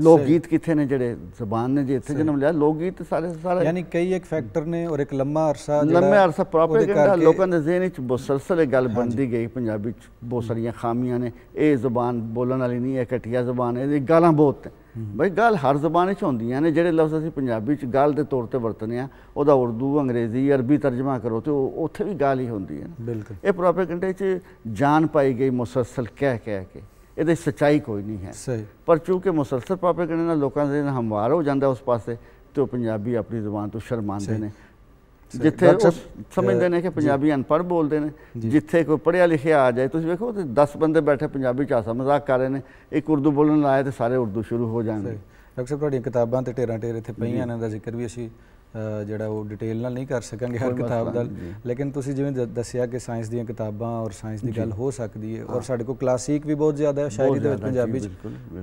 ਲੋਕ ਗੀਤ ਕਿੱਥੇ ਨੇ ਜਿਹੜੇ ਜ਼ਬਾਨ ਨੇ ਜੇ ਇੱਥੇ ਜਨਮ ਲਿਆ ਲੋਕ ਗੀਤ ਸਾਰੇ ਸਾਰੇ ਯਾਨੀ ਕਈ ਇੱਕ ਫੈਕਟਰ ਨੇ ਔਰ ਇੱਕ ਲੰਮਾ ਅਰਸਾ ਜਿਹੜਾ ਲੰਮਾ ਅਰਸਾ ਪ੍ਰੋਪਗੈਂਡਾ ਲੋਕਾਂ ਦੇ ਜ਼ਿਹਨ ਵਿੱਚ ਬਸਲਸਲ ਇਹ ਗੱਲ ਬੰਦੀ ਗਈ ਪੰਜਾਬੀ ਵਿੱਚ ਬਹੁਤ ਸਾਰੀਆਂ ਖਾਮੀਆਂ ਨੇ ਇਹ ਜ਼ਬਾਨ ਬੋਲਣ ਵਾਲੀ ਨਹੀਂ ਹੈ ਘਟੀਆ ਜ਼ਬਾਨ ਹੈ ਇਹ ਗਾਲਾਂ ਬਹੁਤ ਨੇ ਬਈ ਗੱਲ ਹਰ ਜ਼ਬਾਨ ਵਿੱਚ ਹੁੰਦੀਆਂ ਨੇ ਜਿਹੜੇ ਲਫ਼ਜ਼ ਅਸੀਂ ਪੰਜਾਬੀ ਚ ਗੱਲ ਦੇ ਤੌਰ ਤੇ ਵਰਤਨੇ ਆ ਉਹਦਾ ਉਰਦੂ ਅੰਗਰੇਜ਼ੀ ਅਰਬੀ ਤਰਜਮਾ ਕਰੋ ਤੇ ਉੱਥੇ ਵੀ ਗੱਲ ਹੀ ਹੁੰਦੀ ਹੈ ਬਿਲਕੁਲ ਇਹ ਪ੍ਰੋਪਗੈਂਡੇ ਚ ਜਾਨ ਪਾਈ ਗਈ ਮੁਸਲਸਲ ਕਹਿ ਕਹਿ ਕੇ ਇਹਦੇ ਸਚਾਈ ਕੋਈ ਨਹੀਂ ਹੈ ਸਹੀ ਪਰ ਚੂੰਕਿ ਮੁਸਲਸਲ ਪ੍ਰੋਪੇਗੈਂਡਾ ਨਾਲ ਲੋਕਾਂ ਦੇ ਹਮਵਾਰ ਹੋ ਜਾਂਦਾ ਉਸ ਪਾਸੇ ਤੇ ਪੰਜਾਬੀ ਆਪਣੀ ਜ਼ੁਬਾਨ ਤੋਂ ਸ਼ਰਮਾਂਦੇ ਨੇ ਜਿੱਥੇ ਸਮਝਦੇ ਨੇ ਕਿ ਪੰਜਾਬੀ ਅਨਪੜ ਬੋਲਦੇ ਨੇ ਜਿੱਥੇ ਕੋਈ ਪੜਿਆ ਲਿਖਿਆ ਆ ਜਾਏ ਤੁਸੀਂ ਵੇਖੋ ਤੇ 10 ਬੰਦੇ ਬੈਠੇ ਪੰਜਾਬੀ ਆਸਾ ਮਜ਼ਾਕ ਕਰ ਰਹੇ ਨੇ ਇੱਕ ਉਰਦੂ ਬੋਲਣ ਲਾਇਆ ਤੇ ਸਾਰੇ ਉਰਦੂ ਸ਼ੁਰੂ ਹੋ ਜਾਣਗੇ ਡਾਕਟਰ ਸਾਹਿਬ ਤੁਹਾਡੀਆਂ ਕਿਤਾਬਾਂ ਤੇ ਢੇਰਾਂ ਢੇਰ ਇੱਥੇ ਪਈਆਂ ਨੇ ਦਾ ਜ਼ਿਕਰ ਵੀ ਅਸੀਂ ਜਿਹੜਾ ਉਹ ਡਿਟੇਲ ਨਾਲ ਨਹੀਂ ਕਰ ਸਕਾਂਗੇ ਹਰ ਕਿਤਾਬ ਦਾ ਲੇਕਿਨ ਤੁਸੀਂ ਜਿਵੇਂ ਦੱਸਿਆ ਕਿ ਸਾਇੰਸ ਦੀਆਂ ਕਿਤਾਬਾਂ ਔਰ ਸਾਇੰਸ ਦੀ ਗੱਲ ਹੋ ਸਕਦੀ ਹੈ ਔਰ ਸਾਡੇ ਕੋਲ ਕਲਾਸਿਕ ਵੀ ਬਹੁਤ ਜ਼ਿਆਦਾ ਹੈ ਸ਼ਾਇਰੀ ਦੇ ਵਿੱਚ ਪੰਜਾਬੀ ਚ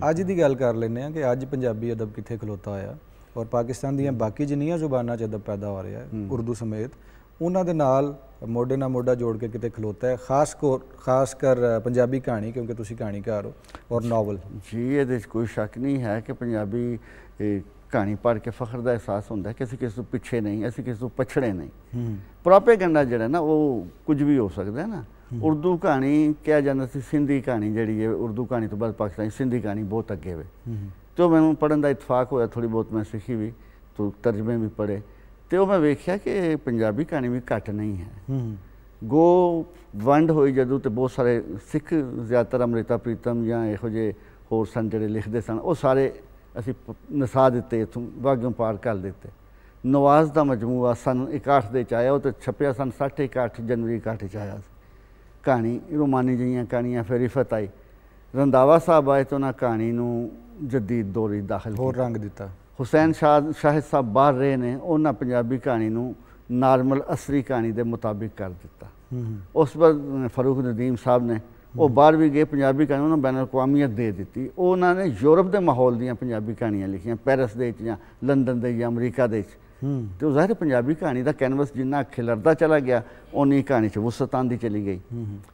ਅੱਜ ਦੀ ਗੱਲ ਕਰ ਲੈਂਦੇ ਆ ਕਿ ਅੱਜ ਪੰਜਾਬੀ ਅਦਬ ਕਿੱਥੇ ਖਲੋਤਾ ਹੋਇਆ ਔਰ ਪਾਕਿਸਤਾਨ ਦੀਆਂ ਬਾਕੀ ਜਿੰਨੀਆਂ ਜ਼ੁਬਾਨਾਂ 'ਚ ਅਦਬ ਪੈਦਾ ਹੋ ਰਿਹਾ ਹੈ ਉਰਦੂ ਸਮੇਤ ਉਹਨਾਂ ਦੇ ਨਾਲ ਮੋਢੇ ਨਾਲ ਮੋਢਾ ਜੋੜ ਕੇ ਕਿਤੇ ਖਲੋਤਾ ਹੈ ਖਾਸ ਕਰ ਖਾਸ ਕਰ ਪੰਜਾਬੀ ਕਹਾਣੀ ਕਿਉਂਕਿ ਤੁਸੀਂ ਕਹਾਣੀਕਾਰ ਹੋ ਔਰ ਨੋਵਲ ਜੀ ਇਹਦੇ ਵਿੱਚ ਕੋਈ ਸ਼ੱਕ ਨਹੀਂ ਹੈ ਕਿ ਪੰਜਾਬੀ ਕਹਾਣੀ ਪੜ੍ਹ ਕੇ ਫਖਰ ਦਾ ਅਹਿਸਾਸ ਹੁੰਦਾ ਕਿ ਅਸੀਂ ਕਿਸੇ ਤੋਂ ਪਿੱਛੇ ਨਹੀਂ ਅਸੀਂ ਕਿਸੇ ਤੋਂ ਪਛੜੇ ਨਹੀਂ ਪ੍ਰੋਪੇਗੈਂਡਾ ਜਿਹੜਾ ਨਾ ਉਹ ਕੁਝ ਵੀ ਹੋ ਸਕਦਾ ਹੈ ਨਾ ਉਰਦੂ ਕਹਾਣੀ ਕਿਹਾ ਜਾਂਦਾ ਸੀ ਸਿੰਧੀ ਕਹਾਣੀ ਜਿਹੜੀ ਹੈ ਉਰਦੂ ਕਹਾਣੀ ਤੋਂ ਬਾਅਦ ਪਾਕਿਸਤਾਨੀ ਸਿੰਧੀ ਕਹਾਣੀ ਬਹੁਤ ਅੱਗੇ ਵੇ ਜੋ ਮੈਨੂੰ ਪੜਨ ਦਾ ਇਤਫਾਕ ਹੋਇਆ ਥੋੜੀ ਬਹੁਤ ਮੈਂ ਸਿੱਖੀ ਵੀ ਤੋ ਤਰਜਮੇ ਵੀ ਪੜੇ ਤੇ ਉਹ ਮੈਂ ਵੇਖਿਆ ਕਿ ਪੰਜਾਬੀ ਕਹਾਣੀ ਵੀ ਘੱਟ ਨਹੀਂ ਹੈ ਹੂੰ ਗੋ ਵੰਡ ਹੋਈ ਜਦੋਂ ਤੇ ਬਹੁਤ ਸਾਰੇ ਸਿੱਖ ਜ਼ਿਆਦਾਤਰ ਅਮ੍ਰਿਤਾ ਪ੍ਰੀਤਮ ਜਾਂ ਇਹੋ ਜੇ ਹੋਰ ਸੰ ਜਿਹੜੇ ਲਿਖਦੇ ਸਨ ਉਹ ਸਾਰੇ ਅਸੀਂ ਨਸਾ ਦਿੱਤੇ ਇਥੋਂ ਵਾਗਿਓਂ ਪਾਰ ਕਰ ਦਿੱਤੇ ਨਵਾਜ਼ ਦਾ ਮਜਮੂਆ ਸਨ 61 ਦੇ ਚ ਆਇਆ ਉਹ ਤੇ ਛਪਿਆ ਸਨ 61 ਜਨਵਰੀ 61 ਚ ਆਇਆ ਕਹਾਣੀ ਰੋਮਾਨੀ ਜਿਹੀਆਂ ਕਹਾਣੀਆਂ ਫੇਰੀ ਫਤਾਈ ਰੰਦਾਵਾ ਸਾਹਿਬ ਆਏ ਤਾਂ ਨਾ ਕਹਾਣੀ ਨੂੰ ਜਦੀਦ ਦੌਰੀ ਦਾਖਲ ਹੋਰ ਰੰਗ ਦਿੱਤਾ ਹੁਸੈਨ ਸ਼ਾਹ ਸ਼ਾਹਿਦ ਸਾਹਿਬ ਬਾਹਰ ਰਹੇ ਨੇ ਉਹਨਾਂ ਪੰਜਾਬੀ ਕਹਾਣੀ ਨੂੰ ਨਾਰਮਲ ਅਸਰੀ ਕਹਾਣੀ ਦੇ ਮੁਤਾਬਿਕ ਕਰ ਦਿੱਤਾ ਉਸ ਵਕਤ ਫਰੂਖ ਨਦੀਮ ਸਾਹਿਬ ਨੇ ਉਹ ਬਾਹਰ ਵੀ ਗਏ ਪੰਜਾਬੀ ਕਹਾਣੀ ਉਹਨਾਂ ਬੈਨਰ ਕੁਆਮੀਅਤ ਦੇ ਦਿੱਤੀ ਉਹਨਾਂ ਨੇ ਯੂਰਪ ਦੇ ਮਾਹੌਲ ਦੀਆਂ ਪੰਜਾਬੀ ਕਹਾਣੀਆਂ ਲਿਖੀਆਂ ਪੈਰਿਸ ਦੇ ਵਿੱਚ ਜਾਂ ਲੰਡਨ ਦੇ ਜਾਂ ਅਮਰੀਕਾ ਦੇ ਵਿੱਚ ਤੇ ਉਹ ਜ਼ਾਹਿਰ ਪੰਜਾਬੀ ਕਹਾਣੀ ਦਾ ਕੈਨਵਸ ਜਿੰਨਾ ਖਿਲਰਦਾ ਚਲਾ ਗਿਆ ਉਨੀ ਕਹਾਣੀ ਚ ਵਸਤ ਆਂਦੀ ਚਲੀ ਗਈ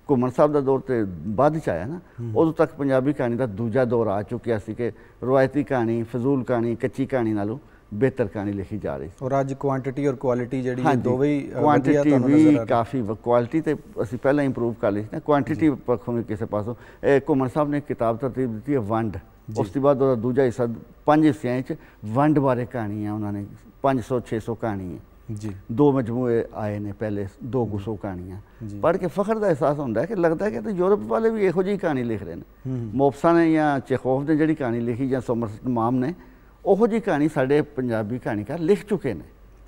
ਘੁੰਮਣ ਸਾਹਿਬ ਦਾ ਦੌਰ ਤੇ ਬਾਅਦ ਚ ਆਇਆ ਨਾ ਉਦੋਂ ਤੱਕ ਪੰਜਾਬੀ ਕਹਾਣੀ ਦਾ ਦੂਜਾ ਦੌਰ ਆ ਚੁੱਕਿਆ ਸੀ ਕਿ ਰਵਾਇਤੀ ਕਹਾਣੀ ਫਜ਼ੂਲ ਕਹਾਣੀ ਕੱਚੀ ਕਹਾਣੀ ਨਾਲੋਂ ਬਿਹਤਰ ਕਹਾਣੀ ਲਿਖੀ ਜਾ ਰਹੀ ਔਰ ਅੱਜ ਕੁਆਂਟੀਟੀ ਔਰ ਕੁਆਲਿਟੀ ਜਿਹੜੀ ਦੋਵੇਂ ਹੀ ਕੁਆਂਟੀਟੀ ਵੀ ਕਾਫੀ ਕੁਆਲਿਟੀ ਤੇ ਅਸੀਂ ਪਹਿਲਾਂ ਇੰਪਰੂਵ ਕਰ ਲਈ ਸੀ ਨਾ ਕੁਆਂਟੀਟੀ ਪੱਖੋਂ ਵੀ ਕਿਸੇ ਪਾਸੋਂ ਇਹ ਘੁੰਮਣ ਸਾਹਿਬ ਨੇ ਕਿਤਾਬ ਤਰਤੀਬ ਦਿੱਤੀ ਹੈ ਵੰਡ ਉਸ ਤੋਂ ਬਾਅਦ ਉਹਦਾ ਦੂਜਾ ਹਿੱਸਾ ਪੰਜ ਹਿੱਸਿਆਂ 'ਚ ਵੰਡ ਬਾਰੇ ਕਹਾਣੀ ਆ ਉਹਨਾਂ ਨੇ 500 600 ਕਹਾਣੀ ਹੈ ਜੀ ਦੋ ਮਜਮੂਏ ਆਏ ਨੇ ਪਹਿਲੇ ਦੋ ਗੁਸੋ ਕਹਾਣੀਆਂ ਪੜ ਕੇ ਫਖਰ ਦਾ ਅਹਿਸਾਸ ਹੁੰਦਾ ਹੈ ਕਿ ਲੱਗਦਾ ਹੈ ਕਿ ਤੇ ਯੂਰਪ ਵਾਲੇ ਵੀ ਇਹੋ ਜਿਹੀ ਕਹਾਣੀ ਲਿਖ ਰਹੇ ਨੇ ਮੋਪਸਾ ਨੇ ਜਾਂ ਚੇਖੋਫ ਨੇ ਜਿਹੜੀ ਕਹਾਣੀ ਲਿਖੀ ਜਾਂ ਸੋਮਰਸਟ ਮਾਮ ਨੇ ਉਹੋ ਜਿਹੀ ਕਹਾਣੀ ਸਾਡੇ ਪੰਜਾਬੀ ਕਹਾਣੀਕਾਰ ਲਿਖ ਚੁੱਕੇ ਨੇ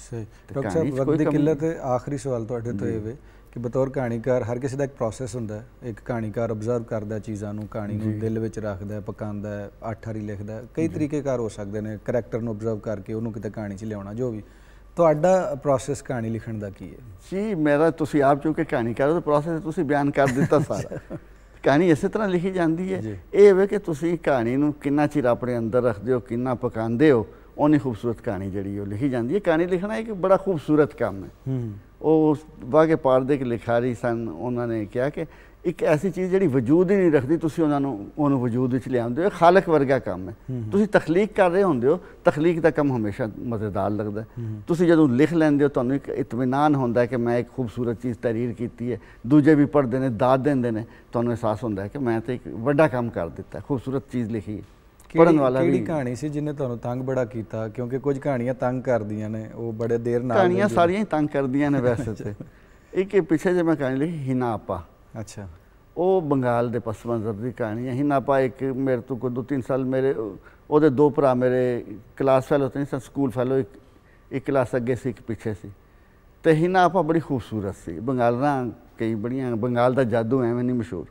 ਸਹੀ ਡਾਕਟਰ ਸਾਹਿਬ ਵਕਤ ਦੀ ਕਿੱਲਤ ਆਖਰੀ ਸਵਾਲ ਤੁਹਾਡੇ ਤੋਂ ਇਹ ਵੇ ਕਿ ਬਤੌਰ ਕਹਾਣੀਕਾਰ ਹਰ ਕਿਸੇ ਦਾ ਇੱਕ ਪ੍ਰੋਸੈਸ ਹੁੰਦਾ ਹੈ ਇੱਕ ਕਹਾਣੀਕਾਰ ਅਬਜ਼ਰਵ ਕਰਦਾ ਚੀਜ਼ਾਂ ਨੂੰ ਕਹਾਣੀ ਨੂੰ ਦਿਲ ਵਿੱਚ ਰੱਖਦਾ ਹੈ ਪਕਾਉਂਦਾ ਹੈ ਆਠਾਰੀ ਲਿਖਦਾ ਹੈ ਕਈ ਤਰੀਕੇਕਾਰ ਹੋ ਸਕਦੇ ਨੇ ਕੈਰੈਕਟਰ ਨੂੰ ਅਬਜ਼ਰਵ ਕਰਕੇ ਉਹਨੂੰ ਕਿਤੇ ਕਹਾਣੀ 'ਚ ਲਿਆਉਣਾ ਜੋ ਵੀ ਤੁਹਾਡਾ ਪ੍ਰੋਸੈਸ ਕਹਾਣੀ ਲਿਖਣ ਦਾ ਕੀ ਹੈ ਜੀ ਮੇਰਾ ਤੁਸੀਂ ਆਪ ਚੁੱਕੇ ਕਹਾਣੀਕਾਰ ਹੋ ਤਾਂ ਪ੍ਰੋਸੈਸ ਤੁਸੀਂ ਬਿਆਨ ਕਰ ਦਿੱਤਾ ਸਾਰਾ [laughs] ਕਹਾਣੀ ਇਸੇ ਤਰ੍ਹਾਂ ਲਿਖੀ ਜਾਂਦੀ ਹੈ ਇਹ ਹੋਵੇ ਕਿ ਤੁਸੀਂ ਕਹਾਣੀ ਨੂੰ ਕਿੰਨਾ ਚਿਰ ਆਪਣੇ ਅੰਦਰ ਰੱਖਦੇ ਹੋ ਕਿੰਨਾ ਪਕਾਉਂਦੇ ਹੋ ਉਹਨੇ ਖੂਬਸੂਰਤ ਕਹਾਣੀ ਜਿਹੜੀ ਉਹ ਲਿਖੀ ਜਾਂਦੀ ਹੈ ਕਹਾਣੀ ਲਿਖਣਾ ਇੱਕ ਬੜਾ ਖੂਬਸੂਰਤ ਕੰਮ ਹੈ ਉਹ ਬਾਗੇ ਪਾਰ ਦੇ ਇੱਕ ਲਿਖਾਰੀ ਸਨ ਉਹਨਾਂ ਨੇ ਕਿਹਾ ਕਿ ਇੱਕ ਐਸੀ ਚੀਜ਼ ਜਿਹੜੀ ਵਜੂਦ ਹੀ ਨਹੀਂ ਰੱਖਦੀ ਤੁਸੀਂ ਉਹਨਾਂ ਨੂੰ ਉਹਨੂੰ ਵਜੂਦ ਵਿੱਚ ਲਿਆਉਂਦੇ ਹੋ ਖਾਲਕ ਵਰਗਾ ਕੰਮ ਹੈ ਤੁਸੀਂ ਤਖਲੀਕ ਕਰ ਰਹੇ ਹੁੰਦੇ ਹੋ ਤਖਲੀਕ ਦਾ ਕੰਮ ਹਮੇਸ਼ਾ ਮਜ਼ੇਦਾਰ ਲੱਗਦਾ ਤੁਸੀਂ ਜਦੋਂ ਲਿਖ ਲੈਂਦੇ ਹੋ ਤੁਹਾਨੂੰ ਇੱਕ ਇਤਮਾਨਾਨ ਹੁੰਦਾ ਕਿ ਮੈਂ ਇੱਕ ਖੂਬਸੂਰਤ ਚੀਜ਼ ਤਰੀਰ ਕੀਤੀ ਹੈ ਦੂਜੇ ਵੀ ਪੜ੍ਹਦੇ ਨੇ ਦਾਦ ਦਿੰਦੇ ਨੇ ਤੁਹਾਨੂੰ ਅਹਿਸਾਸ ਹੁੰਦਾ ਕਿ ਮੈਂ ਤੇ ਇੱਕ ਵੱਡਾ ਕੰਮ ਕਰ ਦਿੱਤਾ ਖੂਬਸੂਰਤ ਚੀਜ਼ ਲਿਖੀ ਹੈ ਪੜਨ ਵਾਲਾ ਵੀ ਕਿਹੜੀ ਕਹਾਣੀ ਸੀ ਜਿਨੇ ਤੁਹਾਨੂੰ ਤੰਗ ਬੜਾ ਕੀਤਾ ਕਿਉਂਕਿ ਕੁਝ ਕਹਾਣੀਆਂ ਤੰਗ ਕਰਦੀਆਂ ਨੇ ਉਹ ਬੜੇ ਦੇਰ ਨਾਲ ਕਹਾਣੀਆਂ ਸਾਰੀਆਂ ਹੀ ਤੰਗ ਕਰਦੀਆਂ ਨੇ ਵੈਸੇ ਤੇ ਇੱਕ ਇਹ ਪਿੱਛੇ ਜੇ ਮੈਂ ਕਹਾਣੀ ਲਿਖੀ ਹਿਨਾਪਾ ਅੱਛਾ ਉਹ ਬੰਗਾਲ ਦੇ ਪਸਵਾਂ ਜ਼ਰ ਦੀ ਕਹਾਣੀ ਹੈ ਹਿਨਾਪਾ ਇੱਕ ਮੇਰੇ ਤੋਂ ਕੋਈ ਦੋ ਤਿੰਨ ਸਾਲ ਮੇਰੇ ਉਹਦੇ ਦੋ ਭਰਾ ਮੇਰੇ ਕਲਾਸ ਫੈਲੋ ਤੇ ਸਨ ਸਕੂਲ ਫੈਲੋ ਇੱਕ ਇੱਕ ਕਲਾਸ ਅੱਗੇ ਸੀ ਇੱਕ ਪਿੱਛੇ ਸੀ ਤੇ ਹਿਨਾਪਾ ਬੜੀ ਖੂਬਸੂਰਤ ਸੀ ਬੰਗਾਲ ਦਾ ਕਈ ਬੜੀਆਂ ਬੰਗਾਲ ਦਾ ਜਾਦੂ ਐਵੇਂ ਨਹੀਂ ਮਸ਼ਹੂਰ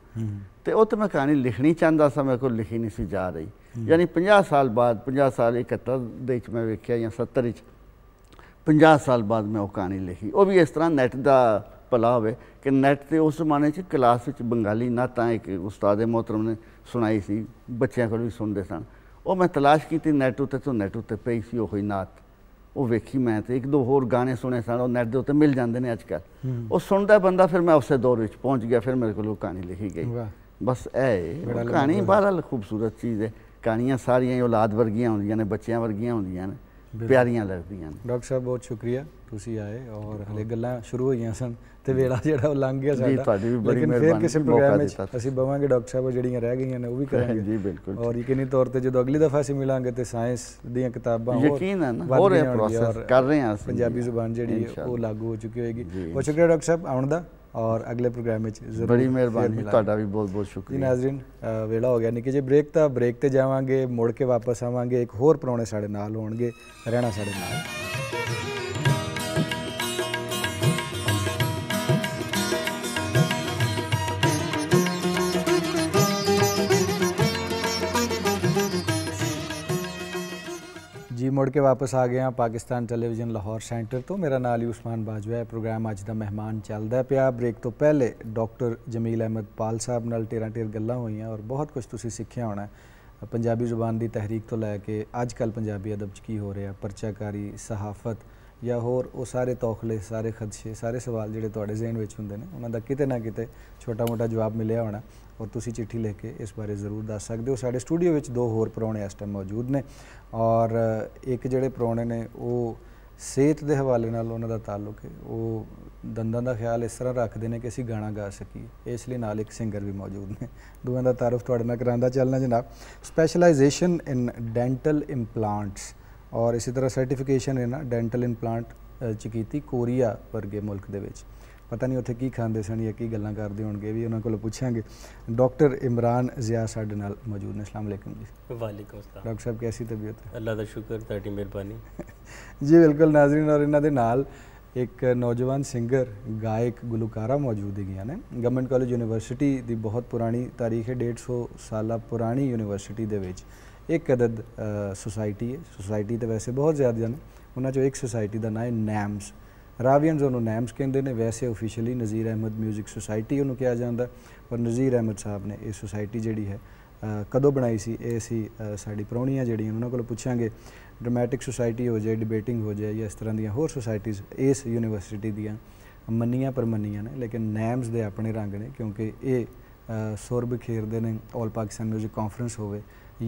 ਤੇ ਉਹ ਤੇ ਮੈਂ ਕਹਾਣੀ ਲਿਖਣੀ ਚਾਹੁੰਦਾ ਸਾਂ ਮੈਂ ਕੋਲ ਲਿਖੀ ਨਹੀਂ ਸੀ ਜਾ ਰਹੀ ਯਾਨੀ 50 ਸਾਲ ਬਾਅਦ 50 ਸਾਲ 71 ਦੇ ਵਿੱਚ ਮੈਂ ਵੇਖਿਆ ਜਾਂ 70 ਵਿੱਚ 50 ਸਾਲ ਬਾਅਦ ਮੈਂ ਉਹ ਕਹਾਣੀ ਲਿਖੀ ਉਹ ਵੀ ਇਸ ਤਰ੍ਹਾਂ ਨੈਟ ਦਾ ਭਲਾ ਹੋਵੇ ਕਿ ਨੈਟ ਤੇ ਉਸ ਜ਼ਮਾਨੇ 'ਚ ਕਲਾਸ ਵਿੱਚ ਬੰਗਾਲੀ ਨਾ ਤਾਂ ਇੱਕ ਉਸਤਾਦ ਮੋਹਤਰਮ ਨੇ ਸੁਣਾਈ ਸੀ ਬੱਚਿਆਂ ਕੋਲ ਵੀ ਸੁਣਦੇ ਸਨ ਉਹ ਮੈਂ ਤਲਾਸ਼ ਕੀਤੀ ਨੈਟ ਉਤੇ ਤੋਂ ਨੈਟ ਉਤੇ ਪਈ ਸੀ ਉਹ ਹੀ ਨਾਤ ਉਹ ਵੇਖੀ ਮੈਂ ਤੇ ਇੱਕ ਦੋ ਹੋਰ ਗਾਣੇ ਸੁਣੇ ਸਨ ਉਹ ਨੈਟ ਦੇ ਉੱਤੇ ਮਿਲ ਜਾਂਦੇ ਨੇ ਅੱਜ ਕੱਲ ਉਹ ਸੁਣਦਾ ਬੰਦਾ ਫਿਰ ਮੈਂ ਉਸੇ ਦੌਰ ਵਿੱਚ ਪਹੁੰਚ ਗਿਆ ਫਿਰ ਮੇਰੇ ਕੋਲ ਉਹ ਕਹਾਣੀ ਲਿਖੀ ਗਈ बस है कहानी बहरहाल खूबसूरत चीज़ है कहानियाँ सारिया औलाद वर्गिया होंगे ने बच्चे वर्गिया होंगे ने प्यारियाँ लगदियाँ डॉक्टर साहब बहुत शुक्रिया तुसी आए और हले गल शुरू हो सन तो वेड़ा जो लंघ गया अभी बवेंगे डॉक्टर साहब [laughs] जी रह गई ने भी करेंगे जी बिल्कुल और यकीनी तौर पर जो अगली दफा अं मिला तो सैंस दिताबा कर रहे हैं पंजाबी जबान जी लागू हो चुकी होगी बहुत शुक्रिया डॉक्टर साहब आने ਔਰ ਅਗਲੇ ਪ੍ਰੋਗਰਾਮ ਵਿੱਚ ਜ਼ਰੂਰ ਬੜੀ ਮਿਹਰਬਾਨੀ ਤੁਹਾਡਾ ਵੀ ਬਹੁਤ ਬਹੁਤ ਸ਼ੁਕਰੀਆ ਜੀ ਨਾਜ਼ਰੀਨ ਵੇਲਾ ਹੋ ਗਿਆ ਨਿੱਕੇ ਜੇ ਬ੍ਰੇਕ ਤਾਂ ਬ੍ਰੇਕ ਤੇ ਜਾਵਾਂਗੇ ਮੁੜ ਕੇ ਵਾਪਸ ਆਵਾਂਗੇ ਇੱਕ ਹੋਰ ਪ੍ਰੋਣੇ ਸਾਡੇ ਨਾਲ ਹੋਣਗੇ ਰਹਿਣਾ ਸਾਡੇ ਨਾਲ ਜੀ ਮੁੜ ਕੇ ਵਾਪਸ ਆ ਗਏ ਆ ਪਾਕਿਸਤਾਨ ਟੈਲੀਵਿਜ਼ਨ ਲਾਹੌਰ ਸੈਂਟਰ ਤੋਂ ਮੇਰਾ ਨਾਮ ਅਲੀ ਉਸਮਾਨ ਬਾਜਵਾ ਹੈ ਪ੍ਰੋਗਰਾਮ ਅੱਜ ਦਾ ਮਹਿਮਾਨ ਚੱਲਦਾ ਪਿਆ ਬ੍ਰੇਕ ਤੋਂ ਪਹਿਲੇ ਡਾਕਟਰ ਜਮੀਲ ਅਹਿਮਦ ਪਾਲ ਸਾਹਿਬ ਨਾਲ ਟੇਰਾਂ ਟੇਰ ਗੱਲਾਂ ਹੋਈਆਂ ਔਰ ਬਹੁਤ ਕੁਝ ਤੁਸੀਂ ਸਿੱਖਿਆ ਹੋਣਾ ਪੰਜਾਬੀ ਜ਼ੁਬਾਨ ਦੀ ਤਹਿਰੀਕ ਤੋਂ ਲੈ ਕੇ ਅੱਜ ਕੱਲ ਪੰਜਾਬੀ ਅਦਬ 'ਚ ਕੀ ਹੋ ਰਿਹਾ ਪਰਚਾਕਾਰੀ ਸਹਾਫਤ ਜਾਂ ਹੋਰ ਉਹ ਸਾਰੇ ਤੌਖਲੇ ਸਾਰੇ ਖਦਸ਼ੇ ਸਾਰੇ ਸਵਾਲ ਜਿਹੜੇ ਤੁਹਾਡੇ ਜ਼ਿਹਨ ਵਿੱਚ ਹੁੰਦੇ ਨੇ ਉਹਨਾਂ ਦਾ ਕਿਤੇ ਨਾ ਕਿਤੇ ਛੋਟਾ-ਮੋਟਾ ਜਵਾਬ ਮਿਲਿਆ ਹੋਣਾ ਔਰ ਤੁਸੀਂ ਚਿੱਠੀ ਲਿਖ ਕੇ ਇਸ ਬਾਰੇ ਜ਼ਰੂਰ ਦੱਸ ਸਕਦੇ ਹੋ ਸਾਡੇ ਸਟੂਡੀਓ ਵਿੱਚ ਦੋ ਹੋਰ ਪ੍ਰੋਣੇ ਇਸ ਟਾਈਮ ਮੌਜੂਦ ਨੇ ਔਰ ਇੱਕ ਜਿਹੜੇ ਪ੍ਰੋਣੇ ਨੇ ਉਹ ਸਿਹਤ ਦੇ ਹਵਾਲੇ ਨਾਲ ਉਹਨਾਂ ਦਾ ਤਾਲੁਕ ਹੈ ਉਹ ਦੰਦਾਂ ਦਾ ਖਿਆਲ ਇਸ ਤਰ੍ਹਾਂ ਰੱਖਦੇ ਨੇ ਕਿ ਅਸੀਂ ਗਾਣਾ ਗਾ ਸਕੀਏ ਇਸ ਲਈ ਨਾਲ ਇੱਕ ਸਿੰਗਰ ਵੀ ਮੌਜੂਦ ਨੇ ਦੋਵਾਂ ਦਾ ਤਾਰਫ ਤੁਹਾਡੇ ਨਾਲ ਕਰਾਂਦਾ ਚੱਲਣਾ ਜਨਾਬ ਸਪੈਸ਼ਲਾਈਜੇਸ਼ਨ ਇਨ ਡੈਂਟਲ ਇੰਪਲਾਂਟਸ ਔਰ ਇਸੇ ਤਰ੍ਹਾਂ ਸਰਟੀਫਿਕੇਸ਼ਨ ਹੈ ਨਾ ਡੈਂਟਲ ਇੰਪਲਾਂਟ ਚ ਕੀਤੀ ਕੋਰੀਆ ਵਰਗੇ ਮੁਲਕ ਦੇ ਵਿੱਚ ਪਤਾ ਨਹੀਂ ਉੱਥੇ ਕੀ ਖਾਂਦੇ ਸਨ ਜਾਂ ਕੀ ਗੱਲਾਂ ਕਰਦੇ ਹੋਣਗੇ ਵੀ ਉਹਨਾਂ ਕੋਲੋਂ ਪੁੱਛਾਂਗੇ ਡਾਕਟਰ ਇਮਰਾਨ ਜ਼ਿਆ ਸਾਡੇ ਨਾਲ ਮੌਜੂਦ ਨੇ ਅਸਲਾਮ ਅਲੈਕਮ ਜੀ ਵਾਲੇਕਮ ਅਸਲਾਮ ਡਾਕਟਰ ਸਾਹਿਬ ਕਿਹਸੀ ਤਬੀਅਤ ਹੈ ਅੱਲਾ ਦਾ ਸ਼ੁਕਰ ਤੁਹਾਡੀ ਮਿਹਰਬਾਨੀ [laughs] ਜੀ ਬਿਲਕੁਲ ਨਾਜ਼ਰੀਨ ਔਰ ਇਹਨਾਂ ਦੇ ਨਾਲ ਇੱਕ ਨੌਜਵਾਨ ਸਿੰਗਰ ਗਾਇਕ ਗਲੂਕਾਰਾ ਮੌਜੂਦ ਹੈਗੀਆਂ ਨੇ ਗਵਰਨਮੈਂਟ ਕਾਲਜ ਯੂਨੀਵਰਸਿਟੀ ਦੀ ਬਹੁਤ ਪੁਰਾਣੀ ਤਾਰੀਖ ਹੈ 150 ਸਾਲਾ ਪੁਰਾਣੀ ਯੂਨੀਵਰਸਿਟੀ ਦੇ ਵਿੱਚ ਇੱਕ ਅਦਦ ਸੁਸਾਇਟੀ ਹੈ ਸੁਸਾਇਟੀ ਤਾਂ ਵੈਸੇ ਬਹੁਤ ਜ਼ਿਆਦਾ ਜਨ ਉਹਨਾਂ ਚੋਂ ਇੱਕ ਸੁਸਾਇਟੀ ਦਾ ਨਾਮ ਹੈ ਨੈਮਸ ਜੋ ਉਹਨੂੰ ਨੈਮਸ ਕਹਿੰਦੇ ਨੇ ਵੈਸੇ ਅਫੀਸ਼ੀਅਲੀ ਨਜ਼ੀਰ ਅਹਿਮਦ 뮤직 ਸੁਸਾਇਟੀ ਉਹਨੂੰ ਕਿਹਾ ਜਾਂਦਾ ਪਰ ਨਜ਼ੀਰ ਅਹਿਮਦ ਸਾਹਿਬ ਨੇ ਇਹ ਸੁਸਾਇਟੀ ਜਿਹੜੀ ਹੈ ਕਦੋਂ ਬਣਾਈ ਸੀ ਇਹ ਸੀ ਸਾਡੀ ਪ੍ਰੋਣੀਆਂ ਜਿਹੜੀਆਂ ਉਹਨਾਂ ਕੋਲ ਪੁੱਛਾਂਗੇ ਡਰਾਮੈਟਿਕ ਸੁਸਾਇਟੀ ਹੋ ਜਾਏ ਡਿਬੇਟਿੰਗ ਹੋ ਜਾਏ ਜਾਂ ਇਸ ਤਰ੍ਹਾਂ ਦੀਆਂ ਹੋਰ ਸੁਸਾਇਟੀਆਂ ਇਸ ਯੂਨੀਵਰਸਿਟੀ ਦੀਆਂ ਮੰਨੀਆਂ ਪਰ ਮੰਨੀਆਂ ਨੇ ਲੇਕਿਨ ਨੈਮਸ ਦੇ ਆਪਣੇ ਰੰਗ ਨੇ ਕਿਉਂਕਿ ਇਹ ਸੁਰਬ ਖੇਰਦੇ ਨੇ ਆਲ ਪਾਕਿਸਤਾਨ 뮤직 ਕਾਨਫਰੰਸ ਹੋਵੇ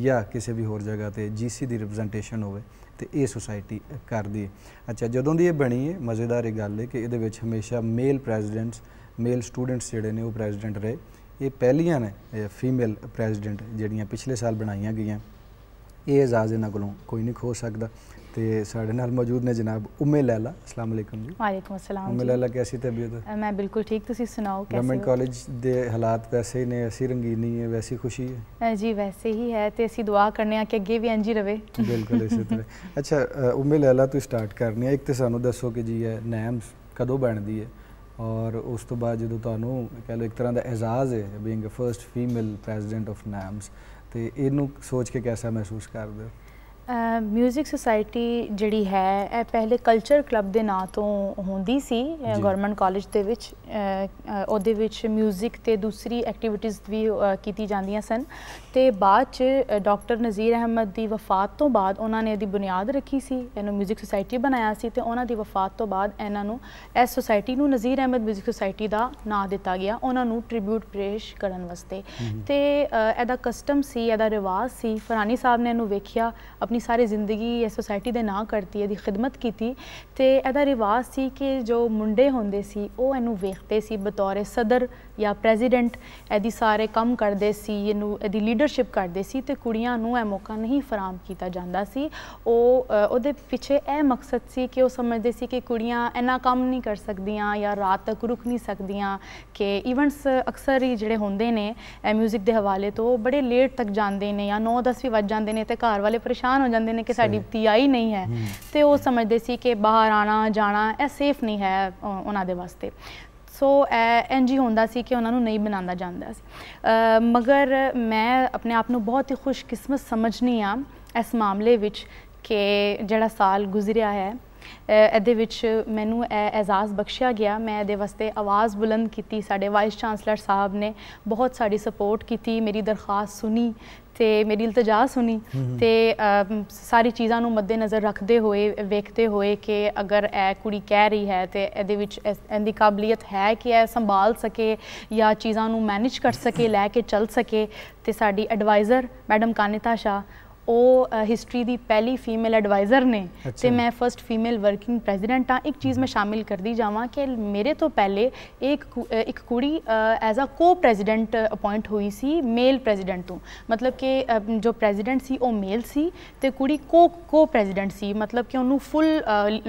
ਜਾਂ ਕਿਸੇ ਵੀ ਹੋਰ ਜਗ੍ਹਾ ਤੇ ਜੀਸੀ ਦੀ ਰਿਪਰੈਜ਼ੈਂਟੇਸ਼ਨ ਹੋਵੇ ਤੇ ਇਹ ਸੁਸਾਇਟੀ ਕਰਦੀ ਹੈ ਅੱਛਾ ਜਦੋਂ ਦੀ ਇਹ ਬਣੀ ਹੈ ਮਜ਼ੇਦਾਰ ਇਹ ਗੱਲ ਹੈ ਕਿ ਇਹਦੇ ਵਿੱਚ ਹਮੇਸ਼ਾ ਮੇਲ ਪ੍ਰੈਜ਼ੀਡੈਂਟਸ ਮੇਲ ਸਟੂਡੈਂਟਸ ਜਿਹੜੇ ਨੇ ਉਹ ਪ੍ਰੈਜ਼ੀਡੈਂਟ ਰਹੇ ਇਹ ਪਹਿਲੀਆਂ ਨੇ ਫੀਮੇਲ ਪ੍ਰੈਜ਼ੀਡੈਂਟ ਜਿਹੜੀਆਂ ਪਿਛਲੇ ਸਾਲ ਬਣਾਈਆਂ ਗਈਆਂ ਇਹ ਇਜਾਜ਼ਤ ਇਹਨਾਂ ਕੋਲੋਂ ਕੋਈ ਨਹੀਂ ਖੋ ਸਕਦਾ ਤੇ ਸਾਡੇ ਨਾਲ ਮੌਜੂਦ ਨੇ ਜਨਾਬ ਉਮੇ ਲੈਲਾ ਅਸਲਾਮ ਅਲੈਕਮ ਜੀ ਵਾਲੇਕਮ ਅਸਲਾਮ ਉਮੇ ਲੈਲਾ ਕਿਹਸੀ ਤਬੀਅਤ ਮੈਂ ਬਿਲਕੁਲ ਠੀਕ ਤੁਸੀਂ ਸੁਣਾਓ ਕਿਵੇਂ ਗਵਰਨਮੈਂਟ ਕਾਲਜ ਦੇ ਹਾਲਾਤ ਵੈਸੇ ਹੀ ਨੇ ਅਸੀਂ ਰੰਗੀਨੀ ਹੈ ਵੈਸੀ ਖੁਸ਼ੀ ਹੈ ਜੀ ਵੈਸੇ ਹੀ ਹੈ ਤੇ ਅਸੀਂ ਦੁਆ ਕਰਨੇ ਆ ਕਿ ਅੱਗੇ ਵੀ ਇੰਜ ਹੀ ਰਵੇ ਬਿਲਕੁਲ ਇਸੇ ਤਰ੍ਹਾਂ [laughs] ਅੱਛਾ ਉਮੇ ਲੈਲਾ ਤੂੰ ਸਟਾਰਟ ਕਰਨੀ ਹੈ ਇੱਕ ਤੇ ਸਾਨੂੰ ਦੱਸੋ ਕਿ ਜੀ ਹੈ ਨੈਮਸ ਕਦੋਂ ਬਣਦੀ ਹੈ ਔਰ ਉਸ ਤੋਂ ਬਾਅਦ ਜਦੋਂ ਤੁਹਾਨੂੰ ਕਹ ਲਓ ਇੱਕ ਤਰ੍ਹਾਂ ਦਾ ਇਜ਼ਾਜ਼ ਹੈ being a first female president of NAMS ਤੇ ਇਹਨੂੰ ਸੋਚ ਕੇ ਕਿਹਦਾ ਮਹਿਸੂਸ ਕਰਦੇ ਹੋ ਮਿਊਜ਼ਿਕ ਸੁਸਾਇਟੀ ਜਿਹੜੀ ਹੈ ਇਹ ਪਹਿਲੇ ਕਲਚਰ ਕਲੱਬ ਦੇ ਨਾਂ ਤੋਂ ਹੁੰਦੀ ਸੀ ਗਵਰਨਮੈਂਟ ਕਾਲਜ ਦੇ ਵਿੱਚ ਉਹਦੇ ਵਿੱਚ ਮਿਊਜ਼ਿਕ ਤੇ ਦੂਸਰੀ ਐਕਟੀਵਿਟੀਆਂ ਵੀ ਕੀਤੀ ਜਾਂਦੀਆਂ ਸਨ ਤੇ ਬਾਅਦ ਚ ਡਾਕਟਰ ਨਜ਼ੀਰ ਅਹਿਮਦ ਦੀ ਵਫਾਤ ਤੋਂ ਬਾਅਦ ਉਹਨਾਂ ਨੇ ਇਹਦੀ ਬੁਨਿਆਦ ਰੱਖੀ ਸੀ ਇਹਨੂੰ ਮਿਊਜ਼ਿਕ ਸੁਸਾਇਟੀ ਬਣਾਇਆ ਸੀ ਤੇ ਉਹਨਾਂ ਦੀ ਵਫਾਤ ਤੋਂ ਬਾਅਦ ਇਹਨਾਂ ਨੂੰ ਇਸ ਸੁਸਾਇਟੀ ਨੂੰ ਨਜ਼ੀਰ ਅਹਿਮਦ ਮਿਊਜ਼ਿਕ ਸੁਸਾਇਟੀ ਦਾ ਨਾਂ ਦਿੱਤਾ ਗਿਆ ਉਹਨਾਂ ਨੂੰ ਟ੍ਰਿਬਿਊਟ ਪੇਸ਼ ਕਰਨ ਵਾਸਤੇ ਤੇ ਇਹਦਾ ਕਸਟਮ ਸੀ ਇਹਦਾ ਰਿਵਾਜ ਸੀ ਫਰਾਨੀ ਸਾਹਿਬ ਨੇ ਇਹਨੂੰ ਵੇਖਿਆ ਆਪਣੀ ਸਾਰੀ ਜ਼ਿੰਦਗੀ ਇਹ ਸੋਸਾਇਟੀ ਦੇ ਨਾਂ ਕਰਤੀ ਇਹਦੀ ਖidmat ਕੀਤੀ ਤੇ ਇਹਦਾ ਰਿਵਾਜ ਸੀ ਕਿ ਜੋ ਮੁੰਡੇ ਹੁੰਦੇ ਸੀ ਉਹ ਇਹਨੂੰ ਵੇਖਦੇ ਸੀ ਬਤੌਰ ਸਦਰ ਜਾਂ ਪ੍ਰੈਜ਼ੀਡੈਂਟ ਇਹਦੀ ਸਾਰੇ ਕੰਮ ਕਰਦੇ ਸੀ ਇਹਨੂੰ ਇਹਦੀ ਲੀਡਰਸ਼ਿਪ ਕਰਦੇ ਸੀ ਤੇ ਕੁੜੀਆਂ ਨੂੰ ਇਹ ਮੌਕਾ ਨਹੀਂ ਫਰਾਮ ਕੀਤਾ ਜਾਂਦਾ ਸੀ ਉਹ ਉਹਦੇ ਪਿੱਛੇ ਇਹ ਮਕਸਦ ਸੀ ਕਿ ਉਹ ਸਮਝਦੇ ਸੀ ਕਿ ਕੁੜੀਆਂ ਇੰਨਾ ਕੰਮ ਨਹੀਂ ਕਰ ਸਕਦੀਆਂ ਜਾਂ ਰਾਤ ਤੱਕ ਰੁਕ ਨਹੀਂ ਸਕਦੀਆਂ ਕਿ ਇਵੈਂਟਸ ਅਕਸਰ ਹੀ ਜਿਹੜੇ ਹੁੰਦੇ ਨੇ ਮਿਊਜ਼ਿਕ ਦੇ ਹਵਾਲੇ ਤੋਂ ਬੜੇ ਲੇਟ ਤੱਕ ਜਾਂਦੇ ਨੇ ਜਾਂ 9-10 ਵੀ ਵੱਜ ਜਾਂਦੇ ਨੇ ਤੇ ਘਰ ਵਾਲੇ ਪਰੇਸ਼ਾਨ ਹੋ ਜਾਂਦੇ ਨੇ ਕਿ ਸਾਡੀ ਪਤੀਆਈ ਨਹੀਂ ਹੈ ਤੇ ਉਹ ਸਮਝਦੇ ਸੀ ਕਿ ਬਾਹਰ ਆਣਾ ਜਾਣਾ ਇਹ ਸੇਫ ਨਹੀਂ ਹੈ ਉਹਨਾਂ ਦੇ ਵਾਸਤੇ ਸੋ ਇੰਜ ਹੀ ਹੁੰਦਾ ਸੀ ਕਿ ਉਹਨਾਂ ਨੂੰ ਨਹੀਂ ਬਣਾਉਂਦਾ ਜਾਂਦਾ ਸੀ ਮਗਰ ਮੈਂ ਆਪਣੇ ਆਪ ਨੂੰ ਬਹੁਤ ਹੀ ਖੁਸ਼ਕਿਸਮਤ ਸਮਝਨੀ ਆ ਇਸ ਮਾਮਲੇ ਵਿੱਚ ਕਿ ਜਿਹੜਾ ਸਾਲ ਗੁਜ਼ਰਿਆ ਹੈ ਇਹਦੇ ਵਿੱਚ ਮੈਨੂੰ ਇਹ ਇਜਾਜ਼ ਬਖਸ਼ਿਆ ਗਿਆ ਮੈਂ ਇਹਦੇ ਵਾਸਤੇ ਆਵਾਜ਼ ਬੁਲੰਦ ਕੀਤੀ ਸਾਡੇ ਵਾਈਸ ਚਾਂਸਲਰ ਸਾਹਿਬ ਨੇ ਬਹੁਤ ਸਾਡੀ ਸਪੋਰਟ ਕੀਤੀ ਮੇਰੀ ਦਰਖਾਸਤ ਸੁਣੀ ਤੇ ਮੇਰੀ ਇਲਤਜਾ ਸੁਣੀ ਤੇ ਸਾਰੀ ਚੀਜ਼ਾਂ ਨੂੰ ਮੱਦੇ ਨਜ਼ਰ ਰੱਖਦੇ ਹੋਏ ਵੇਖਦੇ ਹੋਏ ਕਿ ਅਗਰ ਇਹ ਕੁੜੀ ਕਹਿ ਰਹੀ ਹੈ ਤੇ ਇਹਦੇ ਵਿੱਚ ਇਹਦੀ ਕਾਬਲੀਅਤ ਹੈ ਕਿ ਇਹ ਸੰਭਾਲ ਸਕੇ ਜਾਂ ਚੀਜ਼ਾਂ ਨੂੰ ਮੈਨੇਜ ਕਰ ਸਕੇ ਲੈ ਕੇ ਚੱਲ ਸਕੇ ਤੇ ਸਾਡੀ ਐਡਵਾਈਜ਼ਰ ਮੈਡਮ ਕਾਨਿਤਾ ਸ਼ਾ ਉਹ ਹਿਸਟਰੀ ਦੀ ਪਹਿਲੀ ਫੀਮੇਲ ਐਡਵਾਈਜ਼ਰ ਨੇ ਤੇ ਮੈਂ ਫਰਸਟ ਫੀਮੇਲ ਵਰਕਿੰਗ ਪ੍ਰੈਜ਼ੀਡੈਂਟ ਆ ਇੱਕ ਚੀਜ਼ ਮੈਂ ਸ਼ਾਮਿਲ ਕਰਦੀ ਜਾਵਾਂ ਕਿ ਮੇਰੇ ਤੋਂ ਪਹਿਲੇ ਇੱਕ ਇੱਕ ਕੁੜੀ ਐਜ਼ ਅ ਕੋ ਪ੍ਰੈਜ਼ੀਡੈਂਟ ਅਪਾਇੰਟ ਹੋਈ ਸੀ ਮੇਲ ਪ੍ਰੈਜ਼ੀਡੈਂਟ ਤੋਂ ਮਤਲਬ ਕਿ ਜੋ ਪ੍ਰੈਜ਼ੀਡੈਂਟ ਸੀ ਉਹ ਮੇਲ ਸੀ ਤੇ ਕੁੜੀ ਕੋ ਕੋ ਪ੍ਰੈਜ਼ੀਡੈਂਟ ਸੀ ਮਤਲਬ ਕਿ ਉਹਨੂੰ ਫੁੱਲ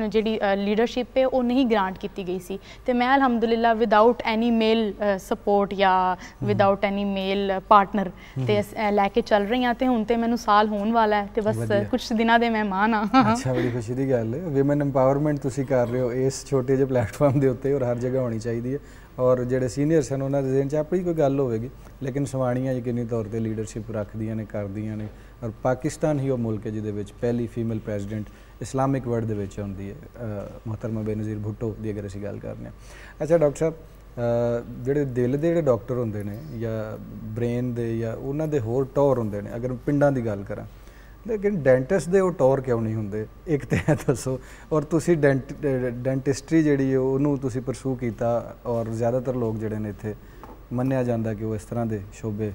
ਜਿਹੜੀ ਲੀਡਰਸ਼ਿਪ ਹੈ ਉਹ ਨਹੀਂ ਗ੍ਰਾਂਟ ਕੀਤੀ ਗਈ ਸੀ ਤੇ ਮੈਂ ਅਲਹਮਦੁਲਿਲਾ ਵਿਦਆਊਟ ਐਨੀ ਮੇਲ ਸਪੋਰਟ ਜਾਂ ਵਿਦਆਊਟ ਐਨੀ ਮੇਲ ਪਾਰਟਨਰ ਤੇ ਲੈ ਕੇ ਚੱਲ ਰਹੀ ਆ ਤੇ ਹੁਣ ਤੇ ਮੈਨੂੰ ਸਾਲ ਹੋਣ ਹੋਣ ਵਾਲਾ ਹੈ ਤੇ ਬਸ ਕੁਝ ਦਿਨਾਂ ਦੇ ਮਹਿਮਾਨ ਆ ਅੱਛਾ ਬੜੀ ਖੁਸ਼ੀ ਦੀ ਗੱਲ ਹੈ ਔਮਨ ਐਮਪਾਵਰਮੈਂਟ ਤੁਸੀਂ ਕਰ ਰਹੇ ਹੋ ਇਸ ਛੋਟੇ ਜਿਹੇ ਪਲੇਟਫਾਰਮ ਦੇ ਉੱਤੇ ਔਰ ਹਰ ਜਗ੍ਹਾ ਹੋਣੀ ਚਾਹੀਦੀ ਹੈ ਔਰ ਜਿਹੜੇ ਸੀਨੀਅਰਸ ਹਨ ਉਹਨਾਂ ਦੇ ਜ਼ਿਹਨ 'ਚ ਆਪਣੀ ਕੋਈ ਗੱਲ ਹੋਵੇਗੀ ਲੇਕਿਨ ਸਵਾਣੀਆਂ ਯਕੀਨੀ ਤੌਰ ਤੇ ਲੀਡਰਸ਼ਿਪ ਰੱਖਦੀਆਂ ਨੇ ਕਰਦੀਆਂ ਨੇ ਔਰ ਪਾਕਿਸਤਾਨ ਹੀ ਉਹ ਮੁਲਕ ਹੈ ਜਿਹਦੇ ਵਿੱਚ ਪਹਿਲੀ ਫੀਮੇਲ ਪ੍ਰੈਜ਼ੀਡੈਂਟ ਇਸਲਾਮਿਕ ਵਰਲਡ ਦੇ ਵਿੱਚ ਹੁੰਦੀ ਹੈ ਮਹਤਰਮਾ ਬੇਨਜ਼ੀਰ ਭੁੱਟੋ ਦੀ ਅਗਰ ਅਸੀਂ ਗੱਲ ਕਰਨੇ ਆ ਅੱਛਾ ਡਾਕਟਰ ਸਾਹਿਬ ਜਿਹੜੇ ਦਿਲ ਦੇ ਜਿਹੜੇ ਡਾਕਟਰ ਹੁੰਦੇ ਨੇ ਜਾਂ ਬ੍ਰੇਨ ਦੇ ਜਾਂ ਉਹਨਾਂ ਦੇ ਹੋਰ ਟੌਰ ਹੁੰਦੇ ਨੇ ਅਗਰ ਪਿੰਡਾਂ ਦੀ ਗੱਲ ਕਰਾਂ ਲੇਕਿਨ ਡੈਂਟਿਸਟ ਦੇ ਉਹ ਟੌਰ ਕਿਉਂ ਨਹੀਂ ਹੁੰਦੇ ਇੱਕ ਤੇ ਇਹ ਦੱਸੋ ਔਰ ਤੁਸੀਂ ਡੈਂਟਿਸਟਰੀ ਜਿਹੜੀ ਉਹਨੂੰ ਤੁਸੀਂ ਪਰਸੂ ਕੀਤਾ ਔਰ ਜ਼ਿਆਦਾਤਰ ਲੋਕ ਜਿਹੜੇ ਨੇ ਇੱਥੇ ਮੰਨਿਆ ਜਾਂਦਾ ਕਿ ਉਹ ਇਸ ਤਰ੍ਹਾਂ ਦੇ ਸ਼ੋਬੇ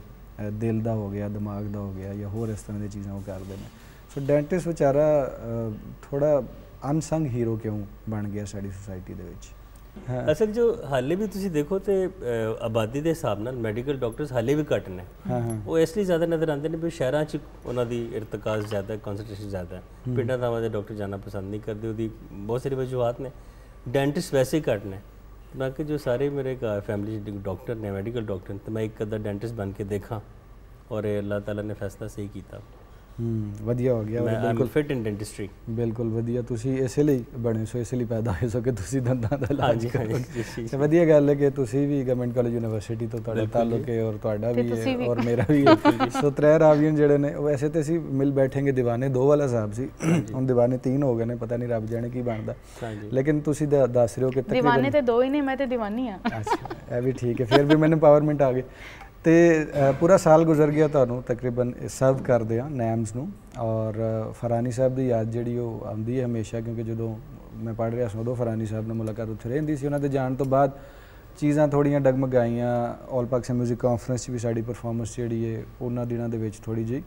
ਦਿਲ ਦਾ ਹੋ ਗਿਆ ਦਿਮਾਗ ਦਾ ਹੋ ਗਿਆ ਜਾਂ ਹੋਰ ਇਸ ਤਰ੍ਹਾਂ ਦੀਆਂ ਚੀਜ਼ਾਂ ਉਹ ਕਰਦੇ ਨੇ ਸੋ ਡੈਂਟਿਸਟ ਵਿਚਾਰਾ ਥੋੜਾ ਅਨਸੰਗ ਹੀਰੋ ਕਿਉਂ ਬਣ ਗਿਆ ਸਾਡੀ ਸੋਸਾਇਟੀ ਦੇ ਵਿੱਚ हाँ। असल जो हाले भी तुम देखो तो आबादी के हिसाब न मैडिकल डॉक्टर हाले भी घट ने हाँ, हाँ। वो इसलिए ज़्यादा नज़र आते हैं शहर च उन्होंने इरतकाज ज़्यादा कॉन्सनट्रेशन ज़्यादा हम्म। पिंडा थावे डॉक्टर जाना पसंद नहीं करते बहुत सारी वजूहत ने डेंटिस्ट वैसे ही घट ने कि जो सारे मेरे घर फैमिली डॉक्टर ने मैडिकल डॉक्टर ने तो मैं एक अद्धा डेंटिस्ट बन के देखा और अल्लाह तला ने फैसला सही किया ਹੂੰ ਵਧੀਆ ਹੋ ਗਿਆ ਬਿਲਕੁਲ ਫਿਟ ਇਨ ਡੈਂਟਿਸਟਰੀ ਬਿਲਕੁਲ ਵਧੀਆ ਤੁਸੀਂ ਇਸੇ ਲਈ ਬਣੇ ਸੋ ਇਸੇ ਲਈ ਪੈਦਾ ਹੋਏ ਸੋ ਕਿ ਤੁਸੀਂ ਦੰਦਾਂ ਦਾ ਇਲਾਜ ਕਰੋ ਤੇ ਵਧੀਆ ਗੱਲ ਹੈ ਕਿ ਤੁਸੀਂ ਵੀ ਗਵਰਨਮੈਂਟ ਕਾਲਜ ਯੂਨੀਵਰਸਿਟੀ ਤੋਂ ਤੁਹਾਡੇ ਤਾਲੁਕ ਹੈ ਔਰ ਤੁਹਾਡਾ ਵੀ ਹੈ ਔਰ ਮੇਰਾ ਵੀ ਹੈ ਸੋ ਤਰੇ ਰਾਵੀਆਂ ਜਿਹੜੇ ਨੇ ਉਹ ਐਸੇ ਤੇ ਅਸੀਂ ਮਿਲ ਬੈਠेंगे دیਵਾਨੇ ਦੋ ਵਾਲਾ ਸਾਹਿਬ ਸੀ ਹੁਣ دیਵਾਨੇ ਤਿੰਨ ਹੋ ਗਏ ਨੇ ਪਤਾ ਨਹੀਂ ਰੱਬ ਜਾਣੇ ਕੀ ਬਣਦਾ ਲੇਕਿਨ ਤੁਸੀਂ ਦੱਸ ਰਹੇ ਹੋ ਕਿ ਤਕਰੀਬਨ دیਵਾਨੇ ਤੇ ਦੋ ਹੀ ਨੇ ਮੈਂ ਤੇ دیਵਾਨੀ ਆ ਅੱਛਾ ਇਹ ਵੀ ਠੀਕ ਹੈ ਫਿਰ ਵੀ ਮੈਨੂੰ ਪਾਵਰਮੈਂਟ ਆ ਗਏ ਤੇ ਪੂਰਾ ਸਾਲ ਗੁਜ਼ਰ ਗਿਆ ਤੁਹਾਨੂੰ ਤਕਰੀਬਨ ਸਰਵ ਕਰਦੇ ਆ ਨੈਮਸ ਨੂੰ ਔਰ ਫਰਾਨੀ ਸਾਹਿਬ ਦੀ ਯਾਦ ਜਿਹੜੀ ਉਹ ਆਉਂਦੀ ਹੈ ਹਮੇਸ਼ਾ ਕਿਉਂਕਿ ਜਦੋਂ ਮੈਂ ਪੜ ਰਿਹਾ ਸੀ ਉਦੋਂ ਫਰਾਨੀ ਸਾਹਿਬ ਨਾਲ ਮੁਲਾਕਾਤ ਉੱਥੇ ਰਹਿੰਦੀ ਸੀ ਉਹਨਾਂ ਦੇ ਜਾਣ ਤੋਂ ਬਾਅਦ ਚੀਜ਼ਾਂ ਥੋੜੀਆਂ ਡਗਮਗਾਈਆਂ ਆਲ ਪਾਕਿਸਤਾਨ 뮤직 ਕਾਨਫਰੰਸ 'ਚ ਵੀ ਸਾਡੀ ਪਰਫਾਰਮੈਂਸ ਜਿਹੜੀ ਹੈ ਉਹਨਾਂ ਦਿਨਾਂ ਦੇ ਵਿੱਚ ਥੋੜੀ ਜਿਹੀ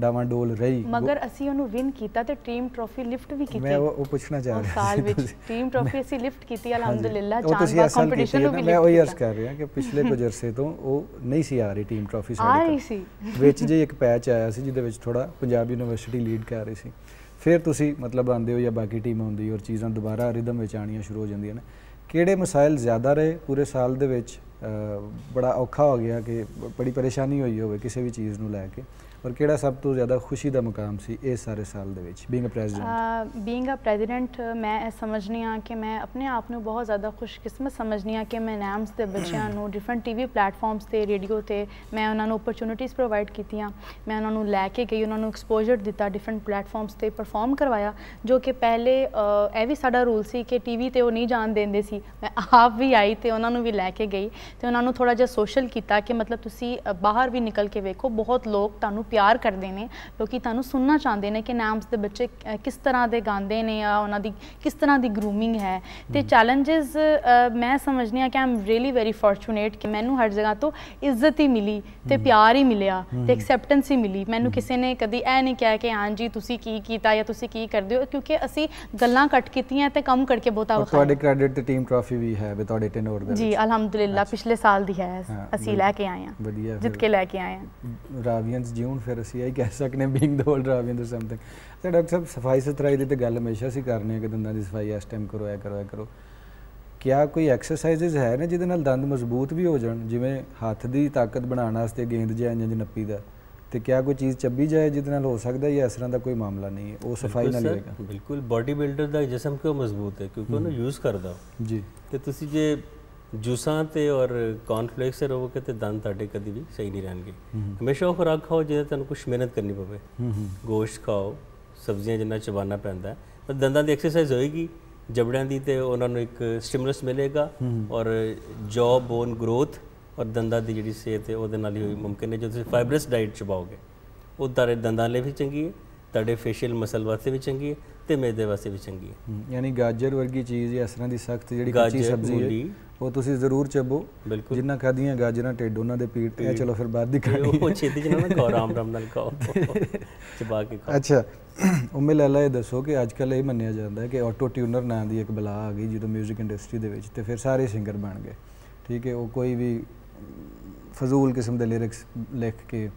ਡਾਵਾਂਡੋਲ ਰਹੀ ਮਗਰ ਅਸੀਂ ਉਹਨੂੰ ਵਿਨ ਕੀਤਾ ਤੇ ਟੀਮ ਟਰੋਫੀ ਲਿਫਟ ਵੀ ਕੀਤੀ ਮੈਂ ਉਹ ਪੁੱਛਣਾ ਚਾਹ ਰਿਹਾ ਸਾਲ ਵਿੱਚ ਟੀਮ ਟਰੋਫੀ ਅਸੀਂ ਲਿਫਟ ਕੀਤੀ ਅਲਹਮਦੁਲਿਲਾ ਚਾਂਬਾ ਕੰਪੀਟੀਸ਼ਨ ਨੂੰ ਵੀ ਮੈਂ ਉਹ ਯਰਸ ਕਰ ਰਿਹਾ ਕਿ ਪਿਛਲੇ ਕੁਝ ਅਰਸੇ ਤੋਂ ਉਹ ਨਹੀਂ ਸੀ ਆ ਰਹੀ ਟੀਮ ਟਰੋਫੀ ਸਾਡੇ ਕੋਲ ਆ ਸੀ ਵਿੱਚ ਜੇ ਇੱਕ ਪੈਚ ਆਇਆ ਸੀ ਜਿਹਦੇ ਵਿੱਚ ਥੋੜਾ ਪੰਜਾਬ ਯੂਨੀਵਰਸਿਟੀ ਲੀਡ ਕਰ ਰਹੀ ਸੀ ਫਿਰ ਤੁਸੀਂ ਮਤਲਬ ਆਂਦੇ ਹੋ ਜਾਂ ਬਾਕੀ ਟੀਮ ਆਉਂਦੀ ਔਰ ਚੀਜ਼ਾਂ ਦੁਬਾਰਾ ਰਿਦਮ ਵਿੱਚ ਆਣੀਆਂ ਸ਼ੁਰੂ ਹੋ ਜਾਂਦੀਆਂ ਨੇ ਕਿਹੜੇ ਮਸਾਇਲ ਜ਼ਿਆਦਾ ਰਹੇ ਪੂਰੇ ਸਾਲ ਦੇ ਵਿੱਚ ਬੜਾ ਔਖਾ ਹੋ ਗਿਆ ਕਿ ਬੜੀ ਪਰੇਸ਼ਾਨੀ ਹੋਈ ਹੋਵੇ ਕਿਸੇ ਵੀ ਚੀਜ਼ ਨੂੰ ਲੈ ਕੇ ਔਰ ਕਿਹੜਾ ਸਭ ਤੋਂ ਜ਼ਿਆਦਾ ਖੁਸ਼ੀ ਦਾ ਮਕਾਮ ਸੀ ਇਹ ਸਾਰੇ ਸਾਲ ਦੇ ਵਿੱਚ being a president being a president ਮੈਂ ਸਮਝਨੀ ਆ ਕਿ ਮੈਂ ਆਪਣੇ ਆਪ ਨੂੰ ਬਹੁਤ ਜ਼ਿਆਦਾ ਖੁਸ਼ਕਿਸਮਤ ਸਮਝਨੀ ਆ ਕਿ ਮੈਂ ਨੈਮਸ ਦੇ ਬੱਚਿਆਂ ਨੂੰ ਡਿਫਰੈਂਟ ਟੀਵੀ ਪਲੇਟਫਾਰਮਸ ਤੇ ਰੇਡੀਓ ਤੇ ਮੈਂ ਉਹਨਾਂ ਨੂੰ ਓਪਰਚ्युनिटीज ਪ੍ਰੋਵਾਈਡ ਕੀਤੀਆਂ ਮੈਂ ਉਹਨਾਂ ਨੂੰ ਲੈ ਕੇ ਗਈ ਉਹਨਾਂ ਨੂੰ ਐਕਸਪੋਜ਼ਰ ਦਿੱਤਾ ਡਿਫਰੈਂਟ ਪਲੇਟਫਾਰਮਸ ਤੇ ਪਰਫਾਰਮ ਕਰਵਾਇਆ ਜੋ ਕਿ ਪਹਿਲੇ ਇਹ ਵੀ ਸਾਡਾ ਰੂਲ ਸੀ ਕਿ ਟੀਵੀ ਤੇ ਉਹ ਨਹੀਂ ਜਾਣ ਦਿੰਦੇ ਸੀ ਮੈਂ ਆਪ ਵੀ ਆਈ ਤੇ ਉਹਨਾਂ ਨੂੰ ਵੀ ਲੈ ਕੇ ਗਈ ਤੇ ਉਹਨਾਂ ਨੂੰ ਥੋੜਾ ਜਿਹਾ ਸੋਸ਼ਲ ਕੀਤਾ ਕਿ ਮਤਲਬ ਤੁਸੀਂ ਬਾਹਰ ਵੀ ਨਿਕਲ ਕੇ ਵੇਖੋ ਬਹੁਤ ਲੋਕ ਤੁਹਾਨੂੰ ਪਿਆਰ ਕਰਦੇ ਨੇ ਲੋਕੀ ਤੁਹਾਨੂੰ ਸੁਣਨਾ ਚਾਹੁੰਦੇ ਨੇ ਕਿ ਨਾਮਸ ਦੇ ਬੱਚੇ ਕਿਸ ਤਰ੍ਹਾਂ ਦੇ ਗਾਉਂਦੇ ਨੇ ਆ ਉਹਨਾਂ ਦੀ ਕਿਸ ਤਰ੍ਹਾਂ ਦੀ ਗਰੂਮਿੰਗ ਹੈ ਤੇ ਚੈਲੰਜਸ ਮੈਂ ਸਮਝਨੀ ਆ ਕਿ ਆਮ ਰੀਲੀ ਵੈਰੀ ਫੋਰਚੂਨੇਟ ਕਿ ਮੈਨੂੰ ਹਰ ਜਗ੍ਹਾ ਤੋਂ ਇੱਜ਼ਤ ਹੀ ਮਿਲੀ ਤੇ ਪਿਆਰ ਹੀ ਮਿਲਿਆ ਤੇ ਐਕਸੈਪਟੈਂਸ ਹੀ ਮਿਲੀ ਮੈਨੂੰ ਕਿਸੇ ਨੇ ਕਦੀ ਐ ਨਹੀਂ ਕਿਹਾ ਕਿ ਹਾਂ ਜੀ ਤੁਸੀਂ ਕੀ ਕੀਤਾ ਜਾਂ ਤੁਸੀਂ ਕੀ ਕਰਦੇ ਹੋ ਕਿਉਂਕਿ ਅਸੀਂ ਗੱਲਾਂ ਕੱਟ ਕੀਤੀਆਂ ਤੇ ਕੰਮ ਕਰਕੇ ਬਹੁਤਾ ਤੁਹਾਡੇ ਕ੍ਰੈਡਿਟ ਤੇ ਟੀਮ ਟਰਾਫੀ ਵੀ ਹੈ ਵਿਦ ਆਡਿਟ ਐਂਡ ਓਵਰ ਜੀ ਅਲਹਮਦੁਲਿਲਾ ਪਿਛਲੇ ਸਾਲ ਦੀ ਹੈ ਅਸੀਂ ਲੈ ਕੇ ਆਏ ਆ ਵਧੀਆ ਜਿੱਤ ਕੇ ਲੈ ਕੇ ਆਏ ਹਾਂ ਰਾਵੀਅਨਸ ਜਿਉਣ ਫਿਰ ਅਸੀਂ ਇਹ ਕਹਿ ਸਕਨੇ being the whole Ravians or something ਤੇ ਡਾਕਟਰ ਸਾਹਿਬ ਸਫਾਈ ਸੁਥਰਾਈ ਦੀ ਤੇ ਗੱਲ ਹਮੇਸ਼ਾ ਅਸੀਂ ਕਰਨੀ ਹੈ ਕਿ ਦੰਦਾਂ ਦੀ ਸਫਾਈ ਇਸ ਟਾਈਮ ਕਰੋ ਐ ਕਰੋ ਐ ਕਰੋ ਕਿਆ ਕੋਈ ਐਕਸਰਸਾਈਜ਼ਸ ਹੈ ਨਾ ਜਿਹਦੇ ਨਾਲ ਦੰਦ ਮਜ਼ਬੂਤ ਵੀ ਹੋ ਜਾਣ ਜਿਵੇਂ ਹੱਥ ਦੀ ਤਾਕਤ ਬਣਾਉਣ ਵਾਸਤੇ ਗੇਂਦ ਜਾਂ ਇੰਜ ਨੱਪੀ ਦਾ ਤੇ ਕਿਆ ਕੋਈ ਚੀਜ਼ ਚੱਬੀ ਜਾਏ ਜਿਹਦੇ ਨਾਲ ਹੋ ਸਕਦਾ ਜਾਂ ਇਸ ਤਰ੍ਹਾਂ ਦਾ ਕੋਈ ਮਾਮਲਾ ਨਹੀਂ ਹੈ ਉਹ ਸਫਾਈ ਨਾਲ ਹੋਏਗਾ ਬਿਲਕੁਲ ਬਾਡੀ ਬਿਲਡਰ ਦਾ ਜਿਸਮ ਕਿਉਂ ਮਜ਼ਬੂਤ ਹੈ ਕਿਉਂਕਿ ਉਹਨੂੰ ਯੂਜ਼ ਕਰਦਾ ਜੀ ਤੇ ਤੁਸੀਂ ਜੇ ਜੂਸਾਂ ਤੇ ਔਰ ਕੌਨਫਲੇਕਸ ਤੇ ਰੋ ਤੇ ਦੰਦ ਤੁਹਾਡੇ ਕਦੀ ਵੀ ਸਹੀ ਨਹੀਂ ਰਹਿਣਗੇ ਹਮੇਸ਼ਾ ਖੁਰਾਕ ਖਾਓ ਜਿਹਦੇ ਤੁਹਾਨੂੰ ਕੁਝ ਮਿਹਨਤ ਕਰਨੀ ਪਵੇ ਗੋਸ਼ਤ ਖਾਓ ਸਬਜ਼ੀਆਂ ਜਿੰਨਾ ਚਬਾਨਾ ਪੈਂਦਾ ਪਰ ਦੰਦਾਂ ਦੀ ਐਕਸਰਸਾਈਜ਼ ਹੋਏਗੀ ਜਬੜਿਆਂ ਦੀ ਤੇ ਉਹਨਾਂ ਨੂੰ ਇੱਕ ਸਟਿਮੂਲਸ ਮਿਲੇਗਾ ਔਰ ਜੋ ਬੋਨ ਗਰੋਥ ਔਰ ਦੰਦਾਂ ਦੀ ਜਿਹੜੀ ਸਿਹਤ ਹੈ ਉਹਦੇ ਨਾਲ ਹੀ ਮੁਮਕਿਨ ਹੈ ਜੇ ਤੁਸੀਂ ਫਾਈਬਰਸ ਡਾਈਟ ਚਬਾਓਗੇ ਉਹ ਦੰਦਾਂ ਲਈ ਵੀ ਚੰਗੀ ਹੈ ਤੁਹਾਡੇ ਫੇਸ਼ੀਅਲ ਮਸਲ ਵਾਸਤੇ ਵੀ ਚੰਗੀ ਹੈ ਤੇ ਮੇਦੇ ਵਾਸਤੇ ਵੀ ਚੰਗੀ ਹੈ ਯਾਨੀ ਗਾਜਰ ਵਰਗੀ ਚੀਜ਼ ਜਾਂ ਇਸ ਤਰ੍ਹਾਂ ਦੀ ਸਖਤ ਜਿਹੜੀ ਕੱਚੀ ਸਬਜ਼ੀ ਹੈ ਉਹ ਤੁਸੀਂ ਜ਼ਰੂਰ ਚੱਬੋ ਜਿੰਨਾ ਖਾਦੀਆਂ ਗਾਜਰਾਂ ਟੇਡ ਉਹਨਾਂ ਦੇ ਪੀੜ ਤੇ ਚਲੋ ਫਿਰ ਬਾਅਦ ਦੀ ਗੱਲ ਉਹ ਛੇਤੀ ਜਨਾ ਨਾ ਕੋ ਆਰਾਮ ਰਾਮ ਨਾਲ ਖਾਓ ਚਬਾ ਕੇ ਖਾਓ ਅੱਛਾ ਉਮੇ ਲਾਲਾ ਇਹ ਦੱਸੋ ਕਿ ਅੱਜ ਕੱਲ ਇਹ ਮੰਨਿਆ ਜਾਂਦਾ ਹੈ ਕਿ ਆਟੋ ਟਿਊਨਰ ਨਾਂ ਦੀ ਇੱਕ ਬਲਾ ਆ ਗਈ ਜਦੋਂ 뮤직 ਇੰਡਸਟਰੀ ਦੇ ਵਿੱਚ ਤੇ ਫਿਰ ਸਾਰੇ ਸਿੰਗਰ ਬਣ ਗਏ ਠੀਕ ਹੈ ਉਹ ਕੋਈ ਵੀ ਫਜ਼ੂਲ ਕਿਸਮ ਦੇ ਲਿਰਿਕਸ ਲਿਖ ਕੇ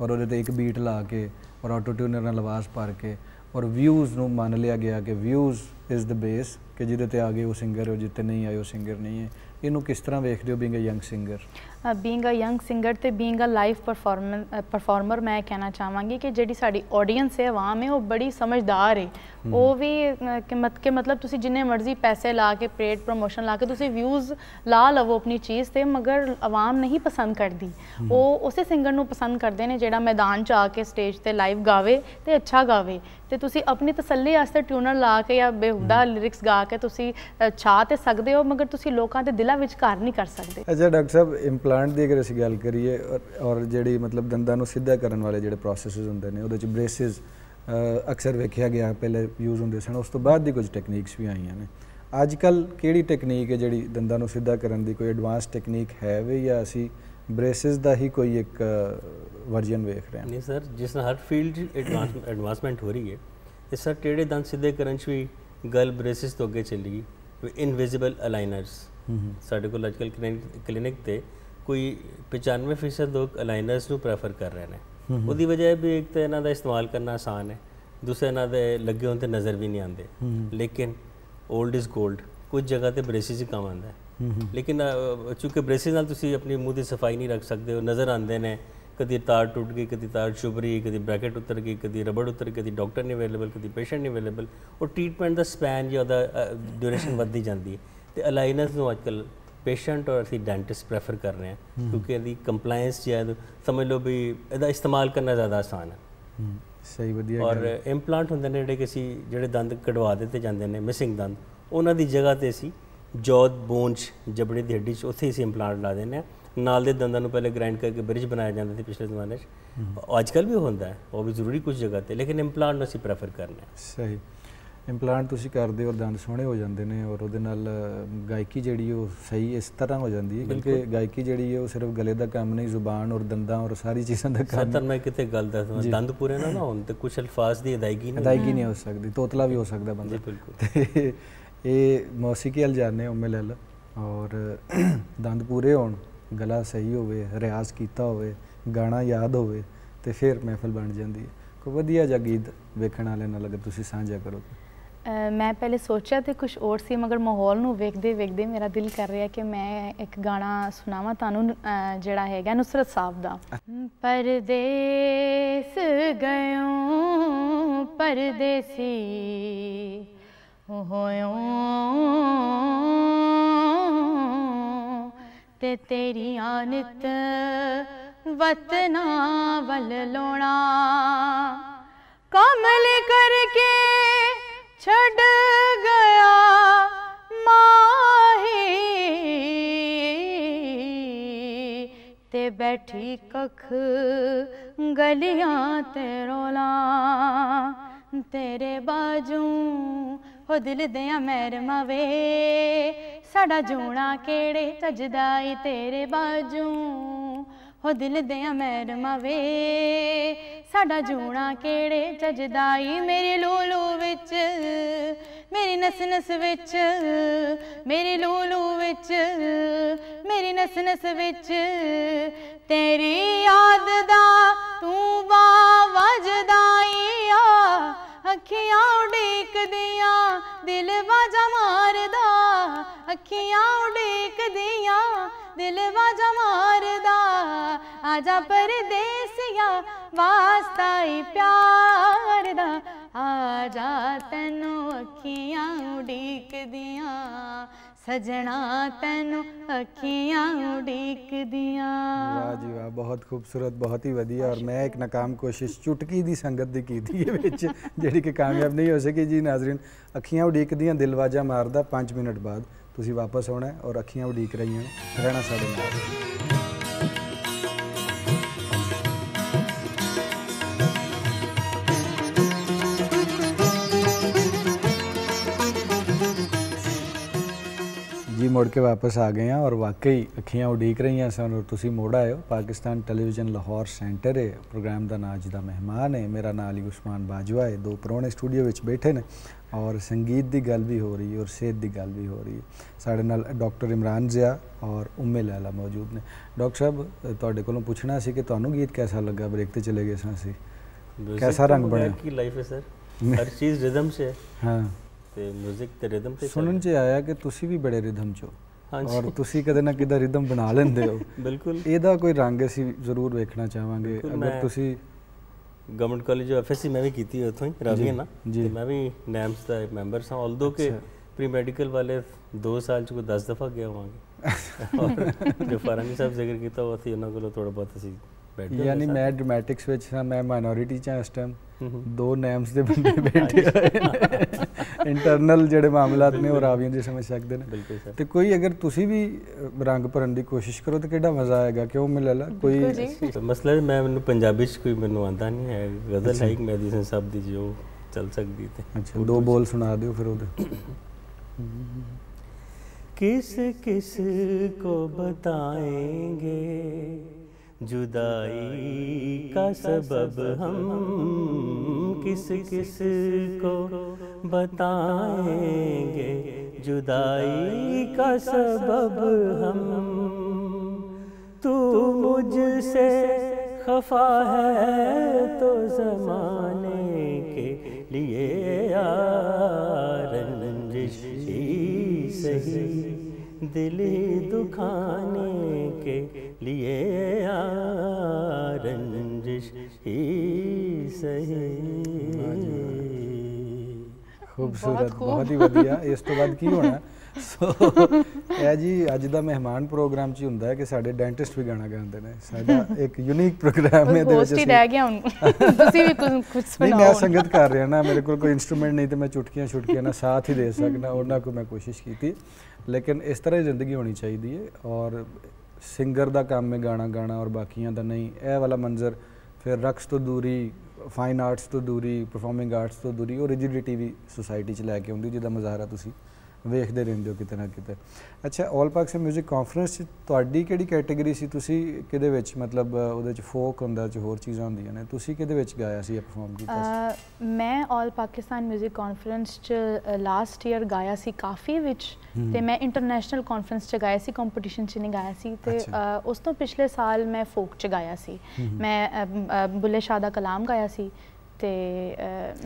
ਔਰ ਉਹਦੇ ਤੇ ਇੱਕ ਬੀਟ ਲਾ ਕੇ ਔਰ ਆਟੋ ਟਿਊਨਰ ਨਾਲ ਆਵਾਜ਼ ਭਰ ਕੇ ਔਰ ਵਿਊਜ਼ ਨੂੰ ਮੰਨ ਲਿਆ ਗਿਆ ਕਿ ਵਿਊਜ਼ ਇਜ਼ ਦ ਬੇਸ ਕਿ ਜਿਹਦੇ ਤੇ ਆ ਗਏ ਉਹ ਸਿੰਗਰ ਹੋ ਜਿੱਤੇ ਨਹੀਂ ਆਏ ਉਹ ਸਿੰਗਰ ਨਹੀਂ ਹੈ ਇਹਨੂੰ ਕਿਸ ਤਰ੍ਹਾਂ ਵੇਖਦੇ ਹੋ being a young singer being a young singer ਤੇ being a live performer performer ਮੈਂ ਕਹਿਣਾ ਚਾਹਾਂਗੀ ਕਿ ਜਿਹੜੀ ਸਾਡੀ ਆਡੀਅנס ਹੈ ਆਵਾਮ ਹੈ ਉਹ ਬੜੀ ਸਮਝਦਾਰ ਹੈ ਉਹ ਵੀ ਕਿਮਤ ਕੇ ਮਤਲਬ ਤੁਸੀਂ ਜਿੰਨੇ ਮਰਜ਼ੀ ਪੈਸੇ ਲਾ ਕੇ ਪ੍ਰੇਡ ਪ੍ਰੋਮੋਸ਼ਨ ਲਾ ਕੇ ਤੁਸੀਂ ਵਿਊਜ਼ ਲਾ ਲਵੋ ਆਪਣੀ ਚੀਜ਼ ਤੇ ਮਗਰ ਆਵਾਮ ਨਹੀਂ ਪਸੰਦ ਕਰਦੀ ਉਹ ਉਸੇ ਸਿੰਗਰ ਨੂੰ ਪਸੰਦ ਕਰਦੇ ਨੇ ਜਿਹੜਾ ਮੈਦਾਨ 'ਚ ਆ ਕੇ ਸਟੇਜ ਤੇ ਲਾਈਵ ਗਾਵੇ ਤੇ ਅੱਛਾ ਗਾਵੇ ਤੇ ਤੁਸੀਂ ਆਪਣੀ ਤਸੱਲੀ ਵਾਸਤੇ ਟਿਊਨਰ ਲਾ ਕੇ ਜਾਂ ਬੇਹੁਦਾ ਲਿਰਿਕਸ ਗਾ ਕੇ ਤੁਸੀਂ ਛਾ ਤੇ ਸਕਦੇ ਹੋ ਮਗਰ ਤੁਸੀਂ ਲੋਕਾਂ ਦੇ ਦਿਲ ਮੁਕਾਬਲਾ ਵਿਚਕਾਰ ਨਹੀਂ ਕਰ ਸਕਦੇ ਅੱਛਾ ਡਾਕਟਰ ਸਾਹਿਬ ਇੰਪਲਾਂਟ ਦੀ ਅਗਰ ਅਸੀਂ ਗੱਲ ਕਰੀਏ ਔਰ ਜਿਹੜੀ ਮਤਲਬ ਦੰਦਾਂ ਨੂੰ ਸਿੱਧਾ ਕਰਨ ਵਾਲੇ ਜਿਹੜੇ ਪ੍ਰੋਸੈਸਸ ਹੁੰਦੇ ਨੇ ਉਹਦੇ ਚ ਬ੍ਰੇਸਿਸ ਅਕਸਰ ਵੇਖਿਆ ਗਿਆ ਪਹਿਲੇ ਯੂਜ਼ ਹੁੰਦੇ ਸਨ ਉਸ ਤੋਂ ਬਾਅਦ ਦੀ ਕੁਝ ਟੈਕਨੀਕਸ ਵੀ ਆਈਆਂ ਨੇ ਅੱਜ ਕੱਲ ਕਿਹੜੀ ਟੈਕਨੀਕ ਹੈ ਜਿਹੜੀ ਦੰਦਾਂ ਨੂੰ ਸਿੱਧਾ ਕਰਨ ਦੀ ਕੋਈ ਐਡਵਾਂਸ ਟੈਕਨੀਕ ਹੈ ਵੇ ਜਾਂ ਅਸੀਂ ਬ੍ਰੇਸਿਸ ਦਾ ਹੀ ਕੋਈ ਇੱਕ ਵਰਜਨ ਵੇਖ ਰਹੇ ਹਾਂ ਨਹੀਂ ਸਰ ਜਿਸ ਨਾਲ ਹਰ ਫੀਲਡ ਐਡਵਾਂਸ ਐਡਵਾਂਸਮੈਂਟ ਹੋ ਰਹੀ ਹੈ ਇਸ ਸਰ ਕਿਹੜੇ ਦੰਦ ਸਿੱਧੇ ਕਰਨ 'ਚ ਵੀ ਗਲ ਬ੍ਰੇਸਿਸ ਤੋਂ ਅੱਗੇ ਚੱਲੀ ਇਨਵਿਜ਼ੀਬਲ ਅਲਾਈਨਰਸ ਸਾਡੇ ਕੋਲ ਅੱਜਕੱਲ ਕਲੀਨਿਕ ਤੇ ਕੋਈ 95% ਲੋਕ ਅਲਾਈਨਰਸ ਨੂੰ ਪ੍ਰੈਫਰ ਕਰ ਰਹੇ ਨੇ ਉਹਦੀ ਵਜ੍ਹਾ ਵੀ ਇੱਕ ਤਾਂ ਇਹਨਾਂ ਦਾ ਇਸਤੇਮਾਲ ਕਰਨਾ ਆਸਾਨ ਹੈ ਦੂਸਰੇ ਇਹਨਾਂ ਦੇ ਲੱਗੇ ਹੁੰਦੇ ਨਜ਼ਰ ਵੀ ਨਹੀਂ ਆਉਂਦੇ ਲੇਕਿਨ 올ਡ ਇਜ਼ 골ਡ ਕੁਝ ਜਗ੍ਹਾ ਤੇ ਬ੍ਰੇਸਿਸ ਹੀ ਕੰਮ ਆਉਂਦਾ ਲੇਕਿਨ ਕਿਉਂਕਿ ਬ੍ਰੇਸਿਸ ਨਾਲ ਤੁਸੀਂ ਆਪਣੀ ਮੂੰਹ ਦੀ ਸਫਾਈ ਨਹੀਂ ਰੱਖ ਸਕਦੇ ਹੋ ਨਜ਼ਰ ਆਉਂਦੇ ਨੇ ਕਦੀ ਤਾਰ ਟੁੱਟ ਗਈ ਕਦੀ ਤਾਰ ਸ਼ੁਭਰੀ ਕਦੀ ਬ੍ਰੈਕਟ ਉਤਰ ਗਈ ਕਦੀ ਰਬੜ ਉਤਰ ਗਈ ਕਦੀ ਡਾਕਟਰ ਨਹੀਂ ਅਵੇਲੇਬਲ ਕਦੀ ਪੇਸ਼ੈਂਟ ਨਹੀਂ ਅਵੇਲੇਬਲ ਉਹ ਟ੍ਰੀਟਮੈਂਟ ਦਾ ਸਪੈਨ ਜਾਂ ਦਾ ਡਿਊਰੇਸ਼ਨ ਵੱਧਦੀ ਜਾਂਦੀ ਹੈ ਤੇ ਅਲਾਈਨਸ ਨੂੰ ਅੱਜਕੱਲ ਪੇਸ਼ੈਂਟ ਔਰ ਅਸੀਂ ਡੈਂਟਿਸਟ ਪ੍ਰੈਫਰ ਕਰ ਰਹੇ ਹਾਂ ਕਿਉਂਕਿ ਇਹਦੀ ਕੰਪਲਾਈਂਸ ਜਿਆਦਾ ਸਮਝ ਲਓ ਵੀ ਇਹਦਾ ਇਸਤੇਮਾਲ ਕਰਨਾ ਜ਼ਿਆਦਾ ਆਸਾਨ ਹੈ ਸਹੀ ਵਧੀਆ ਔਰ ਇੰਪਲਾਂਟ ਹੁੰਦੇ ਨੇ ਜਿਹੜੇ ਕਿਸੇ ਜਿਹੜੇ ਦੰਦ ਕਢਵਾ ਦਿੱਤੇ ਜਾਂਦੇ ਨੇ ਮਿਸਿੰਗ ਦੰਦ ਉਹਨਾਂ ਦੀ ਜਗ੍ਹਾ ਤੇ ਅਸੀਂ ਜੋਦ ਬੋਨਸ ਜਬੜੇ ਦੀ ਹੱਡੀ 'ਚ ਉੱਥੇ ਹੀ ਅਸੀਂ ਇੰਪਲਾਂਟ ਲਾ ਦਿੰਦੇ ਆ ਨਾਲ ਦੇ ਦੰਦਾਂ ਨੂੰ ਪਹਿਲੇ ਗ੍ਰਾਈਂਡ ਕਰਕੇ ਬ੍ਰਿਜ ਬਣਾਇਆ ਜਾਂਦਾ ਸੀ ਪਿਛਲੇ ਜ਼ਮਾਨੇ 'ਚ ਅੱਜਕੱਲ ਵੀ ਹੁੰਦਾ ਹੈ ਉਹ ਵੀ ਜ਼ਰੂਰੀ ਕੁਝ ਜਗ੍ਹਾ ਤੇ ਲੇਕਿਨ ਇੰਪਲਾਂਟ ਨੂੰ ਅਸੀਂ ਪ੍ਰੈਫਰ ਕਰਨਾ ਸਹੀ ਇੰਪਲਾਂਟ ਤੁਸੀਂ ਕਰਦੇ ਹੋ ਦੰਦ ਸੋਹਣੇ ਹੋ ਜਾਂਦੇ ਨੇ ਔਰ ਉਹਦੇ ਨਾਲ ਗਾਇਕੀ ਜਿਹੜੀ ਉਹ ਸਹੀ ਇਸ ਤਰ੍ਹਾਂ ਹੋ ਜਾਂਦੀ ਹੈ ਕਿਉਂਕਿ ਗਾਇਕੀ ਜਿਹੜੀ ਹੈ ਉਹ ਸਿਰਫ ਗਲੇ ਦਾ ਕੰਮ ਨਹੀਂ ਜ਼ੁਬਾਨ ਔਰ ਦੰਦਾਂ ਔਰ ਸਾਰੀ ਚੀਜ਼ਾਂ ਦਾ ਕੰਮ ਸਤਨ ਮੈਂ ਕਿਤੇ ਗੱਲ ਦੱਸ ਦੰਦ ਪੂਰੇ ਨਾ ਨਾ ਹੋਣ ਤੇ ਕੁਝ ਅਲਫਾਜ਼ ਦੀ ਅਦਾਇਗੀ ਨਹੀਂ ਅਦਾਇਗੀ ਨਹੀਂ ਹੋ ਸਕਦੀ ਤੋਤਲਾ ਵੀ ਹੋ ਸਕਦਾ ਬੰਦਾ ਜੀ ਬਿਲਕੁਲ ਇਹ ਮੌਸੀਕੀ ਹਲ ਜਾਣੇ ਉਮੇ ਲੈ ਲ ਔਰ [clears throat] ਦੰਦ ਪੂਰੇ ਹੋਣ ਗਲਾ ਸਹੀ ਹੋਵੇ ਰਿਆਜ਼ ਕੀਤਾ ਹੋਵੇ ਗਾਣਾ ਯਾਦ ਹੋਵੇ ਤੇ ਫਿਰ ਮਹਿਫਲ ਬਣ ਜਾਂਦੀ ਹੈ ਕੋ ਵਧੀਆ ਜਗੀਦ ਵੇਖਣ ਵਾਲੇ ਨਾਲ ਅਗਰ ਤੁਸੀਂ ਸਾਂਝਾ ਕਰੋ ਮੈਂ ਪਹਿਲੇ ਸੋਚਿਆ ਤੇ ਕੁਝ ਹੋਰ ਸੀ ਮਗਰ ਮਾਹੌਲ ਨੂੰ ਵੇਖਦੇ ਵੇਖਦੇ ਮੇਰਾ ਦਿਲ ਕਰ ਰਿਹਾ ਕਿ ਮੈਂ ਇੱਕ ਗਾਣਾ ਸੁਣਾਵਾਂ ਤੁਹਾਨੂੰ ਜਿਹੜਾ ਹੈਗਾ ਨੁਸਰਤ ਸਾਹਿਬ ਦਾ ਪਰਦੇਸ ਗਇਓ ਪਰਦੇਸੀ ਹੋਇਓ ਤੇ ਤੇਰੀ ਆਨਤ ਵਤਨਾ ਵੱਲ ਲੋਣਾ ਕਮਲ ਕਰਕੇ ਛੱਡ ਗਿਆ ਮਾਹੀ ਤੇ ਬੈਠੀ ਕੱਖ ਗਲੀਆਂ ਤੇ ਰੋਲਾ ਤੇਰੇ ਬਾਜੂ ਹੋ ਦਿਲ ਦਿਆਂ ਮਹਿਰਮਾ ਵੇ ਸਾਡਾ ਜੂਣਾ ਕਿਹੜੇ ਤਜਦਾ ਏ ਤੇਰੇ ਬਾਜੂ ਹੋ ਦਿਲ ਦਿਆਂ ਮਹਿਰਮਾ ਵੇ ਸਾਡਾ ਜੂਣਾ ਕਿਹੜੇ ਜਜਦਾਈ ਮੇਰੇ ਲੂਲੂ ਵਿੱਚ ਮੇਰੀ ਨਸ ਨਸ ਵਿੱਚ ਮੇਰੇ ਲੂਲੂ ਵਿੱਚ ਮੇਰੀ ਨਸ ਨਸ ਵਿੱਚ ਤੇਰੀ ਯਾਦ ਦਾ ਤੂੰ ਵਾ ਵਜਦਾਈ ਆ ਅੱਖੀਆਂ ਉਡੀਕਦੀਆਂ ਦਿਲ ਵਾਜਾ ਮਾਰਦਾ ਅੱਖੀਆਂ ਉਡੀਕਦੀਆਂ ਦਿਲ ਵਾਜਾ ਮਾਰਦਾ ਆਜਾ ਪਰਦੇਸੀਆ ਵਾਸਤਾਈ ਪਿਆਰ ਦਾ ਆਜਾ ਤੈਨੂੰ ਅੱਖੀਆਂ ਉਡੀਕਦੀਆਂ ਸਜਣਾ ਤੈਨੂੰ ਅੱਖੀਆਂ ਉਡੀਕਦੀਆਂ ਵਾਹ ਜੀ ਵਾਹ ਬਹੁਤ ਖੂਬਸੂਰਤ ਬਹੁਤ ਹੀ ਵਧੀਆ ਔਰ ਮੈਂ ਇੱਕ ਨਾਕਾਮ ਕੋਸ਼ਿਸ਼ ਚੁਟਕੀ ਦੀ ਸੰਗਤ ਦੀ ਕੀਤੀ ਹੈ ਵਿੱਚ ਜਿਹੜੀ ਕਿ ਕਾਮਯਾਬ ਨਹੀਂ ਹੋ ਸਕੀ ਜੀ ਨਾਜ਼ਰੀਨ ਅੱਖੀਆਂ ਉਡੀਕਦੀਆਂ ਦਿਲਵਾਜਾ ਮਾਰਦਾ 5 ਮਿੰਟ ਬਾਅਦ ਤੁਸੀਂ ਵਾਪਸ ਆਉਣਾ ਔਰ ਅੱਖੀਆਂ ਉਡੀਕ ਰਹੀਆਂ ਰਹਿਣਾ ਸਾਡੇ ਨਾਲ ਮੁੜ ਕੇ ਵਾਪਸ ਆ ਗਏ ਆ ਔਰ ਵਾਕਈ ਅੱਖੀਆਂ ਉਡੀਕ ਰਹੀਆਂ ਸਨ ਔਰ ਤੁਸੀਂ ਮੋੜ ਆਇਓ ਪਾਕਿਸਤਾਨ ਟੈਲੀਵਿਜ਼ਨ ਲਾਹੌਰ ਸੈਂਟਰ ਹੈ ਪ੍ਰੋਗਰਾਮ ਦਾ ਅੱਜ ਦਾ ਮਹਿਮਾਨ ਹੈ ਮੇਰਾ ਨਾਮ ਅਲੀ ਉਸਮਾਨ ਬਾਜਵਾ ਹੈ ਦੋ ਪ੍ਰੋਣੇ ਸਟੂਡੀਓ ਵਿੱਚ ਬੈਠੇ ਨੇ ਔਰ ਸੰਗੀਤ ਦੀ ਗੱਲ ਵੀ ਹੋ ਰਹੀ ਔਰ ਸਿਹਤ ਦੀ ਗੱਲ ਵੀ ਹੋ ਰਹੀ ਸਾਡੇ ਨਾਲ ਡਾਕਟਰ ਇਮਰਾਨ ਜ਼ਿਆ ਔਰ ਉਮੇ ਲੈਲਾ ਮੌਜੂਦ ਨੇ ਡਾਕਟਰ ਸਾਹਿਬ ਤੁਹਾਡੇ ਕੋਲੋਂ ਪੁੱਛਣਾ ਸੀ ਕਿ ਤੁਹਾਨੂੰ ਗੀਤ ਕਿਹਦਾ ਲੱਗਾ ਬ੍ਰੇਕ ਤੇ ਚਲੇ ਗਏ ਸਾਂ ਸੀ ਕਿਹਦਾ ਰੰਗ ਬਣਿਆ ਕੀ ਲਾਈਫ ਹੈ ਸਰ ਹਰ ਚੀਜ਼ ਰਿਦਮ ਸੇ ਹੈ ਹਾਂ ਤੇ 뮤직 ਤੇ ਰਿਦਮ ਤੇ ਸੁਣਨ ਚ ਆਇਆ ਕਿ ਤੁਸੀਂ ਵੀ ਬੜੇ ਰਿਦਮ ਚ ਹੋ ਹਾਂਜੀ ਔਰ ਤੁਸੀਂ ਕਦੇ ਨਾ ਕਿਦਾਂ ਰਿਦਮ ਬਣਾ ਲੈਂਦੇ ਹੋ [laughs] ਬਿਲਕੁਲ ਇਹਦਾ ਕੋਈ ਰੰਗ ਅਸੀਂ ਜ਼ਰੂਰ ਵੇਖਣਾ ਚਾਹਾਂਗੇ ਅਗਰ ਤੁਸੀਂ ਗਵਰਨਮੈਂਟ ਕਾਲਜ ਐਫਐਸਸੀ ਮੈਂ ਵੀ ਕੀਤੀ ਉੱਥੋਂ ਹੀ ਹੈ ਨਾ ਤੇ ਮੈਂ ਵੀ ਨੈਮਸ ਦਾ ਮੈਂਬਰ ਸਾਂ ਆਲਦੋ ਕਿ ਪ੍ਰੀ ਮੈਡੀਕਲ ਵਾਲੇ 2 ਸਾਲ ਚ ਕੋ 10 ਦਫਾ ਗਿਆ ਹੋਵਾਂਗੇ [laughs] ਜੋ ਫਾਰਮੀ ਸਾਹਿਬ ਜ਼ਿਕਰ ਕੀਤਾ ਉਹ ਸੀ ਉਹਨਾਂ ਕੋਲੋਂ ਥੋੜਾ ਬਹੁਤ ਅਸੀਂ ਯਾਨੀ ਮੈਂ ਡਰਮੈਟਿਕਸ ਵਿੱਚ ਸਾਂ ਮੈਂ ਮਾਈਨੋਰਿਟੀ ਚ ਹਾਂ ਇਸ ਟਾਈਮ ਦੋ ਨੇਮਸ ਦੇ ਬੰਦੇ ਬੈਠੇ ਹੋਏ ਇੰਟਰਨਲ ਜਿਹੜੇ ਮਾਮਲੇ ਨੇ ਉਹ ਰਾਵੀਆਂ ਦੇ ਸਮਝ ਸਕਦੇ ਨੇ ਤੇ ਕੋਈ ਅਗਰ ਤੁਸੀਂ ਵੀ ਰੰਗ ਭਰਨ ਦੀ ਕੋਸ਼ਿਸ਼ ਕਰੋ ਤਾਂ ਕਿਹੜਾ ਮਜ਼ਾ ਆਏਗਾ ਕਿਉਂ ਮਿਲੇਲਾ ਕੋਈ ਮਸਲਾ ਮੈਂ ਮੈਨੂੰ ਪੰਜਾਬੀ ਚ ਕੋਈ ਮੈਨੂੰ ਆਂਦਾ ਨਹੀਂ ਹੈ ਗਜ਼ਲ ਹੈ ਇੱਕ ਮੈਡੀਸਨ ਸਭ ਦੀ ਜੋ ਚੱਲ ਸਕਦੀ ਤੇ ਅੱਛਾ ਦੋ ਬੋਲ ਸੁਣਾ ਦਿਓ ਫਿਰ ਉਹਦੇ ਕਿਸ ਕਿਸ ਕੋ ਬਤਾਏਗੇ जुदाई का सबब हम किस किस को बताएंगे जुदाई का सबब हम तू मुझसे खफा है तो, तो जमाने के लिए यार सही दिल दुखाने के लिए आ रंजिश ही सही ਖੂਬਸੂਰਤ ਬਹੁਤ ਹੀ ਵਧੀਆ ਇਸ ਤੋਂ ਬਾਅਦ ਕੀ ਹੋਣਾ ਸੋ ਇਹ ਜੀ ਅੱਜ ਦਾ ਮਹਿਮਾਨ ਪ੍ਰੋਗਰਾਮ ਚ ਹੁੰਦਾ ਹੈ ਕਿ ਸਾਡੇ ਡੈਂਟਿਸਟ ਵੀ ਗਾਣਾ ਗਾਉਂਦੇ ਨੇ ਸਾਡਾ ਇੱਕ ਯੂਨੀਕ ਪ੍ਰੋਗਰਾਮ ਹੈ ਇਹਦੇ ਵਿੱਚ ਅਸੀਂ ਰਹਿ ਗਿਆ ਹੁਣ ਤੁਸੀਂ ਵੀ ਕੁਝ ਕੁਝ ਸੁਣਾਓ ਨਹੀਂ ਮੈਂ ਸੰਗਤ ਕਰ ਰਿਹਾ ਨਾ ਮੇਰੇ ਕੋਲ ਕੋਈ ਇਨਸਟਰੂਮੈਂਟ ਨਹੀਂ ਤੇ ਮੈਂ ਚੁਟਕੀਆਂ ਛੁਟਕੀਆਂ ਨਾਲ ਸਾਥ ਹੀ ਦੇ ਸਕਣਾ ਉਹਨਾਂ ਕੋ ਮੈਂ ਕੋਸ਼ਿਸ਼ ਕੀਤੀ ਲੇਕਿਨ ਇਸ ਤਰ੍ਹਾਂ ਹੀ ਜ਼ਿੰਦਗੀ ਹੋਣੀ ਚਾਹੀਦੀ ਹੈ ਔਰ ਸਿੰਗਰ ਦਾ ਕੰਮ ਹੈ ਗਾਣਾ ਗਾਣਾ ਔਰ ਬਾਕੀਆਂ ਦਾ ਨਹੀਂ ਇਹ ਵਾਲਾ ਮੰਜ਼ਰ ਫਿਰ ਰਕਸ ਤੋਂ ਦੂਰੀ ਫਾਈਨ ਆਰਟਸ ਤੋਂ ਦੂਰੀ ਪਰਫਾਰਮਿੰਗ ਆਰਟਸ ਤੋਂ ਦੂਰੀ ਔਰ ਰਿਜਿਡਿਟੀ ਵੀ ਸੋਸਾਇਟੀ 'ਚ ਲੈ ਕੇ ਆਉਂਦੀ ਜਿਹਦਾ ਮਜ਼ਾਹਰਾ ਤੁਸੀਂ ਵੇਖਦੇ ਰਹਿੰਦੇ ਹੋ ਕਿਤੇ ਨਾ ਕਿਤੇ ਅੱਛਾ 올 ਪਾਕਸ 뮤직 ਕਾਨਫਰੰਸ ਚ ਤੁਹਾਡੀ ਕਿਹੜੀ ਕੈਟਾਗਰੀ ਸੀ ਤੁਸੀਂ ਕਿਹਦੇ ਵਿੱਚ ਮਤਲਬ ਉਹਦੇ ਚ ਫੋਕ ਹੁੰਦਾ ਚ ਹੋਰ ਚੀਜ਼ਾਂ ਹੁੰਦੀਆਂ ਨੇ ਤੁਸੀਂ ਕਿਹਦੇ ਵਿੱਚ ਗਾਇਆ ਸੀ ਪਰਫਾਰਮ ਕੀਤਾ ਸੀ ਮੈਂ 올 ਪਾਕਿਸਤਾਨ 뮤직 ਕਾਨਫਰੰਸ ਚ ਲਾਸਟ ਈਅਰ ਗਾਇਆ ਸੀ ਕਾਫੀ ਵਿੱਚ ਤੇ ਮੈਂ ਇੰਟਰਨੈਸ਼ਨਲ ਕਾਨਫਰੰਸ ਚ ਗਾਇਆ ਸੀ ਕੰਪੀਟੀਸ਼ਨ ਚ ਨਹੀਂ ਗਾਇਆ ਸੀ ਤੇ ਉਸ ਤੋਂ ਪਿਛਲੇ ਸਾਲ ਮੈਂ ਫੋਕ ਚ ਗਾਇਆ ਸੀ ਮੈਂ ਬੁੱਲੇ ਸ਼ਾਹ ਦਾ ਕਲਾਮ ਗਾਇਆ ਸੀ ਤੇ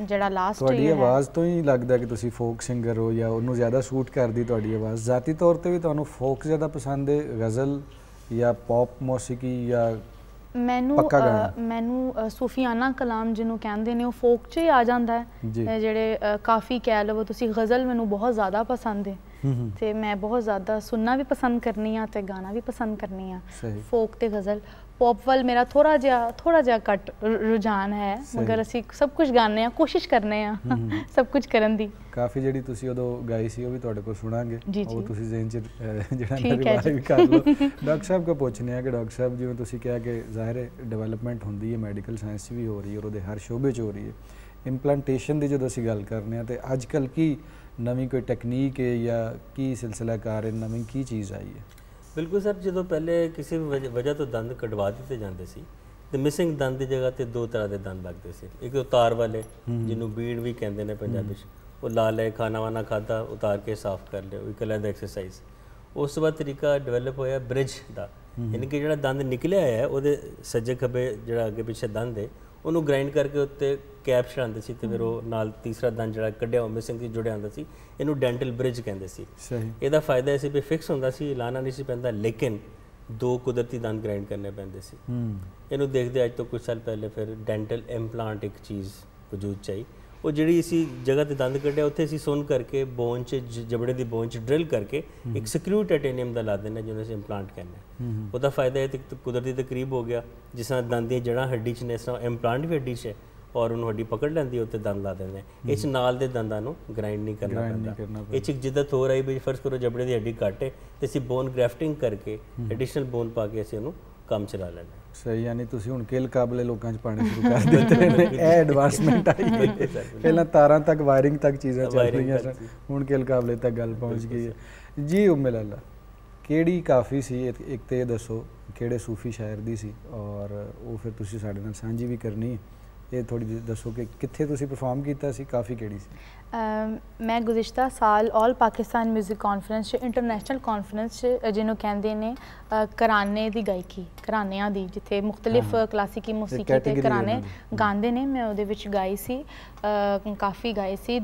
ਜਿਹੜਾ ਲਾਸਟ ਤੁਹਾਡੀ ਆਵਾਜ਼ ਤੋਂ ਹੀ ਲੱਗਦਾ ਕਿ ਤੁਸੀਂ ਫੋਕ ਸਿੰਗਰ ਹੋ ਜਾਂ ਉਹਨੂੰ ਜ਼ਿਆਦਾ ਸੂਟ ਕਰਦੀ ਤੁਹਾਡੀ ਆਵਾਜ਼ ذاتی ਤੌਰ ਤੇ ਵੀ ਤੁਹਾਨੂੰ ਫੋਕ ਜ਼ਿਆਦਾ ਪਸੰਦ ਹੈ ਗ਼ਜ਼ਲ ਜਾਂ ਪੌਪ ਮੌਸੀਕੀ ਜਾਂ ਮੈਨੂੰ ਮੈਨੂੰ ਸੂਫੀਆਨਾ ਕਲਾਮ ਜਿਹਨੂੰ ਕਹਿੰਦੇ ਨੇ ਉਹ ਫੋਕ 'ਚ ਹੀ ਆ ਜਾਂਦਾ ਹੈ ਜਿਹੜੇ ਕਾਫੀ ਕਹਿ ਲਵੋ ਤੁਸੀਂ ਗ਼ਜ਼ਲ ਮੈਨੂੰ ਬਹੁਤ ਜ਼ਿਆਦਾ ਪਸੰਦ ਹੈ ਤੇ ਮੈਂ ਬਹੁਤ ਜ਼ਿਆਦਾ ਸੁਣਨਾ ਵੀ ਪਸੰਦ ਕਰਨੀ ਆ ਤੇ ਗਾਣਾ ਵੀ ਪਸੰਦ ਕਰਨੀ ਆ ਫੋਕ ਤੇ ਗ਼ਜ਼ਲ ਪੌਪ ਵੱਲ ਮੇਰਾ ਥੋੜਾ ਜਿਹਾ ਥੋੜਾ ਜਿਹਾ ਕਟ ਰੁਝਾਨ ਹੈ ਮਗਰ ਅਸੀਂ ਸਭ ਕੁਝ ਗਾਣੇ ਆ ਕੋਸ਼ਿਸ਼ ਕਰਨੇ ਆ [laughs] ਸਭ ਕੁਝ ਕਰਨ ਦੀ ਕਾਫੀ ਜਿਹੜੀ ਤੁਸੀਂ ਉਦੋਂ ਗਾਈ ਸੀ ਉਹ ਵੀ ਤੁਹਾਡੇ ਕੋਲ ਸੁਣਾਂਗੇ ਉਹ ਤੁਸੀਂ ਜ਼ਿਹਨ ਚ ਜਿਹੜਾ ਰਿਵਾਈਵ ਵੀ ਕਰ ਲਓ [laughs] ਡਾਕਟਰ ਸਾਹਿਬ ਕੋ ਪੁੱਛਨੇ ਆ ਕਿ ਡਾਕਟਰ ਸਾਹਿਬ ਜਿਵੇਂ ਤੁਸੀਂ ਕਿਹਾ ਕਿ ਜ਼ਾਹਿਰ ਹੈ ਡਿਵੈਲਪਮੈਂਟ ਹੁੰਦੀ ਹੈ ਮੈਡੀਕਲ ਸਾਇੰਸ 'ਚ ਵੀ ਹੋ ਰਹੀ ਹੈ ਔਰ ਉਹਦੇ ਹਰ ਸ਼ੋਬੇ 'ਚ ਹੋ ਰਹੀ ਹੈ ਇੰਪਲਾਂਟੇਸ਼ਨ ਦੀ ਜਦੋਂ ਅਸੀਂ ਗੱਲ ਕਰਨੇ ਆ ਤੇ ਅੱਜ ਕੱਲ ਕੀ ਨਵੀਂ ਕੋਈ ਟੈਕਨੀਕ ਹੈ ਜਾਂ ਕੀ ਸਿਲਸਿਲਾ ਕਰ ਰਹੇ ਨਵੀਂ ਕੀ ਚੀਜ਼ ਆਈ ਹੈ ਬਿਲਕੁਲ ਸਰ ਜਦੋਂ ਪਹਿਲੇ ਕਿਸੇ ਵੀ ਵਜ੍ਹਾ ਤੋਂ ਦੰਦ ਕਢਵਾ ਦਿੱਤੇ ਜਾਂਦੇ ਸੀ ਤੇ ਮਿਸਿੰਗ ਦੰਦ ਦੀ ਜਗ੍ਹਾ ਤੇ ਦੋ ਤਰ੍ਹਾਂ ਦੇ ਦੰਦ ਲੱਗਦੇ ਸੀ ਇੱਕ ਉਤਾਰ ਵਾਲੇ ਜਿਹਨੂੰ ਬੀੜ ਵੀ ਕਹਿੰਦੇ ਨੇ ਪੰਜਾਬੀ ਵਿੱਚ ਉਹ ਲਾ ਲੈ ਖਾਣਾ ਵਾਣਾ ਖਾਦਾ ਉਤਾਰ ਕੇ ਸਾਫ਼ ਕਰ ਉਹ ਇੱਕ ਅਲੱਗ ਐਕਸਰਸਾਈਜ਼ ਉਸ ਤੋਂ ਬਾਅਦ ਤਰੀਕਾ ਡਿਵੈਲਪ ਹੋਇਆ ਬ੍ਰਿਜ ਦਾ ਯਾਨੀ ਕਿ ਜਿਹੜਾ ਦੰਦ ਨਿਕਲਿਆ ਹੈ ਉਹਦੇ ਸੱਜੇ ਖੱਬੇ ਜਿਹੜਾ ਅੱਗੇ ਪਿੱਛੇ ਦੰਦ ਹੈ ਉਹਨੂੰ ਗ੍ਰਾਈਂਡ ਕਰਕੇ ਉੱਤੇ ਕੈਪ ਛੜਾਉਂਦੇ ਸੀ ਤੇ ਫਿਰ ਉਹ ਨਾਲ ਤੀਸਰਾ ਦੰਦ ਜਿਹੜਾ ਕੱਢਿਆ ਉਹ ਮਿਸਿੰਗ ਸੀ ਜੁੜਿਆ ਹੁੰਦਾ ਸੀ ਇਹਨੂੰ ਡੈਂਟਲ ਬ੍ਰਿਜ ਕਹਿੰਦੇ ਸੀ ਸਹੀ ਇਹਦਾ ਫਾਇਦਾ ਇਹ ਸੀ ਵੀ ਫਿਕਸ ਹੁੰਦਾ ਸੀ ਲਾਣਾ ਨਹੀਂ ਸੀ ਪੈਂਦਾ ਲੇਕਿਨ ਦੋ ਕੁਦਰਤੀ ਦੰਦ ਗ੍ਰਾਈਂਡ ਕਰਨੇ ਪੈਂਦੇ ਸੀ ਹੂੰ ਇਹਨੂੰ ਦੇਖਦੇ ਅੱਜ ਤੋਂ ਕੁਝ ਸਾਲ ਪਹਿਲੇ ਫਿਰ ਡੈਂਟਲ ਇੰਪਲਾਂਟ ਇੱਕ ਚੀਜ਼ ਵਜੂਦ ਚਾਈ ਉਹ ਜਿਹੜੀ ਅਸੀਂ ਜਗ੍ਹਾ ਤੇ ਦੰਦ ਕੱਢਿਆ ਉੱਥੇ ਅਸੀਂ ਸੁਣ ਕਰਕੇ ਬੋਨ 'ਚ ਜਬੜੇ ਦੀ ਬੋਨ 'ਚ ਡਰਿਲ ਕਰਕੇ ਇੱਕ ਸਕਰੂ ਟਾਈਟੇਨੀਅਮ ਦਾ ਲਾ ਦਿੰਦੇ ਜਿਹਨੂੰ ਅਸੀਂ ਇੰਪਲਾਂਟ ਕਹਿੰਦੇ ਉਹਦਾ ਫਾਇਦਾ ਇਹ ਤੇ ਕੁਦਰਤੀ ਤਕਰੀਬ ਹੋ ਗਿਆ ਜਿਸ ਨਾਲ ਦੰਦ ਦੀਆਂ ਜੜਾਂ ਹੱਡੀ 'ਚ ਨੇ ਇਸ ਤਰ੍ਹਾਂ ਇੰਪਲਾਂਟ ਵੀ ਹੱਡੀ 'ਚ ਹੈ ਔਰ ਉਹਨੂੰ ਹੱਡੀ ਪਕੜ ਲੈਂਦੀ ਉੱਤੇ ਦੰਦ ਲਾ ਦਿੰਦੇ ਇਸ ਨਾਲ ਦੇ ਦੰਦਾਂ ਨੂੰ ਗ੍ਰਾਈਂਡ ਨਹੀਂ ਕਰਨਾ ਪੈਂਦਾ ਇਹ ਚ ਜਿੱਦਾਂ ਹੋ ਰਹੀ ਵੀ ਫਰਸ ਕਰੋ ਜਬੜੇ ਦੀ ਹੱਡੀ ਕੱਟੇ ਤੇ ਅਸੀਂ ਬੋਨ ਗ੍ਰਾਫਟਿੰਗ ਕਰਕੇ ਐਡੀਸ਼ਨਲ ਬੋਨ ਪਾ ਕੇ ਅਸੀਂ ਉਹਨੂੰ ਕੰਮ ਚਲਾ ਲੈਣਾ ਸਹੀ ਯਾਨੀ ਤੁਸੀਂ ਹੁਣ ਕਿਲ ਕਾਬਲੇ ਲੋਕਾਂ 'ਚ ਪਾਣੇ ਸ਼ੁਰੂ ਕਰ ਦਿੱਤੇ ਨੇ ਇਹ ਐਡਵਾਂਸਮੈਂਟ ਆਈ ਹੈ ਪਹਿਲਾਂ ਤਾਰਾਂ ਤੱਕ ਵਾਇਰਿੰਗ ਤੱਕ ਚੀਜ਼ਾਂ ਚੱਲ ਰਹੀਆਂ ਸਨ ਹੁਣ ਕਿਲ ਕਾਬਲੇ ਤੱਕ ਗੱਲ ਪਹੁੰਚ ਗਈ ਹੈ ਜੀ ਉਮਲ ਅੱਲਾ ਕਿਹੜੀ ਕਾਫੀ ਸੀ ਇੱਕ ਤੇ ਦੱਸੋ ਕਿਹੜੇ ਸੂਫੀ ਸ਼ਾਇਰ ਦੀ ਸੀ ਔਰ ਉਹ ਫਿਰ ਤੁਸੀਂ ਸਾਡੇ ਨਾਲ ਸਾਂਝੀ ਵੀ ਕਰਨੀ ਹੈ ਇਹ ਥੋੜੀ ਦੱਸੋ ਕਿ ਕਿੱਥੇ ਤੁਸੀਂ ਪਰਫਾਰਮ ਕੀਤਾ ਸੀ ਕਾਫੀ ਕਿਹੜੀ ਸੀ ਮੈਂ ਗੁਜ਼ਸ਼ਤਾ ਸਾਲ 올 ਪਾਕਿਸਤਾਨ 뮤직 ਕਾਨਫਰੰਸ ਤੇ ਇੰਟਰਨੈਸ਼ਨਲ ਕਾਨਫਰੰਸ ਜਿਹਨੂੰ ਕਹਿੰਦੇ ਨੇ ਕਰਾਨੇ ਦੀ ਗਾਇਕੀ ਕਰਾਨਿਆਂ ਦੀ ਜਿੱਥੇ ਮੁxtਲਿਫ ਕਲਾਸਿਕੀ ਮੂਸੀਕੀ ਤੇ ਕਰਾਨੇ ਗਾਉਂਦੇ ਨੇ ਮੈਂ ਉਹਦੇ ਵਿੱਚ ਗਾਈ ਸੀ ਕਾਫੀ ਗਾਈ ਸੀ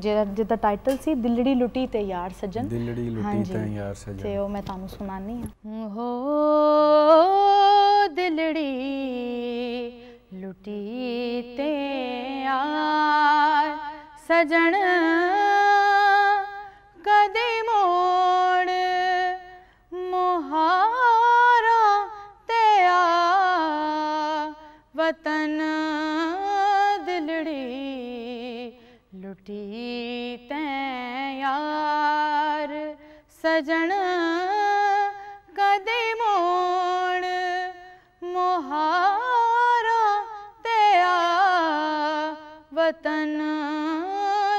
ਜਿਹਦਾ ਟਾਈਟਲ ਸੀ ਦਿਲੜੀ ਲੁੱਟੀ ਤੇ ਯਾਰ ਸਜਣ ਦਿਲੜੀ ਲੁੱਟੀ ਤੇ ਯਾਰ ਸਜਣ ਤੇ ਉਹ ਮੈਂ ਤੁਹਾਨੂੰ ਸੁਣਾਣੀ ਆ ਹੋ ਦਿਲੜੀ ਲੁਟੀਤੇ ਆ ਸਜਣ ਕਦੇ ਮੋੜ ਮੁਹਾਰਾ ਤੇ ਆ ਵਤਨ ਦਿਲੜੀ ਲੁਟੀਤੇ ਤੇ ਯਾਰ ਸਜਣ तन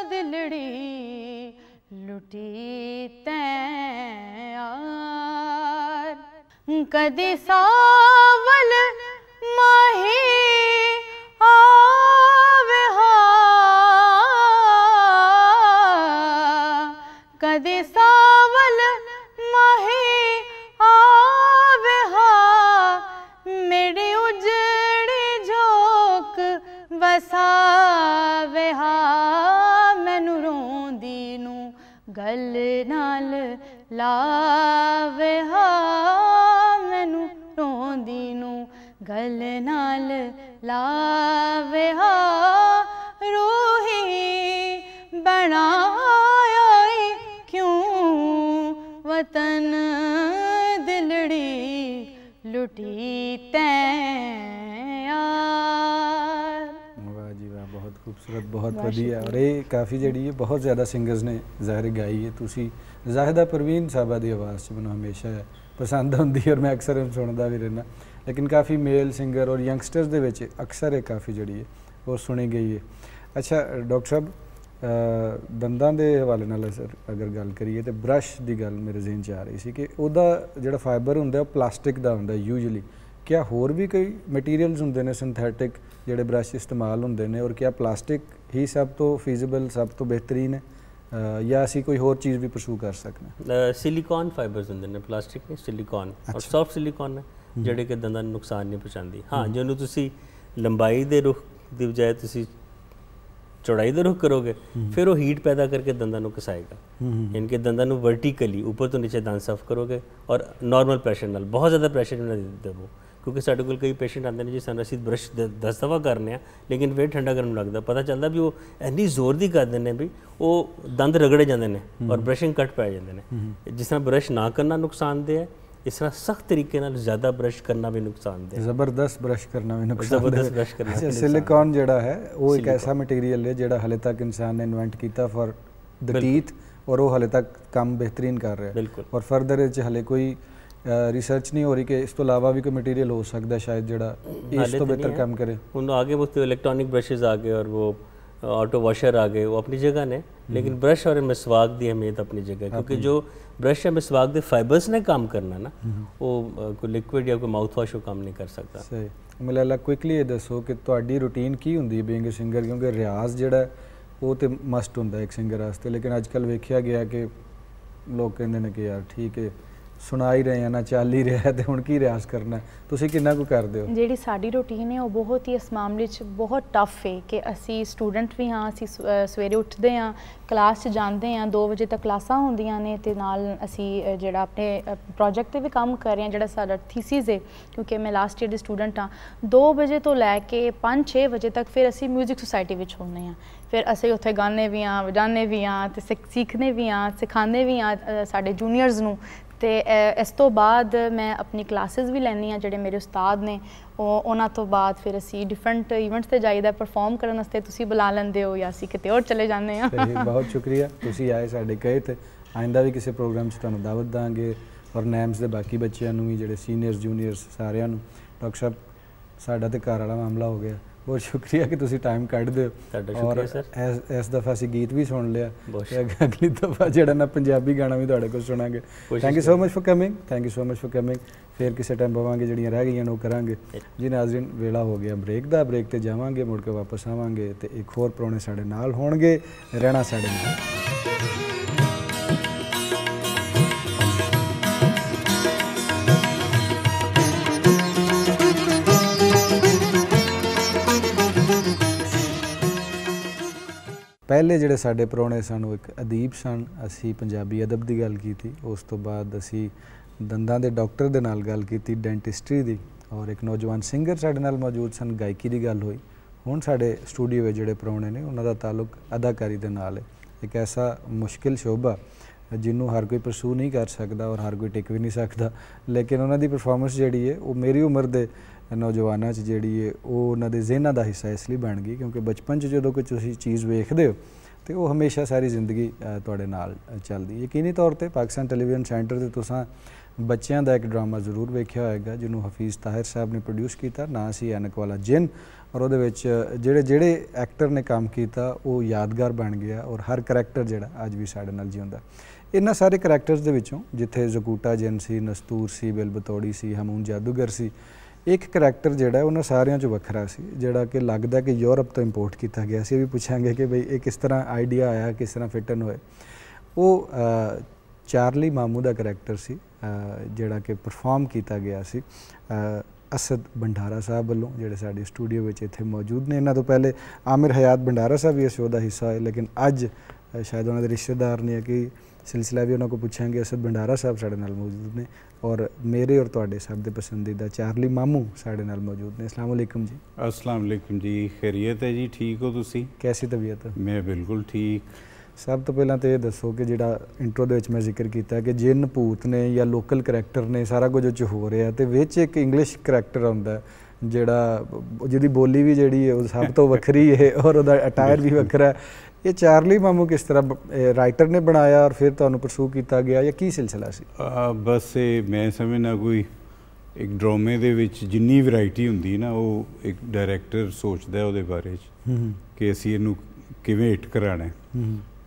दिलड़ी लुटी तैयार कदी सावल माही आवे हा कदी सा ਹਲ ਨਾਲ ਲਾਵੇ ਹਾਂ ਮੈਨੂੰ ਰੋਂਦੀ ਨੂੰ ਗਲ ਨਾਲ ਲਾਵੇ ਬਹੁਤ ਵਧੀਆ ਔਰ ਇਹ ਕਾਫੀ ਜਿਹੜੀ ਹੈ ਬਹੁਤ ਜ਼ਿਆਦਾ ਸਿੰਗਰਸ ਨੇ ਜ਼ਾਹਿਰ ਗਾਈ ਹੈ ਤੁਸੀਂ ਜ਼ਾਹਿਦਾ ਪਰਵੀਨ ਸਾਹਿਬਾ ਦੀ ਆਵਾਜ਼ ਚ ਮੈਨੂੰ ਹਮੇਸ਼ਾ ਪਸੰਦ ਹੁੰਦੀ ਔਰ ਮੈਂ ਅਕਸਰ ਸੁਣਦਾ ਵੀ ਰਹਿਣਾ ਲੇਕਿਨ ਕਾਫੀ ਮੇਲ ਸਿੰਗਰ ਔਰ ਯੰਗਸਟਰਸ ਦੇ ਵਿੱਚ ਅਕਸਰ ਇਹ ਕਾਫੀ ਜਿਹੜੀ ਹੈ ਉਹ ਸੁਣੀ ਗਈ ਹੈ ਅੱਛਾ ਡਾਕਟਰ ਸਾਹਿਬ ਦੰਦਾਂ ਦੇ ਹਵਾਲੇ ਨਾਲ ਸਰ ਅਗਰ ਗੱਲ ਕਰੀਏ ਤੇ ਬ੍ਰਸ਼ ਦੀ ਗੱਲ ਮੇਰੇ ਜ਼ਿਹਨ 'ਚ ਆ ਰਹੀ ਸੀ ਕਿ ਉਹਦਾ ਜਿਹੜਾ ਫਾਈਬਰ ਹੁੰਦਾ ਉਹ ਪਲਾਸਟਿਕ ਦਾ ਹੁੰਦਾ ਯੂਜੂਲੀ ਕਿਆ ਹੋਰ ਵੀ ਕੋਈ ਮਟੀਰੀਅਲਸ ਹੁੰਦੇ ਨੇ ਸਿੰਥੈਟਿਕ ਜਿਹੜੇ ਬ੍ਰਸ਼ ਇਸਤੇਮਾਲ ਹੁੰਦੇ ਨੇ ਔਰ ਕਿਆ ਪਲਾਸਟਿਕ ਹੀ ਸਭ ਤੋਂ ਫੀਜ਼ੀਬਲ ਸਭ ਤੋਂ ਬਿਹਤਰੀਨ ਹੈ ਅਸੀਂ ਕੋਈ ਹੋਰ ਚੀਜ਼ ਵੀ भी ਕਰ ਸਕਦੇ ਹਾਂ ਸਿਲੀਕਨ ਫਾਈਬਰਸ ਹੁੰਦੇ ਨੇ ਪਲਾਸਟਿਕ ਨਹੀਂ ਸਿਲੀਕਨ ਔਰ ਸੌਫਟ ਸਿਲੀਕਨ ਹੈ ਜਿਹੜੇ ਕਿ ਦੰਦਾਂ ਨੂੰ ਨੁਕਸਾਨ ਨਹੀਂ ਪਹੁੰਚਾਉਂਦੀ ਹਾਂ ਜਿਹਨੂੰ ਤੁਸੀਂ ਲੰਬਾਈ ਦੇ ਰੁਖ ਦੀ ਬਜਾਏ ਤੁਸੀਂ ਚੌੜਾਈ ਦੇ ਰੁਖ ਕਰੋਗੇ ਫਿਰ ਉਹ ਹੀਟ ਪੈਦਾ ਕਰਕੇ ਦੰਦਾਂ ਨੂੰ ਕਸਾਏਗਾ ਇਨਕੇ ਦੰਦਾਂ ਨੂੰ ਵਰਟੀਕਲੀ ਉੱਪਰ ਤੋਂ ਨੀਚੇ ਦੰਦ ਸਾਫ਼ ਕਰੋਗੇ ਔਰ ਨਾਰਮਲ ਪ੍ਰੈਸ਼ਰ ਨਾਲ ਬਹੁਤ ਜ਼ਿਆਦਾ ਪ੍ਰੈਸ਼ਰ ਨਾਲ ਦੇ ਦਿਓ ਕਿਉਂਕਿ ਸਾਡੇ ਕੋਲ ਕਈ ਪੇਸ਼ੈਂਟ ਆਉਂਦੇ ਨੇ ਜੀ ਸਾਨੂੰ ਅਸੀਂ ਬ੍ਰਸ਼ 10 ਦਵਾ ਕਰਨੇ ਆ ਲੇਕਿਨ ਵੇ ਠੰਡਾ ਕਰਨ ਨੂੰ ਲੱਗਦਾ ਪਤਾ ਚੱਲਦਾ ਵੀ ਉਹ ਇੰਨੀ ਜ਼ੋਰ ਦੀ ਕਰਦੇ ਨੇ ਵੀ ਉਹ ਦੰਦ ਰਗੜੇ ਜਾਂਦੇ ਨੇ ਔਰ ਬ੍ਰਸ਼ਿੰਗ ਕੱਟ ਪੈ ਜਾਂਦੇ ਨੇ ਜਿਸ ਤਰ੍ਹਾਂ ਬ੍ਰਸ਼ ਨਾ ਕਰਨਾ ਨੁਕਸਾਨਦੇ ਹੈ ਇਸ ਤਰ੍ਹਾਂ ਸਖਤ ਤਰੀਕੇ ਨਾਲ ਜ਼ਿਆਦਾ ਬ੍ਰਸ਼ ਕਰਨਾ ਵੀ ਨੁਕਸਾਨਦੇ ਹੈ ਜ਼ਬਰਦਸਤ ਬ੍ਰਸ਼ ਕਰਨਾ ਵੀ ਨੁਕਸਾਨਦੇਹ ਜ਼ਬਰਦਸਤ ਬ੍ਰਸ਼ ਕਰਨਾ ਸਿਲਿਕਨ ਜਿਹੜਾ ਹੈ ਉਹ ਇੱਕ ਐਸਾ ਮਟੀਰੀਅਲ ਹੈ ਜਿਹੜਾ ਹਲੇ ਤੱਕ ਇਨਸਾਨ ਨੇ ਇਨਵੈਂਟ ਕੀਤਾ ਫਾਰ ਦ ਟੀਥ ਔਰ ਉਹ ਹਲੇ ਤੱਕ ਕੰਮ ਬਿਹਤਰੀਨ ਕਰ ਰਿਹਾ ਹੈ ਔਰ ਫਰਦਰ ਇਹ ਚ ਹਲੇ ਕੋਈ ਰਿਸਰਚ ਨਹੀਂ ਹੋ ਰਹੀ ਕਿ ਇਸ ਤੋਂ ਇਲਾਵਾ ਵੀ ਕੋਈ ਮਟੀਰੀਅਲ ਹੋ ਸਕਦਾ ਸ਼ਾਇਦ ਜਿਹੜਾ ਇਸ ਤੋਂ ਬਿਹਤਰ ਕੰਮ ਕਰੇ ਹੁਣ ਅੱਗੇ वो ਇਲੈਕਟ੍ਰੋਨਿਕ इलेक्ट्रॉनिक ਆ ਗਏ ਔਰ ਉਹ वो ऑटो वॉशर आ गए वो अपनी जगह ने लेकिन ब्रश और ਦੀ दी अहमियत ਆਪਣੀ ਜਗ੍ਹਾ ਕਿਉਂਕਿ ਜੋ ਬ੍ਰਸ਼ ਹੈ ਮਿਸਵਾਕ ਦੇ ਫਾਈਬਰਸ ਨੇ ਕੰਮ ਕਰਨਾ ਨਾ ਉਹ ਕੋਈ ਲਿਕਵਿਡ ਜਾਂ ਕੋਈ ਮਾਊਥ ਵਾਸ਼ ਉਹ ਕੰਮ ਨਹੀਂ ਕਰ ਸਕਦਾ ਸਹੀ ਮਲਾਲਾ ਕੁਇਕਲੀ ਇਹ ਦੱਸੋ ਕਿ ਤੁਹਾਡੀ ਰੁਟੀਨ ਕੀ ਹੁੰਦੀ ਹੈ ਬੀਇੰਗ ਅ ਸਿੰਗਰ ਕਿਉਂਕਿ ਰਿਆਜ਼ ਜਿਹੜਾ ਉਹ ਤੇ ਮਸਟ ਹੁੰਦਾ ਇੱਕ ਸਿੰਗਰ ਵਾਸਤੇ ਲੇਕਿਨ ਅੱਜ ਕੱਲ ਵੇਖਿਆ ਗਿਆ ਕਿ ਲੋਕ ਕਹਿੰਦੇ ਨੇ ਕਿ ਯਾਰ ਠੀਕ ਹੈ ਸੁਣਾ ਹੀ ਰਹੇ ਆ ਨਾ ਚੱਲ ਹੀ ਰਿਹਾ ਤੇ ਹੁਣ ਕੀ ਰਿਆਸ ਕਰਨਾ ਤੁਸੀਂ ਕਿੰਨਾ ਕੁ ਕਰਦੇ ਹੋ ਜਿਹੜੀ ਸਾਡੀ ਰੁਟੀਨ ਹੈ ਉਹ ਬਹੁਤ ਹੀ ਇਸ ਮਾਮਲੇ 'ਚ ਬਹੁਤ ਟਫ ਹੈ ਕਿ ਅਸੀਂ ਸਟੂਡੈਂਟ ਵੀ ਹਾਂ ਅਸੀਂ ਸਵੇਰੇ ਉੱਠਦੇ ਹਾਂ ਕਲਾਸ 'ਚ ਜਾਂਦੇ ਹਾਂ 2 ਵਜੇ ਤੱਕ ਕਲਾਸਾਂ ਹੁੰਦੀਆਂ ਨੇ ਤੇ ਨਾਲ ਅਸੀਂ ਜਿਹੜਾ ਆਪਣੇ ਪ੍ਰੋਜੈਕਟ ਤੇ ਵੀ ਕੰਮ ਕਰ ਰਹੇ ਹਾਂ ਜਿਹੜਾ ਸਾਡਾ ਥੀਸਿਸ ਹੈ ਕਿਉਂਕਿ ਮੈਂ ਲਾਸਟ ਈਅਰ ਦੀ ਸਟੂਡੈਂਟ ਹਾਂ 2 ਵਜੇ ਤੋਂ ਲੈ ਕੇ 5-6 ਵਜੇ ਤੱਕ ਫਿਰ ਅਸੀਂ 뮤직 ਸੁਸਾਇਟੀ ਵਿੱਚ ਹੁੰਨੇ ਆ ਫਿਰ ਅਸੀਂ ਉੱਥੇ ਗਾਣੇ ਵੀ ਆ ਵਜਾਣੇ ਵੀ ਆ ਤੇ ਸਿੱਖਣੇ ਵੀ ਆ ਸਿਖਾਣੇ ਵੀ ਆ ਸਾਡੇ ਜੂਨੀਅਰਸ ਨੂੰ ਤੇ ਇਸ ਤੋਂ ਬਾਅਦ ਮੈਂ ਆਪਣੀ ਕਲਾਸਿਸ ਵੀ ਲੈਣੀ ਆ ਜਿਹੜੇ ਮੇਰੇ ਉਸਤਾਦ ਨੇ ਉਹ ਉਹਨਾਂ ਤੋਂ ਬਾਅਦ ਫਿਰ ਅਸੀਂ ਡਿਫਰੈਂਟ ਇਵੈਂਟਸ ਤੇ ਜਾਈਦਾ ਪਰਫਾਰਮ ਕਰਨ ਵਾਸਤੇ ਤੁਸੀਂ ਬੁਲਾ ਲੈਂਦੇ ਹੋ ਜਾਂ ਅਸੀਂ ਕਿਤੇ ਹੋਰ ਚਲੇ ਜਾਂਦੇ ਆ ਬਹੁਤ ਸ਼ੁਕਰੀਆ ਤੁਸੀਂ ਆਏ ਸਾਡੇ ਕਹੇ ਤੇ ਆਇੰਦਾ ਵੀ ਕਿਸੇ ਪ੍ਰੋਗਰਾਮ 'ਚ ਤੁਹਾਨੂੰ ਦਾਵਤ ਦਾਂਗੇ ਔਰ ਨੈਮਸ ਦੇ ਬਾਕੀ ਬੱਚਿਆਂ ਨੂੰ ਵੀ ਜਿਹੜੇ ਸੀਨੀਅਰਸ ਜੂਨੀਅਰਸ ਸਾਰਿਆਂ ਨੂੰ ਡਾਕਟਰ ਸਾਹਿਬ ਸਾਡਾ ਤੇ ਘਰ ਵਾਲਾ ਮਾਮਲਾ ਹੋ ਗਿਆ ਬਹੁਤ ਸ਼ੁਕਰੀਆ ਕਿ ਤੁਸੀਂ ਟਾਈਮ ਕੱਢਦੇ ਹੋ ਤੁਹਾਡਾ ਸ਼ੁਕਰੀਆ ਸਰ ਇਸ ਦਫਾ ਅਸੀਂ ਗੀਤ ਵੀ ਸੁਣ ਲਿਆ ਤੇ ਅਗਲੀ ਦਫਾ ਜਿਹੜਾ ਨਾ ਪੰਜਾਬੀ ਗਾਣਾ ਵੀ ਤੁਹਾਡੇ ਕੋਲ ਸੁਣਾਂਗੇ thank you so much for coming thank you so much for coming ਫੇਰ ਕਿਸੇ ਟਾਈਮ ਬਵਾਂਗੇ ਜਿਹੜੀਆਂ ਰਹਿ ਗਈਆਂ ਉਹ ਕਰਾਂਗੇ ਜੀ ਨਾਜ਼ਰੀਨ ਵੇਲਾ ਹੋ ਗਿਆ ਬ੍ਰੇਕ ਦਾ ਬ੍ਰੇਕ ਤੇ ਜਾਵਾਂਗੇ ਮੁੜ ਕੇ ਵਾਪਸ ਆਵਾਂਗੇ ਤੇ ਇੱਕ ਹੋਰ ਪ੍ਰੋਣੇ ਸਾਡੇ ਨਾਲ ਹੋਣਗੇ ਰਹਿਣਾ ਸਾਡੇ ਨਾਲ ਪਹਿਲੇ ਜਿਹੜੇ ਸਾਡੇ ਪਰੋਣੇ ਸਨ ਉਹ ਇੱਕ ਅਦੀਬ ਸਨ ਅਸੀਂ ਪੰਜਾਬੀ ਅਦਬ ਦੀ ਗੱਲ ਕੀਤੀ ਉਸ ਤੋਂ ਬਾਅਦ ਅਸੀਂ ਦੰਦਾਂ ਦੇ ਡਾਕਟਰ ਦੇ ਨਾਲ ਗੱਲ ਕੀਤੀ ਡੈਂਟਿਸਟਰੀ ਦੀ ਔਰ ਇੱਕ ਨੌਜਵਾਨ ਸਿੰਗਰ ਸਾਡੇ ਨਾਲ ਮੌਜੂਦ ਸਨ ਗਾਇਕੀ ਦੀ ਗੱਲ ਹੋਈ ਹੁਣ ਸਾਡੇ ਸਟੂਡੀਓ ਵਿੱਚ ਜਿਹੜੇ ਪਰੋਣੇ ਨੇ ਉਹਨਾਂ ਦਾ ਤਾਲੁਕ ਅਦਾਕਾਰੀ ਦੇ ਨਾਲ ਹੈ ਇੱਕ ਐਸਾ ਮੁਸ਼ਕਿਲ ਸ਼ੋਭਾ ਜਿਹਨੂੰ ਹਰ ਕੋਈ ਪਰਸੂ ਨਹੀਂ ਕਰ ਸਕਦਾ ਔਰ ਹਰ ਕੋਈ ਟਿਕ ਵੀ ਨਹੀਂ ਸਕਦਾ ਲੇਕਿਨ ਉਹਨਾਂ ਦੀ ਪਰਫਾਰਮੈਂਸ ਜਿਹੜੀ ਹੈ ਉਹ ਮੇਰੀ ਉਮਰ ਦੇ ਨੌਜਵਾਨਾਂ 'ਚ ਜਿਹੜੀ ਏ ਉਹ ਉਹਨਾਂ ਦੇ ਜ਼ਿਹਨਾਂ ਦਾ ਹਿੱਸਾ ਇਸ ਲਈ ਬਣ ਗਈ ਕਿਉਂਕਿ ਬਚਪਨ 'ਚ ਜਦੋਂ ਕੋਈ ਤੁਸੀਂ ਚੀਜ਼ ਵੇਖਦੇ ਹੋ ਤੇ ਉਹ ਹਮੇਸ਼ਾ ਸਾਰੀ ਜ਼ਿੰਦਗੀ ਤੁਹਾਡੇ ਨਾਲ ਚੱਲਦੀ ਯਕੀਨੀ ਤੌਰ ਤੇ ਪਾਕਿਸਤਾਨ ਟੈਲੀਵਿਜ਼ਨ ਸੈਂਟਰ ਤੇ ਤੁਸੀਂ ਬੱਚਿਆਂ ਦਾ ਇੱਕ ਡਰਾਮਾ ਜ਼ਰੂਰ ਵੇਖਿਆ ਹੋਵੇਗਾ ਜਿਹਨੂੰ ਹਫੀਜ਼ ਤਾਹਿਰ ਸਾਹਿਬ ਨੇ ਪ੍ਰੋਡਿਊਸ ਕੀਤਾ ਨਾਂ ਸੀ ਐਨਕ ਵਾਲਾ ਜਿੰਨ ਔਰ ਉਹਦੇ ਵਿੱਚ ਜਿਹੜੇ ਜਿਹੜੇ ਐਕਟਰ ਨੇ ਕੰਮ ਕੀਤਾ ਉਹ ਯਾਦਗਾਰ ਬਣ ਗਿਆ ਔਰ ਹਰ ਕੈਰੈਕਟਰ ਜਿਹੜਾ ਅੱਜ ਵੀ ਸਾਡੇ ਨਾਲ ਜਿਉਂਦਾ ਇਹਨਾਂ ਸਾਰੇ ਕੈਰੈਕਟਰਸ ਦੇ ਵਿੱਚੋਂ ਜਿੱਥੇ ਜ਼ਕੂਟਾ ਜਿੰਨ ਸੀ ਨਸਤੂਰ ਸੀ ਬਿਲਬਤੋੜੀ ਸੀ ਹਮੂਨ ਜਾਦੂਗਰ ਸੀ ਇੱਕ ਕੈਰੈਕਟਰ ਜਿਹੜਾ ਉਹਨਾਂ ਸਾਰਿਆਂ ਚੋਂ ਵੱਖਰਾ ਸੀ ਜਿਹੜਾ ਕਿ ਲੱਗਦਾ ਕਿ ਯੂਰਪ ਤੋਂ ਇੰਪੋਰਟ ਕੀਤਾ ਗਿਆ ਸੀ ਇਹ ਵੀ ਪੁੱਛਾਂਗੇ ਕਿ ਭਈ ਇਹ ਕਿਸ ਤਰ੍ਹਾਂ ਆਈਡੀਆ ਆਇਆ ਕਿਸ ਤਰ੍ਹਾਂ ਫਿਟਨ ਹੋਏ ਉਹ ਚਾਰਲੀ ਮਾਮੂ ਦਾ ਕੈਰੈਕਟਰ ਸੀ ਜਿਹੜਾ ਕਿ ਪਰਫਾਰਮ ਕੀਤਾ ਗਿਆ ਸੀ ਅਸਦ ਭੰਡਾਰਾ ਸਾਹਿਬ ਵੱਲੋਂ ਜਿਹੜੇ ਸਾਡੇ ਸਟੂਡੀਓ ਵਿੱਚ ਇੱਥੇ ਮੌਜੂਦ ਨੇ ਇਹਨਾਂ ਤੋਂ ਪਹਿਲੇ ਆਮਿਰ ਹਯਾਤ ਭੰਡਾਰਾ ਸਾਹਿਬ ਵੀ ਇਸ ਸ਼ੋਅ ਦਾ ਹਿੱਸਾ ਹੈ ਲੇਕਿਨ ਅੱਜ ਸ਼ਾਇਦ ਉਹਨਾਂ ਦੇ ਰਿਸ਼ਤੇਦਾਰ ਨੇ ਕਿ ਸਿਲਸਿਲਾ ਵੀ ਉਹਨਾਂ ਕੋ ਪੁੱਛਾਂਗੇ ਅਸਦ ਭੰਡਾਰਾ ਸਾਹਿਬ ਸਾਡੇ ਨਾਲ ਮੌਜੂਦ ਨੇ ਔਰ ਮੇਰੇ ਔਰ ਤੁਹਾਡੇ ਸਭ ਦੇ ਪਸੰਦੀਦਾ ਚਾਰਲੀ ਮਾਮੂ ਸਾਡੇ ਨਾਲ ਮੌਜੂਦ ਨੇ ਅਸਲਾਮ ਅਲੈਕਮ ਜੀ ਅਸਲਾਮ ਅਲੈਕਮ ਜੀ ਖੈਰੀਅਤ ਹੈ ਜੀ ਠੀਕ ਹੋ ਤੁਸੀਂ ਕੈਸੀ ਤਬੀਅਤ ਹੈ ਮੈਂ ਬਿਲਕੁਲ ਠੀਕ ਸਭ ਤੋਂ ਪਹਿਲਾਂ ਤੇ ਇਹ ਦੱਸੋ ਕਿ ਜਿਹੜਾ ਇੰਟਰੋ ਦੇ ਵਿੱਚ ਮੈਂ ਜ਼ਿਕਰ ਕੀਤਾ ਕਿ ਜਿੰਨ ਭੂਤ ਨੇ ਜਾਂ ਲੋਕਲ ਕੈਰੈਕਟਰ ਨੇ ਸਾਰਾ ਕੁਝ ਉੱਚ ਹੋ ਰਿਹਾ ਤੇ ਵਿੱਚ ਇੱਕ ਇੰਗਲਿਸ਼ ਕੈਰੈਕਟਰ ਆਉਂਦਾ ਜਿਹੜਾ ਜਿਹਦੀ ਬੋਲੀ ਵੀ ਜਿਹੜੀ ਹੈ ਉਹ ਸਭ ਤੋਂ ਵੱਖਰੀ ਹੈ ਔਰ ਉਹਦਾ ਅਟਾਇਰ ਵੀ ਵੱਖਰਾ ਇਹ ਚਾਰਲੀ ਮਾਮੂ ਕਿਸ ਤਰ੍ਹਾਂ ਰਾਈਟਰ ਨੇ ਬਣਾਇਆ ਔਰ ਫਿਰ ਤੁਹਾਨੂੰ ਪਰਸੂ ਕੀਤਾ ਗਿਆ ਜਾਂ ਕੀ ਸਿਲਸਿਲਾ ਸੀ ਬਸ ਇਹ ਮੈਂ ਸਮਝਣਾ ਕੋਈ ਇੱਕ ਡਰਾਮੇ ਦੇ ਵਿੱਚ ਜਿੰਨੀ ਵੈਰਾਈਟੀ ਹੁੰਦੀ ਨਾ ਉਹ ਇੱਕ ਡਾਇਰੈਕਟਰ ਸੋਚਦਾ ਉਹਦੇ ਬਾਰੇ ਚ ਕਿ ਅਸੀਂ ਇਹਨੂੰ ਕਿਵੇਂ ਹਿੱਟ ਕਰਾਣਾ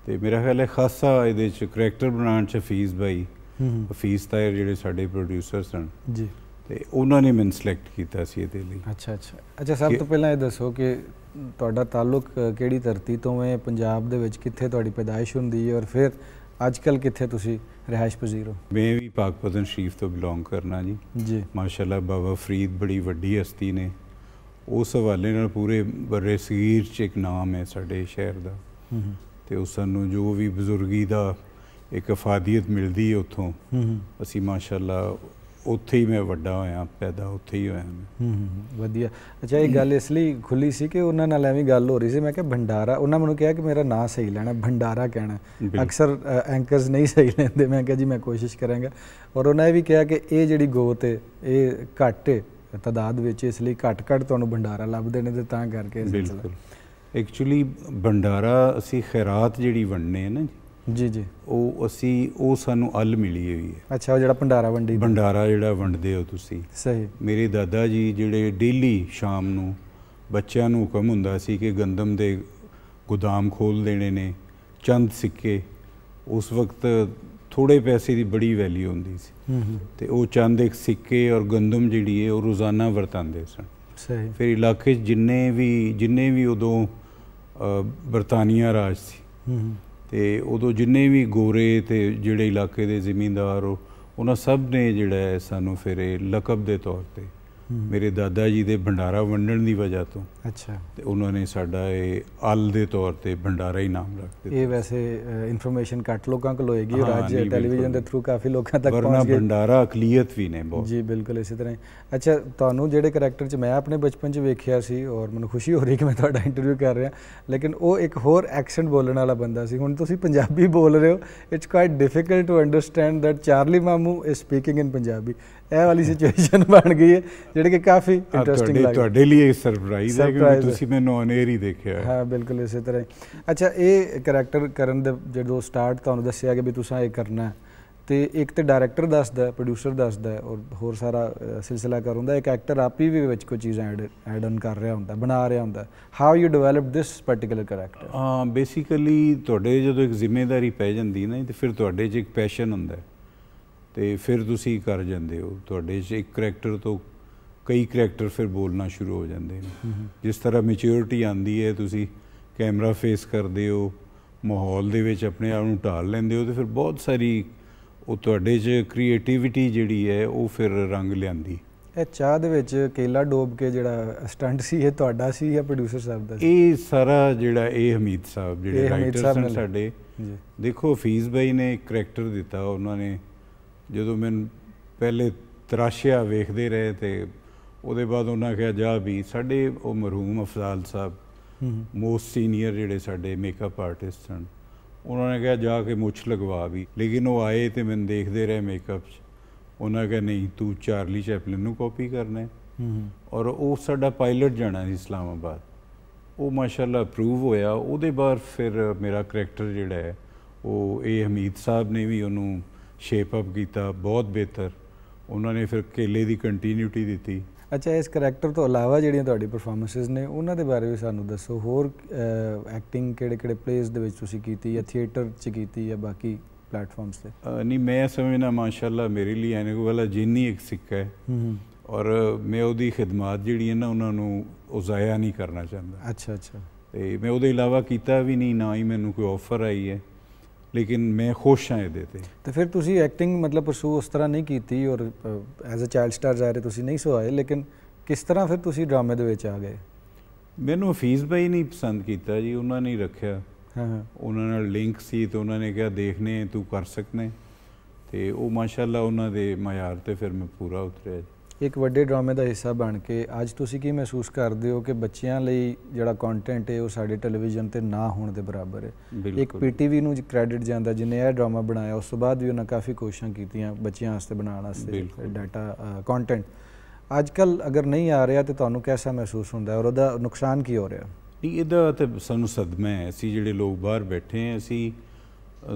ਤੇ ਮੇਰਾ ਖਿਆਲ ਹੈ ਖਾਸਾ ਇਹਦੇ ਚ ਕੈਰੈਕਟਰ ਬਣਾਉਣ ਚ ਫੀਸ ਬਾਈ ਫੀਸ ਤਾਂ ਜਿਹੜੇ ਸਾਡੇ ਪ੍ਰੋਡਿਊਸਰ ਸਨ ਜੀ ਤੇ ਉਹਨਾਂ ਨੇ ਮੈਨ ਸਿਲੈਕਟ ਕੀਤਾ ਸੀ ਇਹਦੇ ਲਈ ਅੱਛਾ ਅੱਛਾ ਅੱਛਾ ਸਭ ਤੋਂ ਪਹਿਲਾਂ ਇਹ ਦੱਸੋ ਕਿ ਤੁਹਾਡਾ ਤਾਲੁਕ ਕਿਹੜੀ ਧਰਤੀ ਤੋਂ ਹੈ ਪੰਜਾਬ ਦੇ ਵਿੱਚ ਕਿੱਥੇ ਤੁਹਾਡੀ ਪੈਦਾਇਸ਼ ਹੁੰਦੀ ਹੈ ਔਰ ਫਿਰ ਅੱਜ ਕੱਲ ਕਿੱਥੇ ਤੁਸੀਂ ਰਹਿائش ਪਜ਼ੀਰ ਹੋ ਮੈਂ ਵੀ ਪਾਕਪਤਨ ਸ਼ਰੀਫ ਤੋਂ ਬਿਲੋਂਗ ਕਰਨਾ ਜੀ ਜੀ ਮਾਸ਼ਾਅੱਲਾ ਬਾਬਾ ਫਰੀਦ ਬੜੀ ਵੱਡੀ ਹਸਤੀ ਨੇ ਉਸ ਹਵਾਲੇ ਨਾਲ ਪੂਰੇ ਬਰੇ ਸਗੀਰ ਚ ਇੱਕ ਨਾਮ ਹੈ ਸਾਡੇ ਸ਼ਹਿਰ ਦਾ ਤੇ ਉਸ ਨੂੰ ਜੋ ਵੀ ਬਜ਼ੁਰਗੀ ਦਾ ਇੱਕ ਫਾਦੀਅਤ ਮਿਲਦੀ ਹੈ ਉਥੋਂ ਅਸੀਂ ਮਾਸ਼ਾਅੱਲਾ ਉੱਥੇ ਹੀ ਮੈਂ ਵੱਡਾ ਹੋਇਆ ਪੈਦਾ ਉੱਥੇ ਹੀ ਹੋਇਆ ਮੈਂ ਹੂੰ ਵਧੀਆ ਅੱਛਾ ਇਹ ਗੱਲ ਇਸ ਲਈ ਖੁੱਲੀ ਸੀ ਕਿ ਉਹਨਾਂ ਨਾਲ ਐਵੇਂ ਗੱਲ ਹੋ ਰਹੀ ਸੀ ਮੈਂ ਕਿਹਾ ਭੰਡਾਰਾ ਉਹਨਾਂ ਮੈਨੂੰ ਕਿਹਾ ਕਿ ਮੇਰਾ ਨਾਂ ਸਹੀ ਲੈਣਾ ਭੰਡਾਰਾ ਕਹਿਣਾ ਅਕਸਰ ਐਂਕਰਸ ਨਹੀਂ ਸਹੀ ਲੈਂਦੇ ਮੈਂ ਕਿਹਾ ਜੀ ਮੈਂ ਕੋਸ਼ਿਸ਼ ਕਰਾਂਗਾ ਔਰ ਉਹਨਾਂ ਇਹ ਵੀ ਕਿਹਾ ਕਿ ਇਹ ਜਿਹੜੀ ਗੋਤ ਇਹ ਘੱਟ ਤਦਾਦ ਵਿੱਚ ਇਸ ਲਈ ਘੱਟ ਘੱਟ ਤੁਹਾਨੂੰ ਭੰਡਾਰਾ ਲੱਭਦੇ ਨੇ ਤੇ ਤਾਂ ਕਰਕੇ ਬਿਲਕੁਲ ਐਕਚੁਅਲੀ ਭੰਡਾਰਾ ਅਸੀਂ ਖੈਰਾਤ ਜਿਹੜੀ ਵੰਡਨੇ ਹੈ ਨਾ ਜੀ ਜੀ ਉਹ ਅਸੀਂ ਉਹ ਸਾਨੂੰ ਅਲ ਮਿਲੀ ਹੋਈ ਹੈ ਅੱਛਾ ਉਹ ਜਿਹੜਾ ਭੰਡਾਰਾ ਵੰਡੀ ਭੰਡਾਰਾ ਜਿਹੜਾ ਵੰਡਦੇ ਹੋ ਤੁਸੀਂ ਸਹੀ ਮੇਰੇ ਦਾਦਾ ਜੀ ਜਿਹੜੇ ਡੇਲੀ ਸ਼ਾਮ ਨੂੰ ਬੱਚਿਆਂ ਨੂੰ ਹੁਕਮ ਹੁੰਦਾ ਸੀ ਕਿ ਗੰਦਮ ਦੇ ਗੋਦਾਮ ਖੋਲ ਦੇਣੇ ਨੇ ਚੰਦ ਸਿੱਕੇ ਉਸ ਵਕਤ ਥੋੜੇ ਪੈਸੇ ਦੀ ਬੜੀ ਵੈਲਿਊ ਹੁੰਦੀ ਸੀ ਤੇ ਉਹ ਚੰਦ ਇੱਕ ਸਿੱਕੇ ਔਰ ਗੰਦਮ ਜਿਹੜੀ ਹੈ ਉਹ ਰੋਜ਼ਾਨਾ ਵਰਤਾਂਦੇ ਸਨ ਸਹੀ ਫਿਰ ਇਲਾਕੇ ਜਿੰਨੇ ਵੀ ਜਿੰਨੇ ਵੀ ਉਦੋਂ ਬਰਤਾਨੀਆ ਰਾਜ ਸੀ ਤੇ ਉਦੋਂ ਜਿੰਨੇ ਵੀ ਗੋਰੇ ਤੇ ਜਿਹੜੇ ਇਲਾਕੇ ਦੇ ਜ਼ਿਮੀਂਦਾਰ ਉਹਨਾਂ ਸਭ ਨੇ ਜਿਹੜਾ ਸਾਨੂੰ ਫਿਰ ਇਹ ਲਕਬ ਦੇ ਤੌਰ ਤੇ ਮੇਰੇ ਦਾਦਾ ਜੀ ਦੇ ਭੰਡਾਰਾ ਵੰਡਣ ਦੀ ਵਜ੍ਹਾ ਤੋਂ ਅੱਛਾ ਤੇ ਉਹਨਾਂ ਨੇ ਸਾਡਾ ਇਹ ਅਲ ਦੇ ਤੌਰ ਤੇ ਭੰਡਾਰਾ ਹੀ ਨਾਮ ਰੱਖ ਦਿੱਤਾ ਇਹ ਵੈਸੇ ਇਨਫੋਰਮੇਸ਼ਨ ਘੱਟ ਲੋਕਾਂ ਕੋਲ ਹੋਏਗੀ ਰਾਜ ਟੈਲੀਵਿਜ਼ਨ ਦੇ ਥਰੂ ਕਾਫੀ ਲੋਕਾਂ ਤੱਕ ਪਹੁੰਚ ਗਿਆ ਵਰਨਾ ਭੰਡਾਰਾ ਅਕਲੀਅਤ ਵੀ ਨੇ ਬਹੁਤ ਜੀ ਬਿਲਕੁਲ ਇਸੇ ਤਰ੍ਹਾਂ ਅੱਛਾ ਤੁਹਾਨੂੰ ਜਿਹੜੇ ਕੈਰੈਕਟਰ 'ਚ ਮੈਂ ਆਪਣੇ ਬਚਪਨ 'ਚ ਵੇਖਿਆ ਸੀ ਔਰ ਮੈਨੂੰ ਖੁਸ਼ੀ ਹੋ ਰਹੀ ਕਿ ਮੈਂ ਤੁਹਾਡਾ ਇੰਟਰਵਿਊ ਕਰ ਰਿਹਾ ਲੇਕਿਨ ਉਹ ਇੱਕ ਹੋਰ ਐਕਸੈਂਟ ਬੋਲਣ ਵਾਲਾ ਬੰਦਾ ਸੀ ਹੁਣ ਤੁਸੀਂ ਪੰਜਾਬੀ ਬੋਲ ਰਹੇ ਹੋ it's quite difficult to understand that Charlie ਮਾਮੂ ਇਸ ਸਪੀਕਿੰਗ ਇਨ ਪੰਜਾਬੀ ਇਹ ਵਾਲੀ ਸਿਚੁਏਸ਼ਨ [laughs] ਬਣ ਗਈ ਹੈ ਜਿਹੜੇ ਕਿ ਕਾਫੀ ਇੰਟਰਸਟਿੰਗ ਲੱਗ ਤੁਹਾਡੇ ਲਈ ਇਹ ਸਰਪ੍ਰਾਈਜ਼ ਹੈ ਕਿ ਤੁਸੀਂ ਮੈਨੂੰ ਔਨ 에ਅਰ ਹੀ ਦੇਖਿਆ ਹੈ ਹਾਂ ਬਿਲਕੁਲ ਇਸੇ ਤਰ੍ਹਾਂ ਅੱਛਾ ਇਹ ਕੈਰੈਕਟਰ ਕਰਨ ਦੇ ਜਦੋਂ ਸਟਾਰਟ ਤੁਹਾਨੂੰ ਦੱਸਿਆ ਕਿ ਵੀ ਤੁਸੀਂ ਇਹ ਕਰਨਾ ਹੈ ਤੇ ਇੱਕ ਤੇ ਡਾਇਰੈਕਟਰ ਦੱਸਦਾ ਪ੍ਰੋਡਿਊਸਰ ਦੱਸਦਾ ਔਰ ਹੋਰ ਸਾਰਾ ਸਿਲਸਿਲਾ ਕਰ ਹੁੰਦਾ ਇੱਕ ਐਕਟਰ ਆਪ ਹੀ ਵੀ ਵਿੱਚ ਕੋਈ ਚੀਜ਼ ਐਡ ਐਡ ਆਨ ਕਰ ਰਿਹਾ ਹੁੰਦਾ ਬਣਾ ਰਿਹਾ ਹੁੰਦਾ how you develop this particular character basically ਤੁਹਾਡੇ ਜਦੋਂ ਇੱਕ ਜ਼ਿੰਮੇਵਾਰੀ ਪੈ ਜਾਂਦੀ ਨਾ ਤੇ ਫਿਰ ਤੁਹਾਡੇ 'ਚ ਇੱਕ ਪੈਸ਼ਨ ਹੁੰਦਾ ਹੈ ਤੇ ਫਿਰ ਤੁਸੀਂ ਕਰ ਜਾਂਦੇ ਹੋ ਤੁਹਾਡੇ 'ਚ ਇੱਕ ਕੈਰੈਕਟਰ ਤੋਂ ਕਈ ਕੈਰੈਕਟਰ ਫਿਰ ਬੋਲਣਾ ਸ਼ੁਰੂ ਹੋ ਜਾਂਦੇ ਨੇ ਜਿਸ ਤਰ੍ਹਾਂ ਮੈਚਿਓਰਿਟੀ ਆਂਦੀ ਹੈ ਤੁਸੀਂ ਕੈਮਰਾ ਫੇਸ ਕਰਦੇ ਹੋ ਮਾਹੌਲ ਦੇ ਵਿੱਚ ਆਪਣੇ ਆਪ ਨੂੰ ਢਾਲ ਲੈਂਦੇ ਹੋ ਤੇ ਫਿਰ ਬਹੁਤ ਸਾਰੀ ਉਹ ਤੁਹਾਡੇ 'ਚ ਕ੍ਰੀਏਟੀਵਿਟੀ ਜਿਹੜੀ ਹੈ ਉਹ ਫਿਰ ਰੰਗ ਲਿਆਂਦੀ ਇਹ ਚਾਹ ਦੇ ਵਿੱਚ ਕੇਲਾ ਡੋਬ ਕੇ ਜਿਹੜਾ ਸਟੰਟ ਸੀ ਇਹ ਤੁਹਾਡਾ ਸੀ ਜਾਂ ਪ੍ਰੋਡਿਊਸਰ ਸਾਹਿਬ ਦਾ ਸੀ ਇਹ ਸਾਰਾ ਜਿਹੜਾ ਇਹ ਹਮੀਦ ਸਾਹਿਬ ਜਿਹੜੇ ਰਾਈਟਰ ਸਨ ਸਾਡੇ ਦੇਖੋ ਫੀਸ ਬਾਈ ਨੇ ਇੱਕ ਕੈਰੈਕਟਰ ਦਿੱਤਾ ਉਹਨਾਂ ਨੇ ਜਦੋਂ ਮੈਂ ਪਹਿਲੇ ਤਰਾਸ਼ਿਆ ਵੇਖਦੇ ਰਹੇ ਤੇ ਉਹਦੇ ਬਾਅਦ ਉਹਨਾਂ ਕਿਹਾ ਜਾ ਵੀ ਸਾਡੇ ਉਹ ਮਰਹੂਮ ਅਫਜ਼ਾਲ ਸਾਹਿਬ ਮੋਸਟ ਸੀਨੀਅਰ ਜਿਹੜੇ ਸਾਡੇ ਮੇਕਅਪ ਆਰਟਿਸਟ ਹਨ ਉਹਨਾਂ ਨੇ ਕਿਹਾ ਜਾ ਕੇ ਮੁੱਛ ਲਗਵਾ ਵੀ ਲੇਕਿਨ ਉਹ ਆਏ ਤੇ ਮੈਂ ਦੇਖਦੇ ਰਹੇ ਮੇਕਅਪ 'ਚ ਉਹਨਾਂ ਕਿਹਾ ਨਹੀਂ ਤੂੰ ਚਾਰਲੀ ਚੈਪਲਿਨ ਨੂੰ ਕਾਪੀ ਕਰਨਾ ਔਰ ਉਹ ਸਾਡਾ ਪਾਇਲਟ ਜਾਣਾ ਸੀ ਇਸਲਾਮਾਬਾਦ ਉਹ ਮਾਸ਼ਾਅੱਲਾ ਅਪਰੂਵ ਹੋਇਆ ਉਹਦੇ ਬਾਅਦ ਫਿਰ ਮੇਰਾ ਕੈਰੈਕਟਰ ਜਿਹੜਾ ਹੈ ਉਹ ਇਹ ਹਮੀਦ ਸਾਹਿਬ ਨੇ ਵੀ ਉਹਨੂੰ ਸ਼ੇਪ ਅਪ ਕੀਤਾ ਬਹੁਤ ਬਿਹਤਰ ਉਹਨਾਂ ਨੇ ਫਿਰ ਕੇਲੇ ਦੀ ਕੰਟੀਨਿਊਟੀ ਦਿੱਤੀ ਅੱਛਾ ਇਸ ਕੈਰੈਕਟਰ ਤੋਂ ਇਲਾਵਾ ਜਿਹੜੀਆਂ ਤੁਹਾਡੀ ਪਰਫਾਰਮੈਂਸਸ ਨੇ ਉਹਨਾਂ ਦੇ ਬਾਰੇ ਵੀ ਸਾਨੂੰ ਦੱਸੋ ਹੋਰ ਐਕਟਿੰਗ ਕਿਹੜੇ-ਕਿਹੜੇ ਪਲੇਸ ਦੇ ਵਿੱਚ ਤੁਸੀਂ ਕੀਤੀ ਜਾਂ ਥੀਏਟਰ 'ਚ ਕੀਤੀ ਜਾਂ ਬਾਕੀ ਪਲੇਟਫਾਰਮਸ ਤੇ ਨਹੀਂ ਮੈਂ ਸਮਝਣਾ ਮਾਸ਼ਾਅੱਲਾ ਮੇਰੇ ਲਈ ਐਨਕ ਵਾਲਾ ਜਿੰਨੀ ਇੱਕ ਸਿੱਕਾ ਹੈ ਔਰ ਮੈਂ ਉਹਦੀ ਖਿਦਮਤ ਜਿਹੜੀ ਹੈ ਨਾ ਉਹਨਾਂ ਨੂੰ ਉਜ਼ਾਇਆ ਨਹੀਂ ਕਰਨਾ ਚਾਹੁੰਦਾ ਅੱਛਾ ਅੱਛਾ ਤੇ ਮੈਂ ਉਹਦੇ ਇਲਾਵਾ ਕੀਤਾ ਵੀ ਨਹੀਂ ਨਾ ਹੀ ਮੈਨੂੰ ਕੋਈ ਆਫਰ ਆਈ ਹੈ ਲੇਕਿਨ ਮੈਂ ਖੁਸ਼ ਹਾਂ ਇਹਦੇ ਤੇ ਤੇ ਫਿਰ ਤੁਸੀਂ ਐਕਟਿੰਗ ਮਤਲਬ ਪਰਸੂ ਉਸ ਤਰ੍ਹਾਂ ਨਹੀਂ ਕੀਤੀ ਔਰ ਐਜ਼ ਅ ਚਾਈਲਡ ਸਟਾਰ ਜ਼ਾਹਿਰ ਤੁਸੀਂ ਨਹੀਂ ਸੋ ਆਏ ਲੇਕਿਨ ਕਿਸ ਤਰ੍ਹਾਂ ਫਿਰ ਤੁਸੀਂ ਡਰਾਮੇ ਦੇ ਵਿੱਚ ਆ ਗਏ ਮੈਨੂੰ ਫੀਸ ਬਈ ਨਹੀਂ ਪਸੰਦ ਕੀਤਾ ਜੀ ਉਹਨਾਂ ਨੇ ਰੱਖਿਆ ਹਾਂ ਉਹਨਾਂ ਨਾਲ ਲਿੰਕ ਸੀ ਤੇ ਉਹਨਾਂ ਨੇ ਕਿਹਾ ਦੇਖਨੇ ਤੂੰ ਕਰ ਸਕਨੇ ਤੇ ਉਹ ਮਾਸ਼ਾਅੱਲਾ ਉਹਨਾਂ ਦੇ ਮਿਆਰ ਤੇ ਫਿਰ ਮੈਂ ਪੂਰਾ ਉਤਰਿਆ ਇੱਕ ਵੱਡੇ ਡਰਾਮੇ ਦਾ ਹਿੱਸਾ ਬਣ ਕੇ ਅੱਜ ਤੁਸੀਂ ਕੀ ਮਹਿਸੂਸ ਕਰਦੇ ਹੋ ਕਿ ਬੱਚਿਆਂ ਲਈ ਜਿਹੜਾ ਕੰਟੈਂਟ ਹੈ ਉਹ ਸਾਡੇ ਟੈਲੀਵਿਜ਼ਨ ਤੇ ਨਾ ਹੋਣ ਦੇ ਬਰਾਬਰ ਹੈ ਇੱਕ ਪੀਟੀਵੀ ਨੂੰ ਕ੍ਰੈਡਿਟ ਜਾਂਦਾ ਜਿਨੇ ਇਹ ਡਰਾਮਾ ਬਣਾਇਆ ਉਸ ਤੋਂ ਬਾਅਦ ਵੀ ਉਹਨਾਂ ਕਾਫੀ ਕੋਸ਼ਿਸ਼ਾਂ ਕੀਤੀਆਂ ਬੱਚਿਆਂ ਵਾਸਤੇ ਬਣਾਉਣ ਵਾਸਤੇ ਡਾਟਾ ਕੰਟੈਂਟ ਅੱਜ ਕੱਲ ਅਗਰ ਨਹੀਂ ਆ ਰਿਹਾ ਤੇ ਤੁਹਾਨੂੰ ਕਿਹਦਾ ਮਹਿਸੂਸ ਹੁੰਦਾ ਔਰ ਉਹਦਾ ਨੁਕਸਾਨ ਕੀ ਹੋ ਰਿਹਾ ਨਹੀਂ ਇਹਦਾ ਤੇ ਸਾਨੂੰ ਸਦਮਾ ਹੈ ਅਸੀਂ ਜਿਹੜੇ ਲੋਕ ਬਾਹਰ ਬੈਠੇ ਹਾਂ ਅਸੀਂ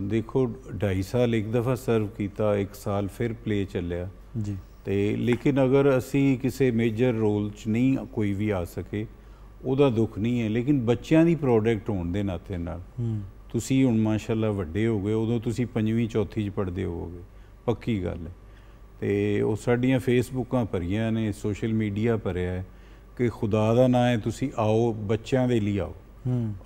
ਦੇਖੋ 2.5 ਸਾਲ ਇੱਕ ਦਫਾ ਸਰਵ ਕੀਤਾ 1 ਸਾਲ ਫਿਰ ਪਲੇ ਚੱਲਿਆ ਜੀ ਤੇ ਲੇਕਿਨ ਅਗਰ ਅਸੀਂ ਕਿਸੇ ਮੇਜਰ ਰੋਲ 'ਚ ਨਹੀਂ ਕੋਈ ਵੀ ਆ ਸਕੇ ਉਹਦਾ ਦੁੱਖ ਨਹੀਂ ਹੈ ਲੇਕਿਨ ਬੱਚਿਆਂ ਦੀ ਪ੍ਰੋਡਕਟ ਹੋਣ ਦੇ ਨਾਤੇ ਨਾਲ ਤੁਸੀਂ ਹੁਣ ਮਾਸ਼ਾਅੱਲਾ ਵੱਡੇ ਹੋ ਗਏ ਉਦੋਂ ਤੁਸੀਂ ਪੰਜਵੀਂ ਚੌਥੀ 'ਚ ਪੜਦੇ ਹੋਵੋਗੇ ਪੱਕੀ ਗੱਲ ਹੈ ਤੇ ਉਹ ਸਾਡੀਆਂ ਫੇਸਬੁੱਕਾਂ ਭਰੀਆਂ ਨੇ ਸੋਸ਼ਲ ਮੀਡੀਆ ਭਰਿਆ ਹੈ ਕਿ ਖੁਦਾ ਦਾ ਨਾਂ ਹੈ ਤੁਸੀਂ ਆਓ ਬੱਚਿਆਂ ਦੇ ਲਈ ਆਓ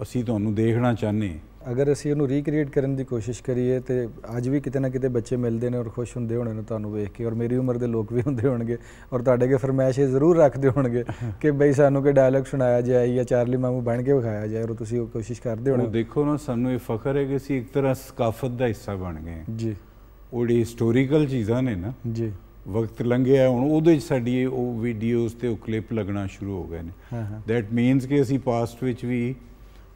ਅਸੀਂ ਤੁਹਾਨੂੰ ਦੇਖਣਾ ਚਾਹੁੰਦੇ ਹਾਂ ਅਗਰ ਅਸੀਂ ਉਹਨੂੰ ਰੀਕ੍ਰੀਏਟ ਕਰਨ ਦੀ ਕੋਸ਼ਿਸ਼ ਕਰੀਏ ਤੇ ਅੱਜ ਵੀ ਕਿਤੇ ਨਾ ਕਿਤੇ ਬੱਚੇ ਮਿਲਦੇ ਨੇ ਔਰ ਖੁਸ਼ ਹੁੰਦੇ ਹੋਣੇ ਨੇ ਤੁਹਾਨੂੰ ਵੇਖ ਕੇ ਔਰ ਮੇਰੀ ਉਮਰ ਦੇ ਲੋਕ ਵੀ [laughs] ਹੁੰਦੇ ਹੋਣਗੇ ਔਰ ਤੁਹਾਡੇ ਕੇ ਫਰਮਾਇਸ਼ੇ ਜ਼ਰੂਰ ਰੱਖਦੇ ਹੋਣਗੇ [laughs] ਕਿ ਬਈ ਸਾਨੂੰ ਕੋਈ ਡਾਇਲੌਗ ਸੁਣਾਇਆ ਜਾਏ ਜਾਂ ਚਾਰਲੀ ਮਾਮੂ ਬਣ ਕੇ ਵਿਖਾਇਆ ਜਾਏ ਔਰ ਤੁਸੀਂ ਉਹ ਕੋਸ਼ਿਸ਼ ਕਰਦੇ ਹੋਣੇ ਦੇਖੋ ਨਾ ਸਾਨੂੰ ਇਹ ਫਖਰ ਹੈ ਕਿ ਅਸੀਂ ਇੱਕ ਤਰ੍ਹਾਂ ਸਕਾਫਤ ਦਾ ਹਿੱਸਾ ਬਣ ਗਏ ਜੀ ਉਹੜੀ ਹਿਸਟੋਰੀਕਲ ਚੀਜ਼ਾਂ ਨੇ ਨਾ ਜੀ ਵਕਤ ਲੰਘਿਆ ਹੁਣ ਉਹਦੇ ਚ ਸਾਡੀ ਉਹ ਵੀਡੀਓਜ਼ ਤੇ ਉਹ ਕਲਿੱਪ ਲੱਗਣਾ ਸ਼ੁਰੂ ਹੋ ਗਏ ਨੇ ਹਾਂ ਹਾਂ ਥੈਟ ਮੀਨਸ ਕਿ ਅਸੀਂ ਪਾਸਟ ਵਿੱਚ ਵੀ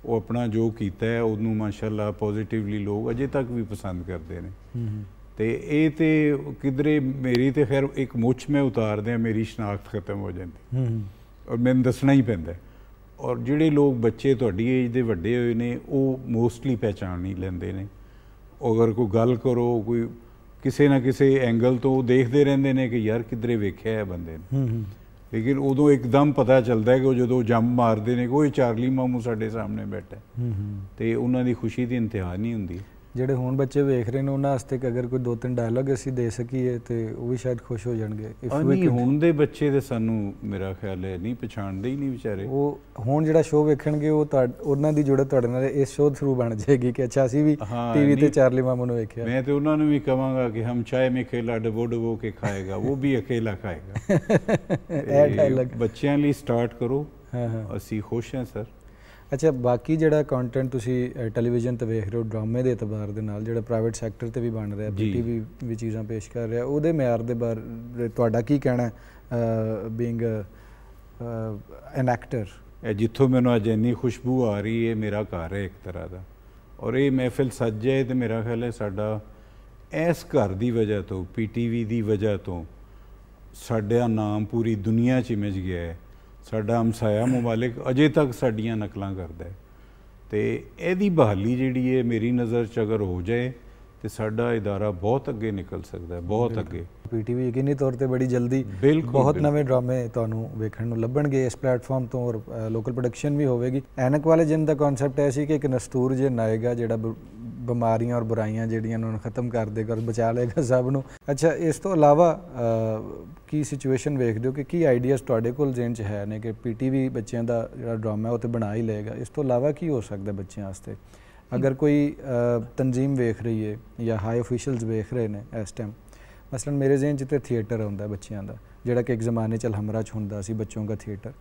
ਉਹ ਆਪਣਾ ਜੋ ਕੀਤਾ ਹੈ ਉਹਨੂੰ ਮਾਸ਼ਾਅੱਲਾ ਪੋਜ਼ਿਟਿਵਲੀ ਲੋਕ ਅਜੇ ਤੱਕ ਵੀ ਪਸੰਦ ਕਰਦੇ ਨੇ ਤੇ ਇਹ ਤੇ ਕਿਧਰੇ ਮੇਰੀ ਤੇ ਫਿਰ ਇੱਕ ਮੁੱਛ ਮੈਂ ਉਤਾਰਦੇ ਆ ਮੇਰੀ ਸ਼ਨਾਖਤ ਖਤਮ ਹੋ ਜਾਂਦੀ ਔਰ ਮੈਨੂੰ ਦੱਸਣਾ ਹੀ ਪੈਂਦਾ ਔਰ ਜਿਹੜੇ ਲੋਕ ਬੱਚੇ ਤੁਹਾਡੀ ਏਜ ਦੇ ਵੱਡੇ ਹੋਏ ਨੇ ਉਹ ਮੋਸਟਲੀ ਪਹਿਚਾਨ ਨਹੀਂ ਲੈਂਦੇ ਨੇ ਅਗਰ ਕੋਈ ਗੱਲ ਕਰੋ ਕੋਈ ਕਿਸੇ ਨਾ ਕਿਸੇ ਐਂਗਲ ਤੋਂ ਦੇਖਦੇ ਰਹਿੰਦੇ ਨੇ ਕਿ ਯਾਰ ਕਿਧਰੇ ਵੇਖਿਆ ਹੈ ਬੰਦੇ ਨੇ ਲੇਕਿਨ ਉਦੋਂ ਇੱਕਦਮ ਪਤਾ ਚੱਲਦਾ ਹੈ ਕਿ ਉਹ ਜਦੋਂ ਜੰਮ ਮਾਰਦੇ ਨੇ ਕੋਈ ਚਾਰਲੀ ਮਾਮੂ ਸਾਡੇ ਸਾਹਮਣੇ ਬੈਠਾ ਤੇ ਉਹਨਾਂ ਦੀ ਖੁਸ਼ੀ ਦੀ ਇੰਤਿਹਾ ਨਹੀਂ ਹੁੰਦੀ ਜਿਹੜੇ ਹੁਣ ਬੱਚੇ ਵੇਖ ਰਹੇ ਨੇ ਉਹਨਾਂ ਵਾਸਤੇ ਕਿ ਅਗਰ ਕੋਈ ਦੋ ਤਿੰਨ ਡਾਇਲੌਗ ਅਸੀਂ ਦੇ ਸਕੀਏ ਤੇ ਉਹ ਵੀ ਸ਼ਾਇਦ ਖੁਸ਼ ਹੋ ਜਾਣਗੇ ਇਫ ਹੁਣ ਦੇ ਬੱਚੇ ਦੇ ਸਾਨੂੰ ਮੇਰਾ ਖਿਆਲ ਹੈ ਨਹੀਂ ਪਛਾਣਦੇ ਹੀ ਨਹੀਂ ਵਿਚਾਰੇ ਉਹ ਹੁਣ ਜਿਹੜਾ ਸ਼ੋਅ ਵੇਖਣਗੇ ਉਹ ਉਹਨਾਂ ਦੀ ਜੁੜੇ ਤੁਹਾਡੇ ਨਾਲ ਇਸ ਸ਼ੋਅ ਥਰੂ ਬਣ ਜਾਏਗੀ ਕਿ ਅੱਛਾ ਅਸੀਂ ਵੀ ਟੀਵੀ ਤੇ ਚਾਰਲੀ ਮਾਮੂ ਨੂੰ ਵੇਖਿਆ ਮੈਂ ਤੇ ਉਹਨਾਂ ਨੂੰ ਵੀ ਕਹਾਂਗਾ ਕਿ ਹਮ ਚਾਏ ਮੇ ਖੇਲਾ ਡਬੋ ਡਬੋ ਕੇ ਖਾਏਗਾ ਉਹ ਵੀ ਇਕੱਲਾ ਖਾਏਗਾ [laughs] ਇਹ ਡਾਇਲੌਗ ਬੱਚਿਆਂ ਲਈ ਸਟਾਰਟ ਕਰੋ ਹਾਂ ਹਾਂ ਅਸੀਂ ਖੁਸ਼ ਹਾਂ ਸਰ ਅੱਛਾ ਬਾਕੀ ਜਿਹੜਾ ਕੰਟੈਂਟ ਤੁਸੀਂ ਟੈਲੀਵਿਜ਼ਨ ਤੇ ਵੇਖ ਰਹੇ ਹੋ ਡਰਾਮੇ ਦੇ ਇਤਬਾਰ ਦੇ ਨਾਲ ਜਿਹੜਾ ਪ੍ਰਾਈਵੇਟ ਸੈਕਟਰ ਤੇ ਵੀ ਬਣ ਰਿਹਾ ਪੀਟੀਵੀ ਵੀ ਚੀਜ਼ਾਂ ਪੇਸ਼ ਕਰ ਰਿਹਾ ਉਹਦੇ ਮਿਆਰ ਦੇ ਬਾਰੇ ਤੁਹਾਡਾ ਕੀ ਕਹਿਣਾ ਹੈ ਬੀਇੰਗ ਐਨ ਐਕਟਰ ਜਿੱਥੋਂ ਮੈਨੂੰ ਅੱਜ ਇੰਨੀ ਖੁਸ਼ਬੂ ਆ ਰਹੀ ਹੈ ਮੇਰਾ ਘਰ ਹੈ ਇੱਕ ਤਰ੍ਹਾਂ ਦਾ ਔਰ ਇਹ ਮਹਿਫਿਲ ਸੱਜੇ ਤੇ ਮੇਰਾ ਖਿਆਲ ਹੈ ਸਾਡਾ ਇਸ ਘਰ ਦੀ ਵਜ੍ਹਾ ਤੋਂ ਪੀਟੀਵੀ ਦੀ ਵਜ੍ਹਾ ਤੋਂ ਸਾਡਾ ਨਾਮ ਪੂਰੀ ਦੁਨੀਆ 'ਚ ਇਮਜ ਗਿਆ ਹੈ ਸਾਡਾ ਹਮਸਾਇਆ ਮੁਬਾਲਿਕ ਅਜੇ ਤੱਕ ਸਾਡੀਆਂ ਨਕਲਾਂ ਕਰਦਾ ਹੈ ਤੇ ਇਹਦੀ ਬਹਾਲੀ ਜਿਹੜੀ ਹੈ ਮੇਰੀ ਨਜ਼ਰ ਚ ਅਗਰ ਹੋ ਜਾਏ ਤੇ ਸਾਡਾ ਇਦਾਰਾ ਬਹੁਤ ਅੱਗੇ ਨਿਕਲ ਸਕਦਾ ਹੈ ਬਹੁਤ ਅੱਗੇ ਪੀਟੀਵੀ ਯਕੀਨੀ ਤੌਰ ਤੇ ਬੜੀ ਜਲਦੀ ਬਹੁਤ ਨਵੇਂ ਡਰਾਮੇ ਤੁਹਾਨੂੰ ਵੇਖਣ ਨੂੰ ਲੱਭਣਗੇ ਇਸ ਪਲੇਟਫਾਰਮ ਤੋਂ ਔਰ ਲੋਕਲ ਪ੍ਰੋਡਕਸ਼ਨ ਵੀ ਹੋਵੇਗੀ ਐਨਕ ਵਾਲੇ ਜਿੰਦਾ ਦਾ ਕਨਸੈਪਟ ਐਸੀ ਸੀ ਕਿ ਇੱਕ ਨਸਤੂਰ ਜੇ ਨਾਇਗਾ ਜਿਹੜਾ ਬਿਮਾਰੀਆਂ ਔਰ ਬੁਰਾਈਆਂ ਜਿਹੜੀਆਂ ਉਹਨਾਂ ਨੂੰ ਖਤਮ ਕਰ ਦੇਗਾ ਔਰ ਬਚਾ ਲੇਗਾ ਸਭ ਨੂੰ ਅੱਛਾ ਇਸ ਤੋਂ ਇਲਾਵਾ ਕੀ ਸਿਚੁਏਸ਼ਨ ਵੇਖਦੇ ਹੋ ਕਿ ਕੀ ਆਈਡੀਆਸ ਤੁਹਾਡੇ ਕੋਲ ਜੇਨ ਚ ਹੈ ਨੇ ਕਿ ਪੀਟੀਵੀ ਬੱਚਿਆਂ ਦਾ ਜਿਹੜਾ ਡਰਾਮਾ ਉਹ ਤੇ ਬਣਾ ਹੀ ਲਏਗਾ ਇਸ ਤੋਂ ਇਲਾਵਾ ਕੀ ਹੋ ਸਕਦਾ ਬੱਚਿਆਂ ਵਾਸਤੇ ਅਗਰ ਕੋਈ ਤਨਜ਼ੀਮ ਵੇਖ ਰਹੀ ਹੈ ਜਾਂ ਹਾਈ ਅਫੀਸ਼ੀਅਲਸ ਵੇਖ ਰਹੇ ਨੇ ਇਸ ਟਾਈਮ ਮਸਲਨ ਮੇਰੇ ਜ਼ਿਹਨ 'ਚ ਤੇ ਥੀਏਟਰ ਹੁੰਦਾ ਬੱਚਿਆਂ ਦਾ ਜਿਹੜਾ ਕਿ ਇੱਕ ਜ਼ਮਾਨੇ 'ਚ ਹਮਰਾ 'ਚ ਹੁੰਦਾ ਸੀ ਬੱਚੋਂ ਦਾ ਥੀਏਟਰ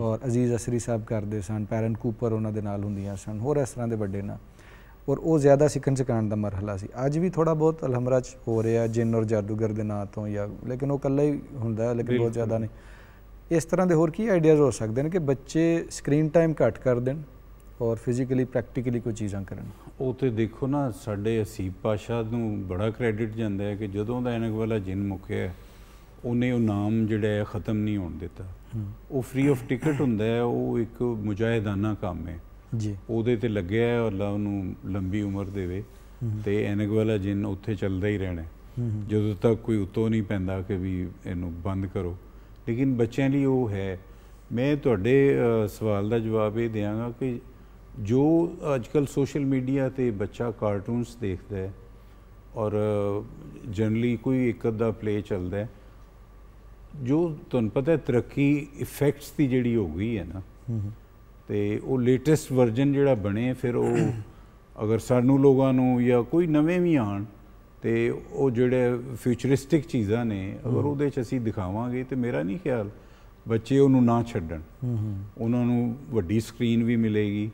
ਔਰ ਅਜ਼ੀਜ਼ ਅਸਰੀ ਸਾਹਿਬ ਕਰਦੇ ਸਨ ਪੈਰੈਂਟ ਕੂਪਰ ਉਹਨਾਂ ਦੇ ਨਾਲ ਹੁੰਦੀਆਂ ਸਨ ਹੋਰ ਇਸ ਤਰ੍ਹਾਂ ਦੇ ਵੱਡੇ ਨਾਲ ਔਰ ਉਹ ਜ਼ਿਆਦਾ ਸਿਕਨ ਚਕਾਣ ਦਾ ਮਰਹਲਾ ਸੀ ਅੱਜ ਵੀ ਥੋੜਾ ਬਹੁਤ ਅਲਹਮਰਾ ਚ ਹੋ ਰਿਹਾ ਜਿੰਨ ਔਰ ਜਾਦੂਗਰ ਦੇ ਨਾਂ ਤੋਂ ਜਾਂ ਲੇਕਿਨ ਉਹ ਕੱਲਾ ਹੀ ਹੁੰਦਾ ਹੈ ਲੇਕਿਨ ਬਹੁਤ ਜ਼ਿਆਦਾ ਨਹੀਂ ਇਸ ਤਰ੍ਹਾਂ ਦੇ ਹੋਰ ਕੀ ਆਈਡੀਆਜ਼ ਹੋ ਸਕਦੇ ਨੇ ਕਿ ਬੱਚੇ ਸਕਰੀਨ ਟਾਈਮ ਘੱਟ ਕਰ ਦੇਣ ਔਰ ਫਿਜ਼ੀਕਲੀ ਪ੍ਰੈਕਟੀਕਲੀ ਕੋਈ ਚੀਜ਼ਾਂ ਕਰਨ ਉਹ ਤੇ ਦੇਖੋ ਨਾ ਸਾਡੇ ਅਸੀਬ ਪਾਸ਼ਾ ਨੂੰ ਬੜਾ ਕ੍ਰੈਡਿਟ ਜਾਂਦਾ ਹੈ ਕਿ ਜਦੋਂ ਦਾ ਐਨਕ ਵਾਲਾ ਜਿੰਨ ਮੁੱਕਿਆ ਉਹਨੇ ਉਹ ਨਾਮ ਜਿਹੜਾ ਹੈ ਖਤਮ ਨਹੀਂ ਹੋਣ ਦਿੱਤਾ ਉਹ ਫ੍ਰੀ ਆਫ ਟਿਕਟ ਹੁੰਦਾ ਹੈ ਉਹ ਇੱਕ ਮੁਜਾਹਿਦਾਨਾ ਕੰਮ ਹੈ ਜੀ ਉਹਦੇ ਤੇ ਲੱਗਿਆ ਹੈ ਅੱਲਾ ਉਹਨੂੰ ਲੰਬੀ ਉਮਰ ਦੇਵੇ ਤੇ ਐਨਕ ਵਾਲਾ ਜਿੰਨ ਉੱਥੇ ਚੱਲਦਾ ਹੀ ਰਹਿਣਾ ਜਦੋਂ ਤੱਕ ਕੋਈ ਉਤੋਂ ਨਹੀਂ ਪੈਂਦਾ ਕਿ ਵੀ ਇਹਨੂੰ ਬੰਦ ਕਰੋ ਲੇਕਿਨ ਬੱਚਿਆਂ ਲਈ ਉਹ ਹੈ ਮੈਂ ਤੁਹਾਡੇ ਸਵਾਲ ਦਾ ਜਵਾਬ ਇਹ ਦੇਵਾਂਗਾ ਕਿ ਜੋ ਅੱਜਕੱਲ ਸੋਸ਼ਲ ਮੀਡੀਆ ਤੇ ਬੱਚਾ ਕਾਰਟੂਨਸ ਦੇਖਦਾ ਹੈ ਔਰ ਜਨਰਲੀ ਕੋਈ ਇੱਕ ਅੱਧਾ ਪਲੇ ਚੱਲਦਾ ਹੈ ਜੋ ਤੁਹਾਨੂੰ ਪਤਾ ਹੈ ਤਰੱਕੀ ਇਫੈਕਟਸ ਦੀ ਜਿਹੜੀ ਹੋ ਗਈ ਹੈ ਨਾ ਤੇ ਉਹ ਲੇਟੈਸਟ ਵਰਜ਼ਨ ਜਿਹੜਾ ਬਣੇ ਫਿਰ ਉਹ [coughs] ਅਗਰ ਸਾਨੂੰ ਲੋਕਾਂ ਨੂੰ ਜਾਂ ਕੋਈ ਨਵੇਂ ਵੀ ਆਣ ਤੇ ਉਹ ਜਿਹੜੇ ਫਿਊਚਰਿਸਟਿਕ ਚੀਜ਼ਾਂ ਨੇ ਅਗਰ ਉਹਦੇ 'ਚ ਅਸੀਂ ਦਿਖਾਵਾਂਗੇ ਤੇ ਮੇਰਾ ਨਹੀਂ ਖਿਆਲ ਬੱਚੇ ਉਹਨੂੰ ਨਾ ਛੱਡਣ ਉਹਨਾਂ ਨੂੰ ਵੱਡੀ ਸਕਰੀਨ ਵੀ ਮਿਲੇਗੀ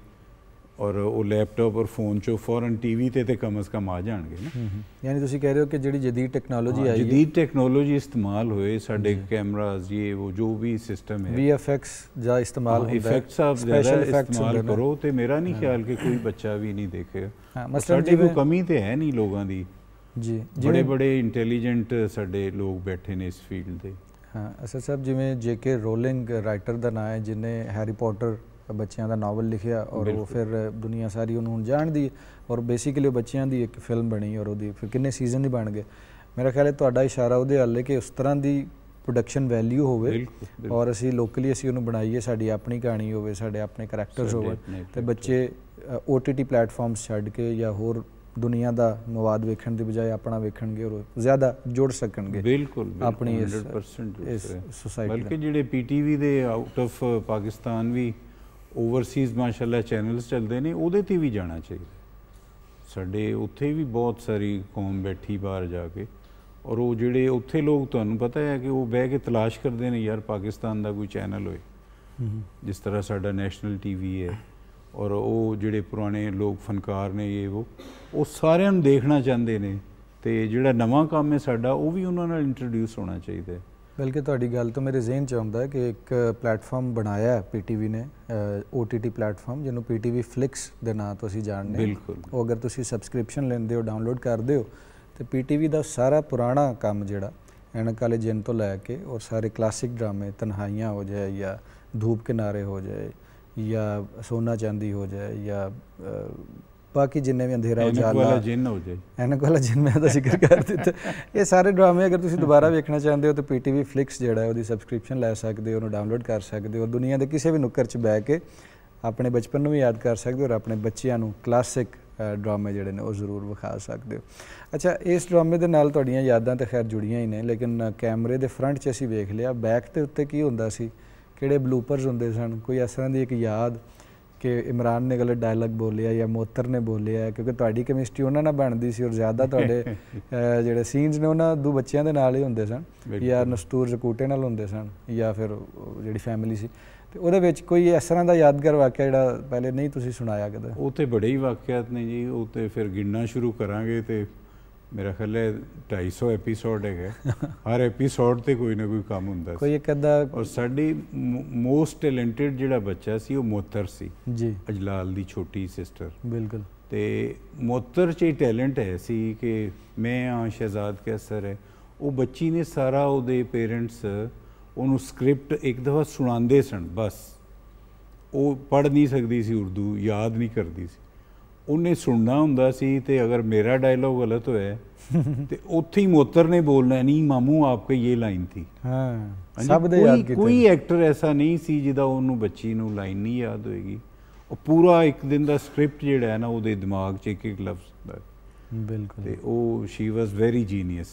ਔਰ ਉਹ ਲੈਪਟਾਪ ਔਰ ਫੋਨ ਚੋਂ ਫੌਰਨ ਟੀਵੀ ਤੇ ਤੇ ਕਮਸ ਕਮ ਆ ਜਾਣਗੇ ਨਾ ਯਾਨੀ ਤੁਸੀਂ ਕਹਿ ਰਹੇ ਹੋ ਕਿ ਜਿਹੜੀ ਜਦੀਦ ਟੈਕਨੋਲੋਜੀ ਆਈ ਹੈ ਜਦੀਦ ਟੈਕਨੋਲੋਜੀ ਇਸਤੇਮਾਲ ਹੋਏ ਸਾਡੇ ਕੈਮਰਾਜ਼ ਇਹ ਉਹ ਜੋ ਵੀ ਸਿਸਟਮ ਹੈ ਵੀਐਫਐਕਸ ਜਾਂ ਇਸਤੇਮਾਲ ਹੁੰਦਾ ਹੈ ਇਫੈਕਟਸ ਆਫ ਜ਼ਿਆਦਾ ਇਸਤੇਮਾਲ ਕਰੋ ਤੇ ਮੇਰਾ ਨਹੀਂ ਖਿਆਲ ਕਿ ਕੋਈ ਬੱਚਾ ਵੀ ਨਹੀਂ ਦੇਖੇਗਾ ਸਾਡੇ ਕੋਈ ਕਮੀ ਤੇ ਹੈ ਨਹੀਂ ਲੋਕਾਂ ਦੀ ਜੀ ਬੜੇ ਬੜੇ ਇੰਟੈਲੀਜੈਂਟ ਸਾਡੇ ਲੋਕ ਬੈਠੇ ਨੇ ਇਸ ਫੀਲਡ ਦੇ ਹਾਂ ਅਸਲ ਸਾਹਿਬ ਜਿਵੇਂ ਜੇਕੇ ਰੋਲਿੰਗ ਰਾਈਟਰ ਦਾ ਨਾਮ ਹੈ ਜਿਨੇ ਹੈਰੀ ਪੋਟਰ ਬੱਚਿਆਂ ਦਾ ਨਾਵਲ ਲਿਖਿਆ ਔਰ ਉਹ ਫਿਰ ਦੁਨੀਆ ਸਾਰੀ ਉਹਨੂੰ ਜਾਣਦੀ ਔਰ ਬੇਸਿਕਲੀ ਬੱਚਿਆਂ ਦੀ ਇੱਕ ਫਿਲਮ ਬਣੀ ਔਰ ਉਹਦੀ ਫਿਰ ਕਿੰਨੇ ਸੀਜ਼ਨ ਹੀ ਬਣ ਗਏ ਮੇਰਾ ਖਿਆਲ ਹੈ ਤੁਹਾਡਾ ਇਸ਼ਾਰਾ ਉਹਦੇ ਹੱਲ ਹੈ ਕਿ ਉਸ ਤਰ੍ਹਾਂ ਦੀ ਪ੍ਰੋਡਕਸ਼ਨ ਵੈਲਿਊ ਹੋਵੇ ਔਰ ਅਸੀਂ ਲੋਕਲੀ ਅਸੀਂ ਉਹਨੂੰ ਬਣਾਈਏ ਸਾਡੀ ਆਪਣੀ ਕਹਾਣੀ ਹੋਵੇ ਸਾਡੇ ਆਪਣੇ ਕੈਰੈਕਟਰਸ ਹੋਵੇ ਤੇ ਬੱਚੇ OTT ਪਲੇਟਫਾਰਮਸ ਛੱਡ ਕੇ ਜਾਂ ਹੋਰ ਦੁਨੀਆ ਦਾ ਮਵਾਦ ਵੇਖਣ ਦੀ ਬਜਾਏ ਆਪਣਾ ਵੇਖਣਗੇ ਔਰ ਜ਼ਿਆਦਾ ਜੁੜ ਸਕਣਗੇ ਬਿਲਕੁਲ ਆਪਣੀ 100% ਇਸ ਸੋਸਾਇਟੀ ਬਲਕਿ ਜਿਹੜੇ ਪੀਟੀਵੀ ਦੇ ਆਊਟ ਆਫ ਪਾਕਿਸਤਾਨ ਵੀ ਓਵਰਸੀਜ਼ ਮਾਸ਼ਾਅੱਲਾ ਚੈਨਲਸ ਚੱਲਦੇ ਨੇ ਉਹਦੇ ਤੇ ਵੀ ਜਾਣਾ ਚਾਹੀਦਾ ਸਾਡੇ ਉੱਥੇ ਵੀ ਬਹੁਤ ਸਾਰੀ ਕੌਮ ਬੈਠੀ ਬਾਹਰ ਜਾ ਕੇ ਔਰ ਉਹ ਜਿਹੜੇ ਉੱਥੇ ਲੋਕ ਤੁਹਾਨੂੰ ਪਤਾ ਹੈ ਕਿ ਉਹ ਬਹਿ ਕੇ ਤਲਾਸ਼ ਕਰਦੇ ਨੇ ਯਾਰ ਪਾਕਿਸਤਾਨ ਦਾ ਕੋਈ ਚੈਨਲ ਹੋਏ ਜਿਸ ਤਰ੍ਹਾਂ ਸਾਡਾ ਨੈਸ਼ਨਲ ਟੀਵੀ ਹੈ ਔਰ ਉਹ ਜਿਹੜੇ ਪੁਰਾਣੇ ਲੋਕ ਫਨਕਾਰ ਨੇ ਇਹ ਉਹ ਉਹ ਸਾਰਿਆਂ ਨੂੰ ਦੇਖਣਾ ਚਾਹੁੰਦੇ ਨੇ ਤੇ ਜਿਹੜਾ ਨਵਾਂ ਕੰਮ ਹੈ ਸਾਡਾ ਉਹ ਵੀ ਉਹਨਾਂ ਨਾਲ ਇੰਟਰੋਡਿਊਸ ਹੋਣਾ ਚਾਹੀਦਾ ਹੈ ਬਲਕਿ ਤੁਹਾਡੀ ਗੱਲ ਤੋਂ ਮੇਰੇ ਜ਼ਿਹਨ 'ਚ ਆਉਂਦਾ ਹੈ ਕਿ ਇੱਕ ਪਲੇਟਫਾਰਮ ਬਣਾਇਆ ਹੈ ਪੀਟੀਵੀ ਨੇ OTT ਪਲੇਟਫਾਰਮ ਜਿਹਨੂੰ ਪੀਟੀਵੀ ਫਲਿਕਸ ਦੇ ਨਾਂ ਤੋਂ ਅਸੀਂ ਜਾਣਦੇ ਹਾਂ ਉਹ ਅਗਰ ਤੁਸੀਂ ਸਬਸਕ੍ਰਿਪਸ਼ਨ ਲੈਂਦੇ ਹੋ ਡਾਊਨਲੋਡ ਕਰਦੇ ਹੋ ਤੇ ਪੀਟੀਵੀ ਦਾ ਸਾਰਾ ਪੁਰਾਣਾ ਕੰਮ ਜਿਹੜਾ ਐਨਕ ਜਨ ਤੋਂ ਲੈ ਕੇ ਔਰ ਸਾਰੇ ਕਲਾਸਿਕ ਡਰਾਮੇ ਤਨਹਾਈਆਂ ਹੋ ਜਾਏ ਜਾਂ ਧੂਪ ਕਿਨਾਰੇ ਹੋ ਜਾਏ ਜਾਂ ਸੋਨਾ ਚਾਂਦੀ ਹੋ ਜਾਏ ਜਾਂ ਬਾਕੀ ਜਿੰਨੇ ਵੀ ਅੰਧੇਰਾ ਉਜਾਲਾ ਇਹਨਾਂ ਕੋਲ ਜਿੰਨ ਹੋ ਜਾਏ ਇਹਨਾਂ ਕੋਲ ਜਿੰਨ ਮੈਂ ਤਾਂ ਜ਼ਿਕਰ ਕਰ ਦਿੱਤਾ ਇਹ ਸਾਰੇ ਡਰਾਮੇ ਅਗਰ ਤੁਸੀਂ ਦੁਬਾਰਾ ਵੇਖਣਾ ਚਾਹੁੰਦੇ ਹੋ ਤਾਂ ਪੀਟੀਵੀ ਫਲਿਕਸ ਜਿਹੜਾ ਹੈ ਉਹਦੀ ਸਬਸਕ੍ਰਿਪਸ਼ਨ ਲੈ ਸਕਦੇ ਹੋ ਉਹਨੂੰ ਡਾਊਨਲੋਡ ਕਰ ਸਕਦੇ ਹੋ ਦੁਨੀਆ ਦੇ ਕਿਸੇ ਵੀ ਨੁੱਕਰ 'ਚ ਬੈ ਕੇ ਆਪਣੇ ਬਚਪਨ ਨੂੰ ਵੀ ਯਾਦ ਕਰ ਸਕਦੇ ਹੋ ਔਰ ਆਪਣੇ ਬੱਚਿਆਂ ਨੂੰ ਕਲਾਸਿਕ ਡਰਾਮੇ ਜਿਹੜੇ ਨੇ ਉਹ ਜ਼ਰੂਰ ਵਿਖਾ ਸਕਦੇ ਹੋ ਅੱਛਾ ਇਸ ਡਰਾਮੇ ਦੇ ਨਾਲ ਤੁਹਾਡੀਆਂ ਯਾਦਾਂ ਤਾਂ ਖੈਰ ਜੁੜੀਆਂ ਹੀ ਨੇ ਲੇਕਿਨ ਕੈਮਰੇ ਦੇ ਫਰੰਟ 'ਚ ਅਸੀਂ ਵੇਖ ਲਿਆ ਬੈਕ ਤੇ ਉੱਤੇ ਕੀ ਹੁੰਦਾ ਸੀ ਕਿਹੜੇ ਬਲੂਪਰਸ ਹੁੰਦੇ ਸਨ ਕੋਈ ਇਸ ਤਰ੍ਹਾਂ ਦੀ ਇੱਕ ਯਾਦ ਕਿ ਇਮਰਾਨ ਨੇ ਗਲਤ ਡਾਇਲੌਗ ਬੋਲਿਆ ਜਾਂ ਮੋਤਰ ਨੇ ਬੋਲਿਆ ਕਿਉਂਕਿ ਤੁਹਾਡੀ ਕੈਮਿਸਟਰੀ ਉਹਨਾਂ ਨਾਲ ਬਣਦੀ ਸੀ ਔਰ ਜ਼ਿਆਦਾ ਤੁਹਾਡੇ [laughs] ਜਿਹੜੇ ਸੀਨਸ ਨੇ ਉਹਨਾਂ ਦੋ ਬੱਚਿਆਂ ਦੇ ਨਾਲ ਹੀ ਹੁੰਦੇ ਸਨ ਯਾਰ ਨਸਤੂਰ ਜਕੂਟੇ ਨਾਲ ਹੁੰਦੇ ਸਨ ਜਾਂ ਫਿਰ ਜਿਹੜੀ ਫੈਮਿਲੀ ਸੀ ਤੇ ਉਹਦੇ ਵਿੱਚ ਕੋਈ ਇਸ ਤਰ੍ਹਾਂ ਦਾ ਯਾਦਗਾਰ ਵਾਕਿਆ ਜਿਹੜਾ ਪਹਿਲੇ ਨਹੀਂ ਤੁਸੀਂ ਸੁਣਾਇਆ ਕਦੇ ਉਹ ਤੇ ਬੜੇ ਹੀ ਵਾਕਿਆਤ ਨੇ ਜੀ ਉਹ ਤੇ ਫਿਰ ਗਿਣਨਾ ਸ਼ੁਰੂ ਕਰਾਂਗੇ ਤੇ ਮੇਰਾ ਖਿਆਲ ਹੈ 250 ਐਪੀਸੋਡ ਹੈਗੇ [laughs] ਹਰ ਐਪੀਸੋਡ ਤੇ ਕੋਈ ਨਾ ਕੋਈ ਕੰਮ ਹੁੰਦਾ ਸੀ ਕੋਈ ਇੱਕ ਅੱਧਾ ਔਰ ਸਾਡੀ ਮੋਸਟ ਟੈਲੈਂਟਡ ਜਿਹੜਾ ਬੱਚਾ ਸੀ ਉਹ ਮੋਤਰ ਸੀ ਜੀ ਅਜਲਾਲ ਦੀ ਛੋਟੀ ਸਿਸਟਰ ਬਿਲਕੁਲ ਤੇ ਮੋਤਰ ਚ ਹੀ ਟੈਲੈਂਟ ਹੈ ਸੀ ਕਿ ਮੈਂ ਆ ਸ਼ਹਿਜ਼ਾਦ ਕੈਸਰ ਹੈ ਉਹ ਬੱਚੀ ਨੇ ਸਾਰਾ ਉਹਦੇ ਪੇਰੈਂਟਸ ਉਹਨੂੰ ਸਕ੍ਰਿਪਟ ਇੱਕ ਦਫਾ ਸੁਣਾਉਂਦੇ ਸਨ ਬਸ ਉਹ ਪੜ ਨਹੀਂ ਸਕਦੀ ਸੀ ਉਰਦੂ ਯਾਦ ਨਹੀਂ ਕਰਦੀ ਸੀ ਉਹਨੇ ਸੁਣਨਾ ਹੁੰਦਾ ਸੀ ਤੇ ਅਗਰ ਮੇਰਾ ਡਾਇਲੋਗ ਗਲਤ ਹੋਇਆ [laughs] ਤੇ ਉੱਥੇ ਹੀ ਮੋਤਰ ਨੇ ਬੋਲਣਾ ਨਹੀਂ ਮਾਮੂ ਆਪਕੇ ਇਹ ਲਾਈਨ ਥੀ ਹਾਂ ਸਭ ਦੇ ਯਾਦ ਕੀਤੇ ਕੋਈ ਐਕਟਰ ਐਸਾ ਨਹੀਂ ਸੀ ਜਿਹਦਾ ਉਹਨੂੰ ਬੱਚੀ ਨੂੰ ਲਾਈਨ ਨਹੀਂ ਯਾਦ ਹੋਏਗੀ ਉਹ ਪੂਰਾ ਇੱਕ ਦਿਨ ਦਾ ਸਕ੍ਰਿਪਟ ਜਿਹੜਾ ਹੈ ਨਾ ਉਹਦੇ ਦਿਮਾਗ 'ਚ ਇੱਕ ਇੱਕ ਲਫ਼ਜ਼ ਦਾ ਬਿਲਕੁਲ ਤੇ ਉਹ ਸ਼ੀ ਵਾਸ ਵੈਰੀ ਜੀਨੀਅਸ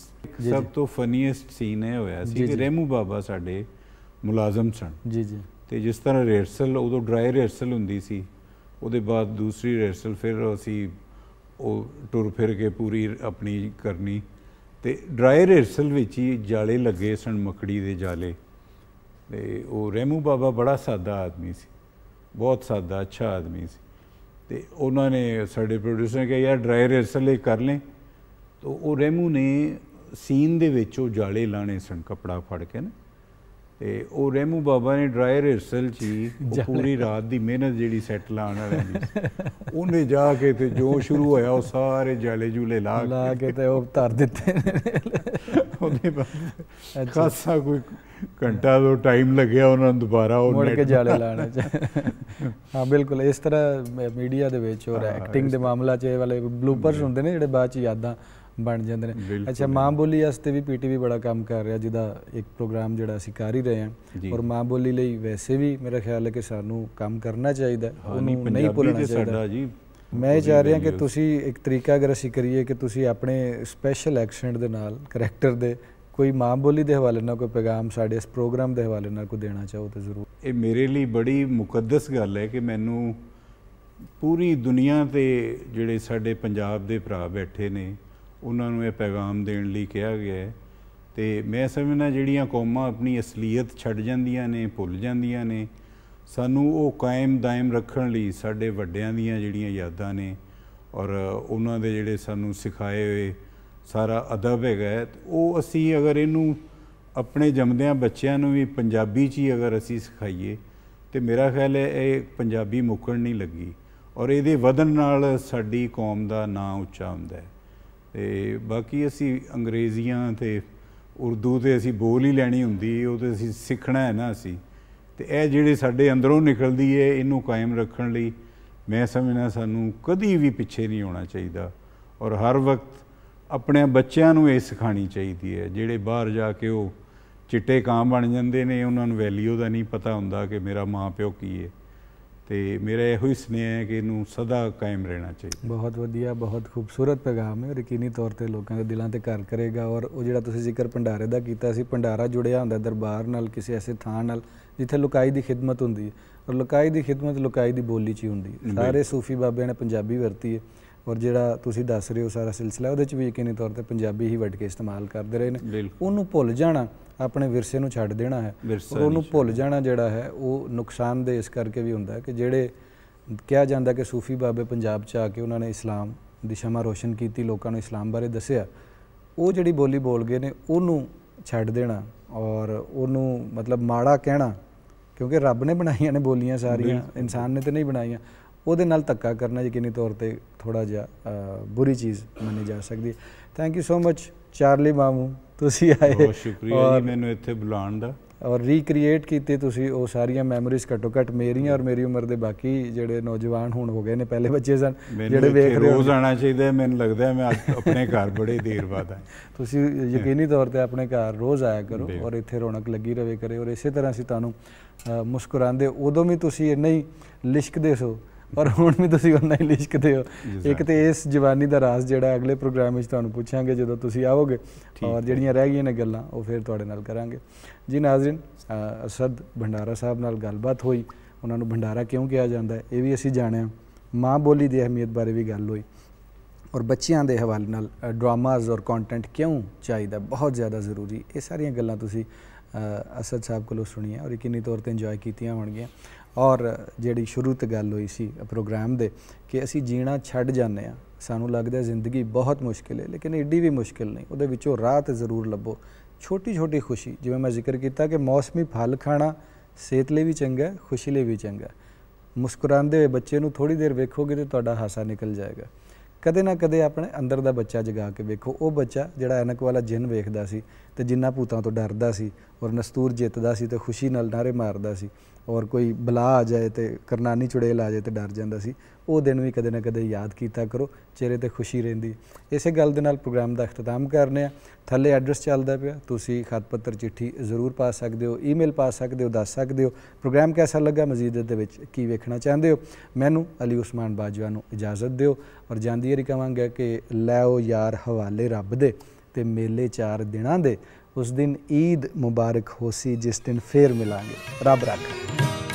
ਸਭ ਤੋਂ ਫਨੀਐਸਟ ਸੀਨ ਹੈ ਹੋਇਆ ਸੀ ਕਿ ਰੇਮੂ ਬਾਬਾ ਸਾਡੇ ਮੁਲਾਜ਼ਮ ਸਨ ਜੀ ਜੀ ਤੇ ਜਿਸ ਤਰ੍ਹਾਂ ਰਿਹਰਸਲ ਉਦੋਂ ਡਰਾਈ ਰਿਹਰਸਲ ਹੁੰਦੀ ਸੀ ਉਹਦੇ ਬਾਅਦ ਦੂਸਰੀ ਰਿਹਰਸਲ ਫਿਰ ਅਸੀਂ ਉਹ ਟੁਰ ਫਿਰ ਕੇ ਪੂਰੀ ਆਪਣੀ ਕਰਨੀ ਤੇ ਡਰਾਈ ਰਿਹਰਸਲ ਵਿੱਚ ਹੀ ਜਾਲੇ ਲੱਗੇ ਸਣ ਮੱਕੜੀ ਦੇ ਜਾਲੇ ਤੇ ਉਹ ਰੈਮੂ ਬਾਬਾ ਬੜਾ ਸਾਦਾ ਆਦਮੀ ਸੀ ਬਹੁਤ ਸਾਦਾ ਅੱਛਾ ਆਦਮੀ ਸੀ ਤੇ ਉਹਨਾਂ ਨੇ ਸਾਡੇ ਪ੍ਰੋਡਿਊਸਰ ਨੇ ਕਿਹਾ ਯਾਰ ਡਰਾਈ ਰਿਹਰਸਲ ਇਹ ਕਰ ਲੈ ਤੋ ਉਹ ਰੈਮੂ ਨੇ ਸੀਨ ਦੇ ਵਿੱਚ ਉਹ ਜਾਲੇ ਲਾਣੇ ਸਣ ਕਪੜਾ ਫੜ ਕੇ ਨਾ ਤੇ ਉਹ ਰੇਮੂ ਬਾਬਾ ਨੇ ਡਰਾਈ ਰਿਹਰਸਲ ਚ ਪੂਰੀ ਰਾਤ ਦੀ ਮਿਹਨਤ ਜਿਹੜੀ ਸੈੱਟ ਲਾਣ ਵਾਲੀ ਸੀ ਉਹਨੇ ਜਾ ਕੇ ਤੇ ਜੋ ਸ਼ੁਰੂ ਹੋਇਆ ਉਹ ਸਾਰੇ ਜਾਲੇ ਜੂਲੇ ਲਾ ਕੇ ਲਾ ਕੇ ਤੇ ਉਹ ਧਰ ਦਿੱਤੇ ਉਹਦੇ ਬਾਅਦ ਖਾਸਾ ਕੋਈ ਘੰਟਾ ਦੋ ਟਾਈਮ ਲੱਗਿਆ ਉਹਨਾਂ ਨੂੰ ਦੁਬਾਰਾ ਉਹ ਮੁੜ ਕੇ ਜਾਲੇ ਲਾਣੇ ਚ ਹਾਂ ਬਿਲਕੁਲ ਇਸ ਤਰ੍ਹਾਂ ਮੀਡੀਆ ਦੇ ਵਿੱਚ ਹੋ ਰਿਹਾ ਐਕਟਿੰਗ ਦੇ ਮਾਮਲਾ 'ਚ ਇਹ ਵਾਲੇ ਬਲੂਪਰਸ ਹੁੰਦੇ ਨੇ ਜਿਹੜੇ ਬਾਅਦ ਚ ਯਾਦਾਂ ਬਣ ਜਾਂਦੇ ਨੇ ਅੱਛਾ ਮਾਂ ਬੋਲੀ ਵਾਸਤੇ ਵੀ ਪੀਟੀਵੀ ਬੜਾ ਕੰਮ ਕਰ ਰਿਹਾ ਜਿਹਦਾ ਇੱਕ ਪ੍ਰੋਗਰਾਮ ਜਿਹੜਾ ਅਸੀਂ ਕਰ ਹੀ ਰਹੇ ਹਾਂ ਔਰ ਮਾਂ ਬੋਲੀ ਲਈ ਵੈਸੇ ਵੀ ਮੇਰਾ ਖਿਆਲ ਹੈ ਕਿ ਸਾਨੂੰ ਕੰਮ ਕਰਨਾ ਚਾਹੀਦਾ ਉਹਨੂੰ ਨਹੀਂ ਭੁੱਲਣਾ ਚਾਹੀਦਾ ਮੈਂ ਚਾਹ ਰਿਹਾ ਕਿ ਤੁਸੀਂ ਇੱਕ ਤਰੀਕਾ ਅਗਰ ਅਸੀਂ ਕਰੀਏ ਕਿ ਤੁਸੀਂ ਆਪਣੇ ਸਪੈਸ਼ਲ ਐਕਸੈਂਟ ਦੇ ਨਾਲ ਕੈਰੈਕਟਰ ਦੇ ਕੋਈ ਮਾਂ ਬੋਲੀ ਦੇ ਹਵਾਲੇ ਨਾਲ ਕੋਈ ਪੈਗਾਮ ਸਾਡੇ ਇਸ ਪ੍ਰੋਗਰਾਮ ਦੇ ਹਵਾਲੇ ਨਾਲ ਕੋਈ ਦੇਣਾ ਚਾਹੋ ਤਾਂ ਜ਼ਰੂਰ ਇਹ ਮੇਰੇ ਲਈ ਬੜੀ ਮੁਕੱਦਸ ਗੱਲ ਹੈ ਕਿ ਮੈਨੂੰ ਪੂਰੀ ਦੁਨੀਆ ਤੇ ਜਿਹੜੇ ਸਾਡੇ ਪੰਜਾਬ ਦੇ ਭਰਾ ਬੈਠੇ ਨੇ ਉਹਨਾਂ ਨੂੰ ਇਹ ਪੈਗਾਮ ਦੇਣ ਲਈ ਕਿਹਾ ਗਿਆ ਹੈ ਤੇ ਮੈਂ ਸਮਝਣਾ ਜਿਹੜੀਆਂ ਕੌਮਾਂ ਆਪਣੀ ਅਸਲੀਅਤ ਛੱਡ ਜਾਂਦੀਆਂ ਨੇ ਭੁੱਲ ਜਾਂਦੀਆਂ ਨੇ ਸਾਨੂੰ ਉਹ ਕਾਇਮ ਦائم ਰੱਖਣ ਲਈ ਸਾਡੇ ਵੱਡਿਆਂ ਦੀਆਂ ਜਿਹੜੀਆਂ ਯਾਦਾਂ ਨੇ ਔਰ ਉਹਨਾਂ ਦੇ ਜਿਹੜੇ ਸਾਨੂੰ ਸਿਖਾਏ ਹੋਏ ਸਾਰਾ ਅਦਬ ਹੈਗਾ ਉਹ ਅਸੀਂ ਅਗਰ ਇਹਨੂੰ ਆਪਣੇ ਜੰਮਦਿਆਂ ਬੱਚਿਆਂ ਨੂੰ ਵੀ ਪੰਜਾਬੀ 'ਚ ਹੀ ਅਗਰ ਅਸੀਂ ਸਿਖਾਈਏ ਤੇ ਮੇਰਾ ਖਿਆਲ ਹੈ ਇਹ ਪੰਜਾਬੀ ਮੁੱਕਣ ਨਹੀਂ ਲੱਗੀ ਔਰ ਇਹਦੇ ਵਧਣ ਨਾਲ ਸਾਡੀ ਕੌਮ ਦਾ ਨਾਂ ਉੱਚਾ ਹੁੰਦਾ ਹੈ ਤੇ ਬਾਕੀ ਅਸੀਂ ਅੰਗਰੇਜ਼ੀਆਂ ਤੇ ਉਰਦੂ ਤੇ ਅਸੀਂ ਬੋਲ ਹੀ ਲੈਣੀ ਹੁੰਦੀ ਉਹ ਤੇ ਅਸੀਂ ਸਿੱਖਣਾ ਹੈ ਨਾ ਅਸੀਂ ਤੇ ਇਹ ਜਿਹੜੇ ਸਾਡੇ ਅੰਦਰੋਂ ਨਿਕਲਦੀ ਏ ਇਹਨੂੰ ਕਾਇਮ ਰੱਖਣ ਲਈ ਮੈਂ ਸਮਝਣਾ ਸਾਨੂੰ ਕਦੀ ਵੀ ਪਿੱਛੇ ਨਹੀਂ ਹੋਣਾ ਚਾਹੀਦਾ ਔਰ ਹਰ ਵਕਤ ਆਪਣੇ ਬੱਚਿਆਂ ਨੂੰ ਇਹ ਸਿਖਾਣੀ ਚਾਹੀਦੀ ਹੈ ਜਿਹੜੇ ਬਾਹਰ ਜਾ ਕੇ ਉਹ ਚਿੱਟੇ ਕਾਂ ਬਣ ਜਾਂਦੇ ਨੇ ਉਹਨਾਂ ਨੂੰ ਵੈਲਿਊ ਦਾ ਨਹੀਂ ਪਤਾ ਹੁੰਦਾ ਕਿ ਮੇਰਾ ਮਾਂ ਪਿਓ ਕੀ ਏ ਤੇ ਮੇਰਾ ਇਹੋ ਹੀ ਸਨੇਹ ਹੈ ਕਿ ਇਹਨੂੰ ਸਦਾ ਕਾਇਮ ਰਹਿਣਾ ਚਾਹੀਦਾ ਬਹੁਤ ਵਧੀਆ ਬਹੁਤ ਖੂਬਸੂਰਤ ਪੈਗਾਮ ਹੈ ਔਰ ਤੌਰ ਤੇ ਲੋਕਾਂ ਦੇ ਦਿਲਾਂ ਤੇ ਘਰ ਕਰੇਗਾ ਔਰ ਉਹ ਜਿਹੜਾ ਤੁਸੀਂ ਜ਼ਿਕਰ ਭੰਡਾਰੇ ਦਾ ਕੀਤਾ ਸੀ ਭੰਡਾਰਾ ਜੁੜਿਆ ਹੁੰਦਾ ਦਰਬਾਰ ਨਾਲ ਕਿਸੇ ਐਸੇ ਥਾਂ ਨਾਲ ਜਿੱਥੇ ਲੋਕਾਈ ਦੀ ਖਿਦਮਤ ਹੁੰਦੀ ਹੈ ਔਰ ਲੋਕਾਈ ਦੀ ਖਿਦਮਤ ਲੋਕਾਈ ਦੀ ਬੋਲੀ 'ਚ ਹੀ ਹੁੰਦੀ ਹੈ ਸਾਰੇ ਸੂਫੀ ਬਾਬਿਆਂ ਨੇ ਪੰਜਾਬੀ ਵਰਤੀ ਹੈ ਔਰ ਜਿਹੜਾ ਤੁਸੀਂ ਦੱਸ ਰਹੇ ਹੋ ਸਾਰਾ ਸਿਲਸਿਲਾ ਉਹਦੇ 'ਚ ਵੀ ਯਕੀਨੀ ਤੌਰ ਤੇ ਪੰਜਾਬੀ ਹੀ ਵੱਟ ਕੇ ਇਸਤੇਮਾਲ ਕਰਦੇ ਰਹੇ ਨੇ ਉਹਨੂੰ ਭੁੱਲ ਜਾਣਾ ਆਪਣੇ ਵਿਰਸੇ ਨੂੰ ਛੱਡ ਦੇਣਾ ਹੈ ਔਰ ਉਹਨੂੰ ਭੁੱਲ ਜਾਣਾ ਜਿਹੜਾ ਹੈ ਉਹ ਨੁਕਸਾਨ ਦੇ ਇਸ ਕਰਕੇ ਵੀ ਹੁੰਦਾ ਹੈ ਕਿ ਜਿਹੜੇ ਕਿਹਾ ਜਾਂਦਾ ਕਿ ਸੂਫੀ ਬਾਬੇ ਪੰਜਾਬ 'ਚ ਆ ਕੇ ਉਹਨਾਂ ਨੇ ਇਸਲਾਮ ਦੀ ਸ਼ਮਾ ਰੋਸ਼ਨ ਕੀਤੀ ਲੋਕਾਂ ਨੂੰ ਇਸਲਾਮ ਬਾਰੇ ਦੱਸਿਆ ਉਹ ਜਿਹੜੀ ਬੋਲੀ ਬੋਲ ਗਏ ਨੇ ਉਹਨੂੰ ਛੱਡ ਦੇਣਾ ਔਰ ਉਹਨੂੰ ਮਤਲਬ ਮਾੜਾ ਕਹਿਣਾ ਕਿਉਂਕਿ ਰੱਬ ਨੇ ਬਣਾਈਆਂ ਨੇ ਬੋਲੀਆਂ ਸਾਰੀਆਂ ਇਨਸਾਨ ਨੇ ਤੇ ਨਹੀਂ ਬਣਾਈਆਂ ਉਹਦੇ ਨਾਲ ਧੱਕਾ ਕਰਨਾ ਯਕੀਨੀ ਤੌਰ ਤੇ ਥੋੜਾ ਜਿਹਾ ਬੁਰੀ ਚੀਜ਼ ਮੰਨੀ ਜਾ ਸਕਦੀ ਹੈ thank you so much Charlie ਮਾਮੂ ਤੁਸੀਂ ਆਏ ਬਹੁਤ ਸ਼ੁਕਰੀਆ ਜੀ ਮੈਨੂੰ ਇੱਥੇ ਬੁਲਾਉਣ ਦਾ ਔਰ ਰੀਕ੍ਰੀਏਟ ਕੀਤੇ ਤੁਸੀਂ ਉਹ ਸਾਰੀਆਂ ਮੈਮਰੀਜ਼ ਘਟੋ ਘਟ ਮੇਰੀਆਂ ਔਰ ਮੇਰੀ ਉਮਰ ਦੇ ਬਾਕੀ ਜਿਹੜੇ ਨੌਜਵਾਨ ਹੁਣ ਹੋ ਗਏ ਨੇ ਪਹਿਲੇ ਬੱਚੇ ਸਨ ਜਿਹੜੇ ਵੇਖ ਰਹੇ ਰੋਜ਼ ਆਣਾ ਚਾਹੀਦਾ ਮੈਨੂੰ ਲੱਗਦਾ ਮੈਂ ਆਪਣੇ ਘਰ ਬੜੇ ਦੇਰ ਬਾਅਦ ਤੁਸੀਂ ਯਕੀਨੀ ਤੌਰ ਤੇ ਆਪਣੇ ਘਰ ਰੋਜ਼ ਆਇਆ ਕਰੋ ਔਰ ਇੱਥੇ ਰੌਣਕ ਲੱਗੀ ਰਵੇ ਕਰੇ ਔਰ ਇਸੇ ਤਰ੍ਹਾਂ ਸੀ ਤੁਹਾਨੂੰ ਮੁਸਕਰਾਉਂਦੇ ਉਦੋਂ ਵੀ ਤੁਸੀਂ ਇੰਨੇ ਹੀ ਲਿਸ਼ਕਦੇ ਸੋ ਔਰ ਹੁਣ ਵੀ ਤੁਸੀਂ ਉਹਨਾਂ ਹੀ ਲਿਸ਼ਕਦੇ ਹੋ ਇੱਕ ਤੇ ਇਸ ਜਵਾਨੀ ਦਾ ਰਾਜ਼ ਜਿਹੜਾ ਅਗਲੇ ਪ੍ਰੋਗਰਾਮ ਵਿੱਚ ਤੁਹਾਨੂੰ ਪੁੱਛਾਂਗੇ ਜਦੋਂ ਤੁਸੀਂ ਆਓਗੇ ਔਰ ਜਿਹੜੀਆਂ ਰਹਿ ਗਈਆਂ ਨੇ ਗੱਲਾਂ ਉਹ ਫਿਰ ਤੁਹਾਡੇ ਨਾਲ ਕਰਾਂਗੇ ਜੀ ਨਾਜ਼ਰੀਨ ਅਸਦ ਭੰਡਾਰਾ ਸਾਹਿਬ ਨਾਲ ਗੱਲਬਾਤ ਹੋਈ ਉਹਨਾਂ ਨੂੰ ਭੰਡਾਰਾ ਕਿਉਂ ਕਿਹਾ ਜਾਂਦਾ ਹੈ ਇਹ ਵੀ ਅਸੀਂ ਜਾਣਿਆ ਮਾਂ ਬੋਲੀ ਦੀ ਅਹਿਮੀਅਤ ਬਾਰੇ ਵੀ ਗੱਲ ਹੋਈ ਔਰ ਬੱਚਿਆਂ ਦੇ ਹਵਾਲੇ ਨਾਲ ਡਰਾਮਾਸ ਔਰ ਕੰਟੈਂਟ ਕਿਉਂ ਚਾਹੀਦਾ ਬਹੁਤ ਜ਼ਿਆਦਾ ਜ਼ਰੂਰੀ ਇਹ ਸਾਰੀਆਂ ਗੱਲਾਂ ਤੁਸੀਂ ਅਸਦ ਸਾਹਿਬ ਕੋਲੋਂ ਸੁਣੀਆਂ ਔਰ ਯਕੀਨੀ ਤੌਰ ਤੇ ਇੰਜੋਏ ਕੀਤੀਆਂ ਹੋਣਗੀਆਂ ਔਰ ਜਿਹੜੀ ਸ਼ੁਰੂ ਤੇ ਗੱਲ ਹੋਈ ਸੀ ਪ੍ਰੋਗਰਾਮ ਦੇ ਕਿ ਅਸੀਂ ਜੀਣਾ ਛੱਡ ਜਾਂਦੇ ਆ ਸਾਨੂੰ ਲੱਗਦਾ ਜ਼ਿੰਦਗੀ ਬਹੁਤ ਮੁਸ਼ਕਿਲ ਹੈ ਲੇਕਿਨ ਏਡੀ ਵੀ ਮੁਸ਼ਕਿਲ ਨਹੀਂ ਉਹਦੇ ਵਿੱਚੋਂ ਰਾਹ ਤੇ ਜ਼ਰੂਰ ਲੱਭੋ ਛੋਟੀ ਛੋਟੀ ਖੁਸ਼ੀ ਜਿਵੇਂ ਮੈਂ ਜ਼ਿਕਰ ਕੀਤਾ ਕਿ ਮੌਸਮੀ ਫਲ ਖਾਣਾ ਸਿਹਤ ਲਈ ਵੀ ਚੰਗਾ ਖੁਸ਼ੀ ਲਈ ਵੀ ਚੰਗਾ ਮੁਸਕਰਾਉਂਦੇ ਹੋਏ ਬੱਚੇ ਨੂੰ ਥੋੜੀ ਦੇਰ ਵੇਖੋਗੇ ਤੇ ਤੁਹਾਡਾ ਹਾਸਾ ਨਿਕਲ ਜਾਏਗਾ ਕਦੇ ਨਾ ਕਦੇ ਆਪਣੇ ਅੰਦਰ ਦਾ ਬੱਚਾ ਜਗਾ ਕੇ ਵੇਖੋ ਉਹ ਬੱਚਾ ਜਿਹੜਾ ਐਨਕ ਵਾਲਾ ਜਿੰਨ ਵੇਖਦਾ ਸੀ ਤੇ ਜਿੰਨਾ ਭੂਤਾਂ ਤੋਂ ਡਰਦਾ ਸੀ ਔਰ ਨਸਤੂਰ ਜਿੱਤਦਾ ਸੀ ਤੇ ਖੁਸ਼ੀ ਨਾਲ ਨਾਰੇ ਮਾਰਦਾ ਸੀ ਔਰ ਕੋਈ ਬਲਾ ਆ ਜਾਏ ਤੇ ਕਰਨਾਨੀ ਚੁੜੇਲ ਆ ਜਾਏ ਤੇ ਡਰ ਜਾਂਦਾ ਸੀ ਉਹ ਦਿਨ ਵੀ ਕਦੇ ਨਾ ਕਦੇ ਯਾਦ ਕੀਤਾ ਕਰੋ ਚਿਹਰੇ ਤੇ ਖੁਸ਼ੀ ਰਹਿੰਦੀ ਇਸੇ ਗੱਲ ਦੇ ਨਾਲ ਪ੍ਰੋਗਰਾਮ ਦਾ ਅਖਤਤਾਮ ਕਰਨੇ ਆ ਥੱਲੇ ਐਡਰੈਸ ਚੱਲਦਾ ਪਿਆ ਤੁਸੀਂ ਖਤ ਪੱਤਰ ਚਿੱਠੀ ਜ਼ਰੂਰ ਪਾ ਸਕਦੇ ਹੋ ਈਮੇਲ ਪਾ ਸਕਦੇ ਹੋ ਦੱਸ ਸਕਦੇ ਹੋ ਪ੍ਰੋਗਰਾਮ ਕਿਹਦਾ ਲੱਗਾ ਮਜ਼ੀਦ ਦੇ ਵਿੱਚ ਕੀ ਵੇਖਣਾ ਚਾਹੁੰਦੇ ਹੋ ਮੈਨੂੰ ਅਲੀ ਉਸਮਾਨ ਬਾਜਵਾ ਨੂੰ ਇਜਾਜ਼ਤ ਦਿਓ ਔਰ ਜਾਂਦੀ ਏਰੀ ਕਵਾਂਗਾ ਕਿ ਲੈਓ ਯਾਰ ਹਵਾਲੇ ਰੱਬ ਦੇ ਤੇ ਮੇਲੇ ਚਾਰ ਦਿਨਾਂ ਦੇ ਉਸ ਦਿਨ ਈਦ ਮੁਬਾਰਕ ਹੋਸੀ ਜਿਸ ਦਿਨ ਫੇਰ ਮਿਲਾਂਗੇ ਰੱਬ ਰੱਖੇ